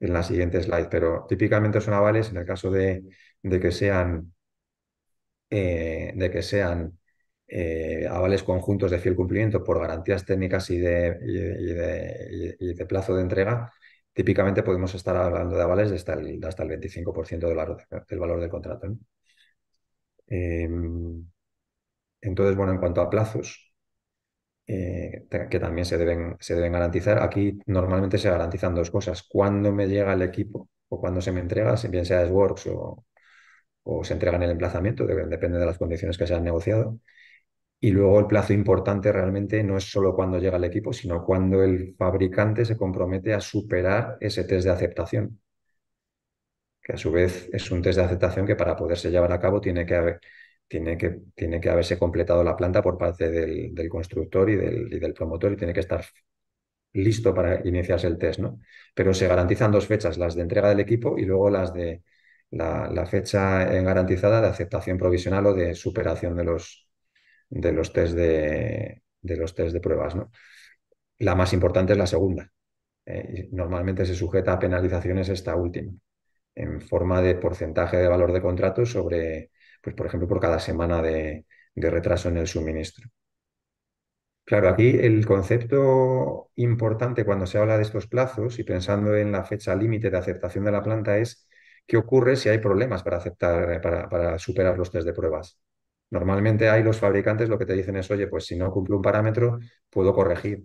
en la siguiente slide. Pero típicamente son avales en el caso de, de que sean, eh, de que sean eh, avales conjuntos de fiel cumplimiento por garantías técnicas y de, plazo de entrega, típicamente podemos estar hablando de avales de hasta el, 25% del valor, del contrato. Em, entonces, bueno, en cuanto a plazos, eh, que también se deben, garantizar, aquí normalmente se garantizan dos cosas. Cuando me llega el equipo o cuando se me entrega, bien sea es o, o se entrega en el emplazamiento, depende de las condiciones que se han negociado y luego el plazo importante realmente no es solo cuando llega el equipo, sino cuando el fabricante se compromete a superar ese test de aceptación, que a su vez es un test de aceptación que para poderse llevar a cabo tiene que, haber, tiene que, tiene que haberse completado la planta por parte del, constructor y del, promotor y tiene que estar listo para iniciarse el test. ¿no? Pero se garantizan dos fechas, las de entrega del equipo y luego las de la fecha garantizada de aceptación provisional o de superación de los de los test de, los de pruebas. ¿no? La más importante es la segunda. Eh, normalmente se sujeta a penalizaciones esta última, en forma de porcentaje de valor de contrato sobre, pues, por ejemplo, por cada semana de, de retraso en el suministro. Claro, aquí el concepto importante cuando se habla de estos plazos y pensando en la fecha límite de aceptación de la planta es qué ocurre si hay problemas para aceptar, eh, para, para superar los test de pruebas. Normalmente hay los fabricantes lo que te dicen es, oye, pues si no cumple un parámetro, puedo corregir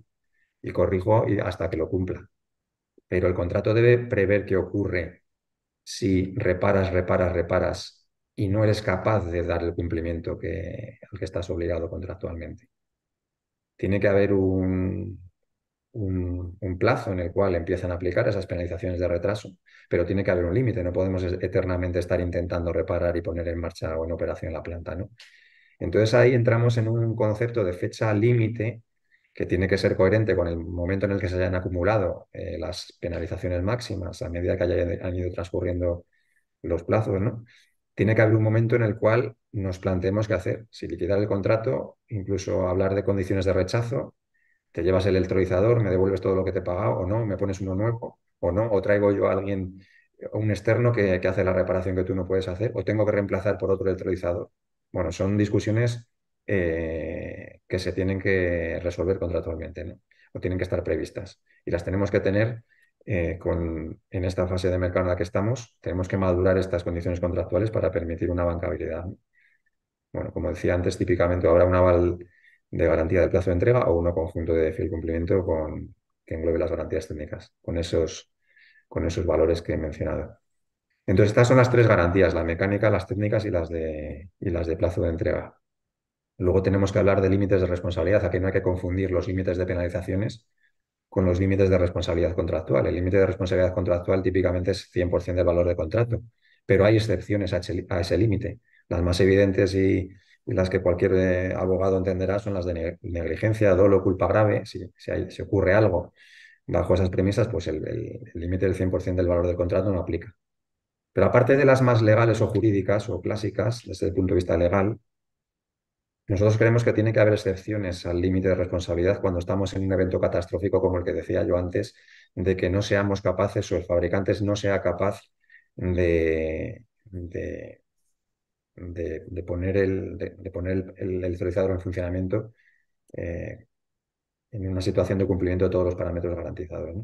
y corrijo hasta que lo cumpla. Pero el contrato debe prever qué ocurre si reparas, reparas, reparas y no eres capaz de dar el cumplimiento que, al que estás obligado contractualmente. Tiene que haber un, un plazo en el cual empiezan a aplicar esas penalizaciones de retraso pero tiene que haber un límite, no podemos eternamente estar intentando reparar y poner en marcha o en operación la planta, ¿no? Entonces ahí entramos en un concepto de fecha límite que tiene que ser coherente con el momento en el que se hayan acumulado eh, las penalizaciones máximas a medida que hayan ido transcurriendo los plazos, ¿no? Tiene que haber un momento en el cual nos planteemos qué hacer, si liquidar el contrato, incluso hablar de condiciones de rechazo, te llevas el electrolizador, me devuelves todo lo que te he pagado o no, me pones uno nuevo o no, o traigo yo a alguien, un externo que, hace la reparación que tú no puedes hacer, o tengo que reemplazar por otro electrolizador. Bueno, son discusiones eh, que se tienen que resolver contractualmente, ¿no? O tienen que estar previstas. Y las tenemos que tener eh, con, en esta fase de mercado en la que estamos, tenemos que madurar estas condiciones contractuales para permitir una bancabilidad. Bueno, como decía antes, típicamente habrá un aval de garantía del plazo de entrega o uno conjunto de fiel cumplimiento con, que englobe las garantías técnicas. Con esos con esos valores que he mencionado. Entonces, estas son las tres garantías, la mecánica, las técnicas y las de, y las de plazo de entrega. Luego tenemos que hablar de límites de responsabilidad. Aquí no hay que confundir los límites de penalizaciones con los límites de responsabilidad contractual. El límite de responsabilidad contractual típicamente es 100% del valor de contrato, pero hay excepciones a ese límite. Las más evidentes y, las que cualquier eh, abogado entenderá son las de negligencia, dolo, culpa grave, si, si ocurre algo Bajo esas premisas, pues el límite del 100% del valor del contrato no aplica. Pero aparte de las más legales o jurídicas o clásicas, desde el punto de vista legal, nosotros creemos que tiene que haber excepciones al límite de responsabilidad cuando estamos en un evento catastrófico como el que decía yo antes, de que no seamos capaces o el fabricante no sea capaz de, de, poner, el, de, poner el, en funcionamiento eh, en una situación de cumplimiento de todos los parámetros garantizados.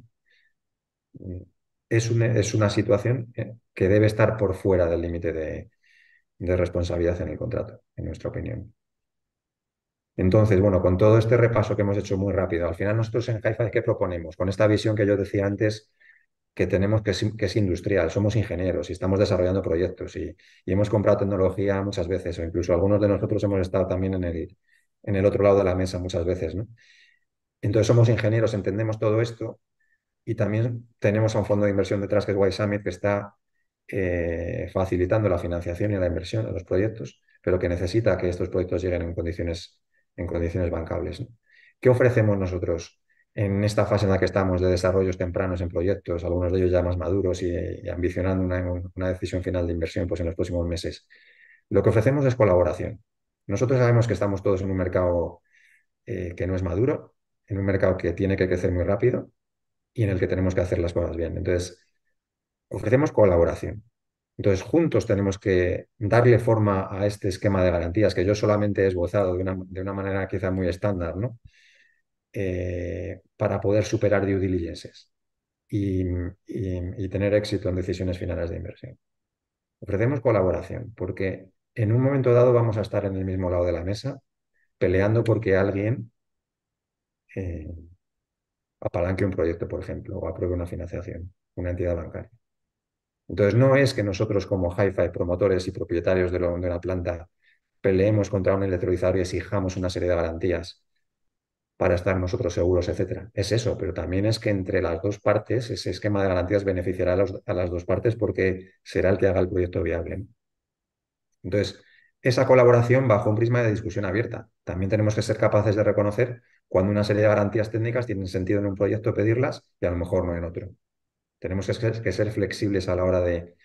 Mm, es, una, situación eh, que debe estar por fuera del límite de, responsabilidad en el contrato, en nuestra opinión. Entonces, bueno, con todo este repaso que hemos hecho muy rápido, al final nosotros en hi ¿qué proponemos? Con esta visión que yo decía antes, que tenemos que es, industrial, somos ingenieros y estamos desarrollando proyectos y, hemos comprado tecnología muchas veces, o incluso algunos de nosotros hemos estado también en el, en el otro lado de la mesa muchas veces, ¿no? Entonces somos ingenieros, entendemos todo esto y también tenemos a un fondo de inversión detrás que es Y Summit, que está eh, facilitando la financiación y la inversión de los proyectos, pero que necesita que estos proyectos lleguen en condiciones, en condiciones bancables. ¿Qué ofrecemos nosotros en esta fase en la que estamos de desarrollos tempranos en proyectos, algunos de ellos ya más maduros y, ambicionando una, decisión final de inversión pues, en los próximos meses? Lo que ofrecemos es colaboración. Nosotros sabemos que estamos todos en un mercado eh, que no es maduro, en un mercado que tiene que crecer muy rápido y en el que tenemos que hacer las cosas bien. Entonces, ofrecemos colaboración. Entonces, juntos tenemos que darle forma a este esquema de garantías que yo solamente he esbozado de una, de una manera quizá muy estándar, ¿no? Eh, para poder superar due diligences y tener éxito en decisiones finales de inversión. Ofrecemos colaboración porque en un momento dado vamos a estar en el mismo lado de la mesa peleando porque alguien eh, apalanque un proyecto, por ejemplo, o apruebe una financiación, una entidad bancaria. Entonces, no es que nosotros como hi fi promotores y propietarios de, una planta, peleemos contra un electrolizador y exijamos una serie de garantías para estar nosotros seguros, etcétera. Es eso, pero también es que entre las dos partes, ese esquema de garantías beneficiará a, a las dos partes porque será el que haga el proyecto viable. Entonces, esa colaboración bajo un prisma de discusión abierta. También tenemos que ser capaces de reconocer cuando una serie de garantías técnicas tienen sentido en un proyecto pedirlas y a lo mejor no en otro. Tenemos que ser, flexibles a la hora de,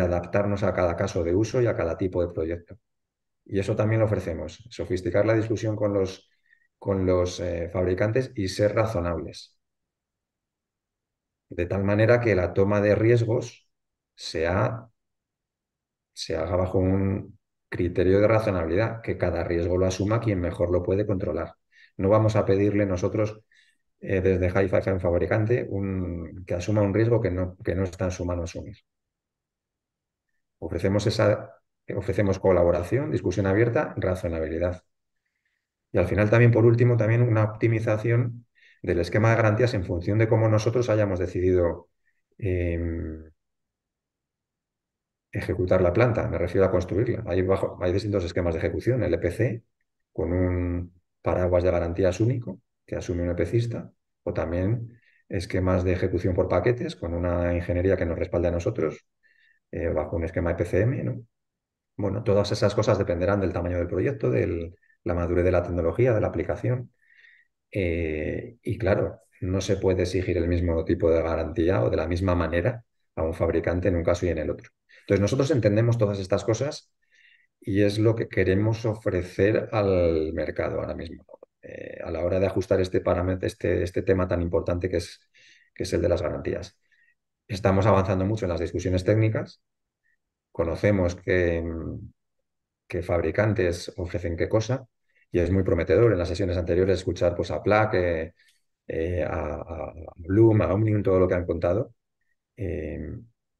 adaptarnos a cada caso de uso y a cada tipo de proyecto. Y eso también lo ofrecemos, sofisticar la discusión con los, eh, fabricantes y ser razonables. De tal manera que la toma de riesgos sea, se haga bajo un criterio de razonabilidad, que cada riesgo lo asuma quien mejor lo puede controlar. No vamos a pedirle nosotros eh, desde Haifa a un fabricante que asuma un riesgo que no, que no está en su mano asumir. Ofrecemos, esa, ofrecemos colaboración, discusión abierta, razonabilidad. Y al final también, por último, también una optimización del esquema de garantías en función de cómo nosotros hayamos decidido em, ejecutar la planta, me refiero a construirla. Hay, hay distintos esquemas de ejecución, el EPC, con un paraguas de garantías único que asume un EPCista, o también esquemas de ejecución por paquetes con una ingeniería que nos respalde a nosotros eh, bajo un esquema EPCM. Bueno, todas esas cosas dependerán del tamaño del proyecto, de la madurez de la tecnología, de la aplicación. Eh, y claro, no se puede exigir el mismo tipo de garantía o de la misma manera a un fabricante en un caso y en el otro. Entonces, nosotros entendemos todas estas cosas y es lo que queremos ofrecer al mercado ahora mismo. Eh, a la hora de ajustar este, parámetro, este, este tema tan importante que es, que es el de las garantías. Estamos avanzando mucho en las discusiones técnicas. Conocemos qué que fabricantes ofrecen qué cosa y es muy prometedor en las sesiones anteriores escuchar pues, a Plaque, eh, a, Bloom, a Omnium, todo lo que han contado. Eh,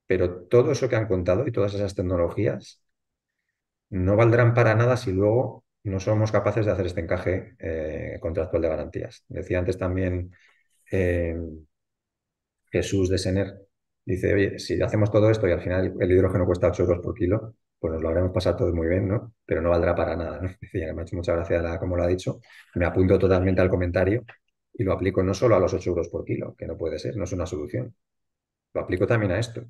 pero todo eso que han contado y todas esas tecnologías no valdrán para nada si luego no somos capaces de hacer este encaje eh, contractual de garantías. Decía antes también eh, Jesús de Sener, dice, oye, si hacemos todo esto y al final el hidrógeno cuesta 8 euros por kilo, pues nos lo habremos pasado todo muy bien, ¿no? Pero no valdrá para nada, ¿no? Decía, me ha hecho mucha gracia la, como lo ha dicho, me apunto totalmente al comentario y lo aplico no solo a los 8 euros por kilo, que no puede ser, no es una solución, lo aplico también a esto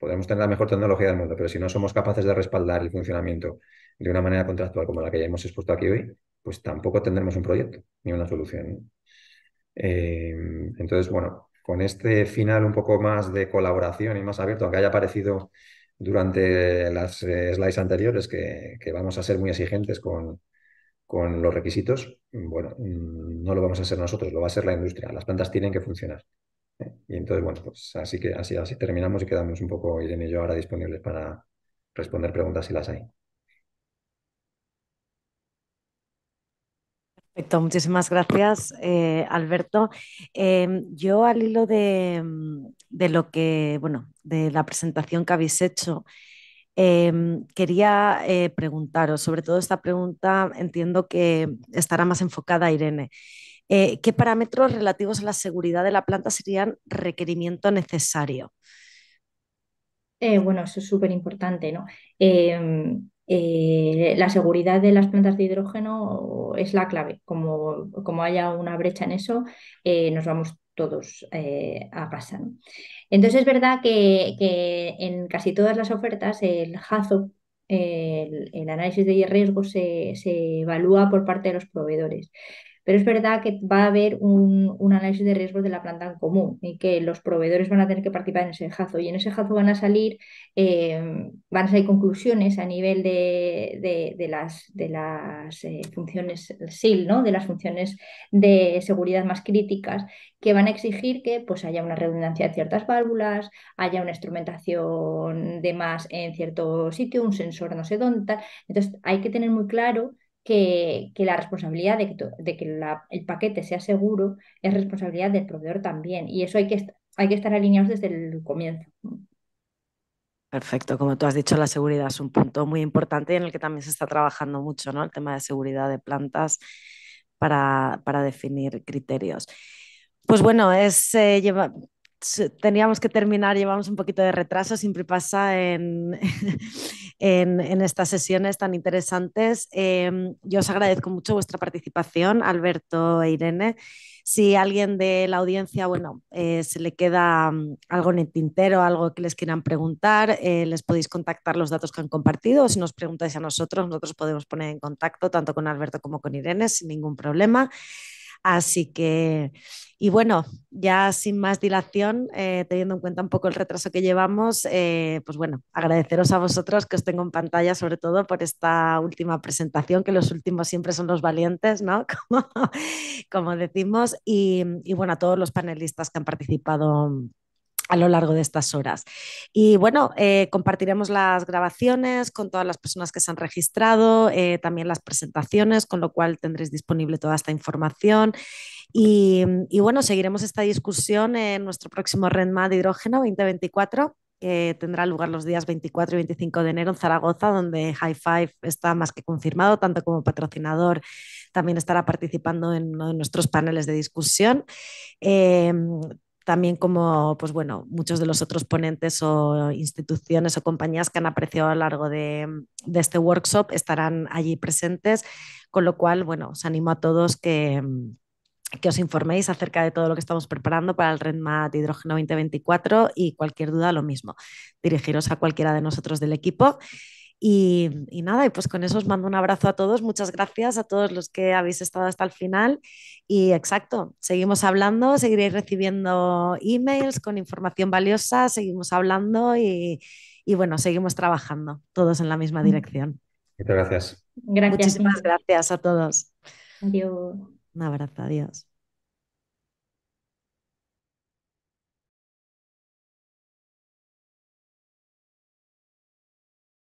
podemos tener la mejor tecnología del mundo, pero si no somos capaces de respaldar el funcionamiento de una manera contractual como la que ya hemos expuesto aquí hoy, pues tampoco tendremos un proyecto ni una solución. Eh, entonces, bueno, con este final un poco más de colaboración y más abierto, aunque haya parecido durante las eh, slides anteriores que, vamos a ser muy exigentes con, con los requisitos, bueno, mm, no lo vamos a hacer nosotros, lo va a ser la industria. Las plantas tienen que funcionar. Y entonces, bueno, pues así que así, así terminamos y quedamos un poco Irene y yo ahora disponibles para responder preguntas si las hay. Perfecto, muchísimas gracias, eh, Alberto. Em, yo al hilo de, lo que, bueno, de la presentación que habéis hecho, em, quería eh, preguntaros, sobre todo esta pregunta entiendo que estará más enfocada a Irene. Eh, ¿qué parámetros relativos a la seguridad de la planta serían requerimiento necesario? Eh, bueno, eso es súper importante, ¿no? Em, eh, la seguridad de las plantas de hidrógeno es la clave. Como, haya una brecha en eso, nos vamos todos a pasar. Entonces es verdad que, en casi todas las ofertas el Hazo, el, análisis de riesgo, se, se evalúa por parte de los proveedores. Pero es verdad que va a haber un, análisis de riesgos de la planta en común y que los proveedores van a tener que participar en ese jazo y en ese jazo van a salir, em, van a salir conclusiones a nivel de, las, de las eh, funciones SIL, ¿no? de las funciones de seguridad más críticas que van a exigir que pues, haya una redundancia de ciertas válvulas, haya una instrumentación de más en cierto sitio, un sensor no sé dónde. Entonces hay que tener muy claro que, la responsabilidad de que, el paquete sea seguro es responsabilidad del proveedor también. Y eso hay que, hay que estar alineados desde el comienzo. Perfecto, como tú has dicho, la seguridad es un punto muy importante en el que también se está trabajando mucho, ¿no? El tema de seguridad de plantas para, para definir criterios. Pues bueno, es, eh, llevar teníamos que terminar, llevamos un poquito de retraso, siempre pasa en, estas sesiones tan interesantes. Em, yo os agradezco mucho vuestra participación, Alberto e Irene. Si alguien de la audiencia, bueno, eh, se le queda mm, algo en el tintero, algo que les quieran preguntar, eh, les podéis contactar los datos que han compartido. si nos preguntáis a nosotros, nosotros podemos poner en contacto tanto con Alberto como con Irene sin ningún problema. Así que, y bueno, ya sin más dilación, eh, teniendo en cuenta un poco el retraso que llevamos, eh, pues bueno, agradeceros a vosotros que os tengo en pantalla, sobre todo por esta última presentación, que los últimos siempre son los valientes, ¿no? Como, como decimos, y, y bueno, a todos los panelistas que han participado a lo largo de estas horas. Y bueno, eh, compartiremos las grabaciones con todas las personas que se han registrado, eh, también las presentaciones, con lo cual tendréis disponible toda esta información. Y, bueno, seguiremos esta discusión en nuestro próximo renmad de hidrógeno 2024 que tendrá lugar los días 24 y 25 de enero en Zaragoza, donde High Five está más que confirmado, tanto como patrocinador, también estará participando en uno de nuestros paneles de discusión. Eh, también como, pues bueno, muchos de los otros ponentes o instituciones o compañías que han apreciado a lo largo mm, de, este workshop estarán allí presentes, con lo cual, bueno, os animo a todos que, mm, que os informéis acerca de todo lo que estamos preparando para el RedMat Hidrógeno 2024 y cualquier duda lo mismo. Dirigiros a cualquiera de nosotros del equipo. Y, nada, y pues con eso os mando un abrazo a todos. Muchas gracias a todos los que habéis estado hasta el final. Y exacto, seguimos hablando, seguiréis recibiendo emails con información valiosa, seguimos hablando y, bueno, seguimos trabajando todos en la misma dirección. Muchas gracias. gracias. Muchísimas gracias a todos. Adiós. Un abrazo, adiós.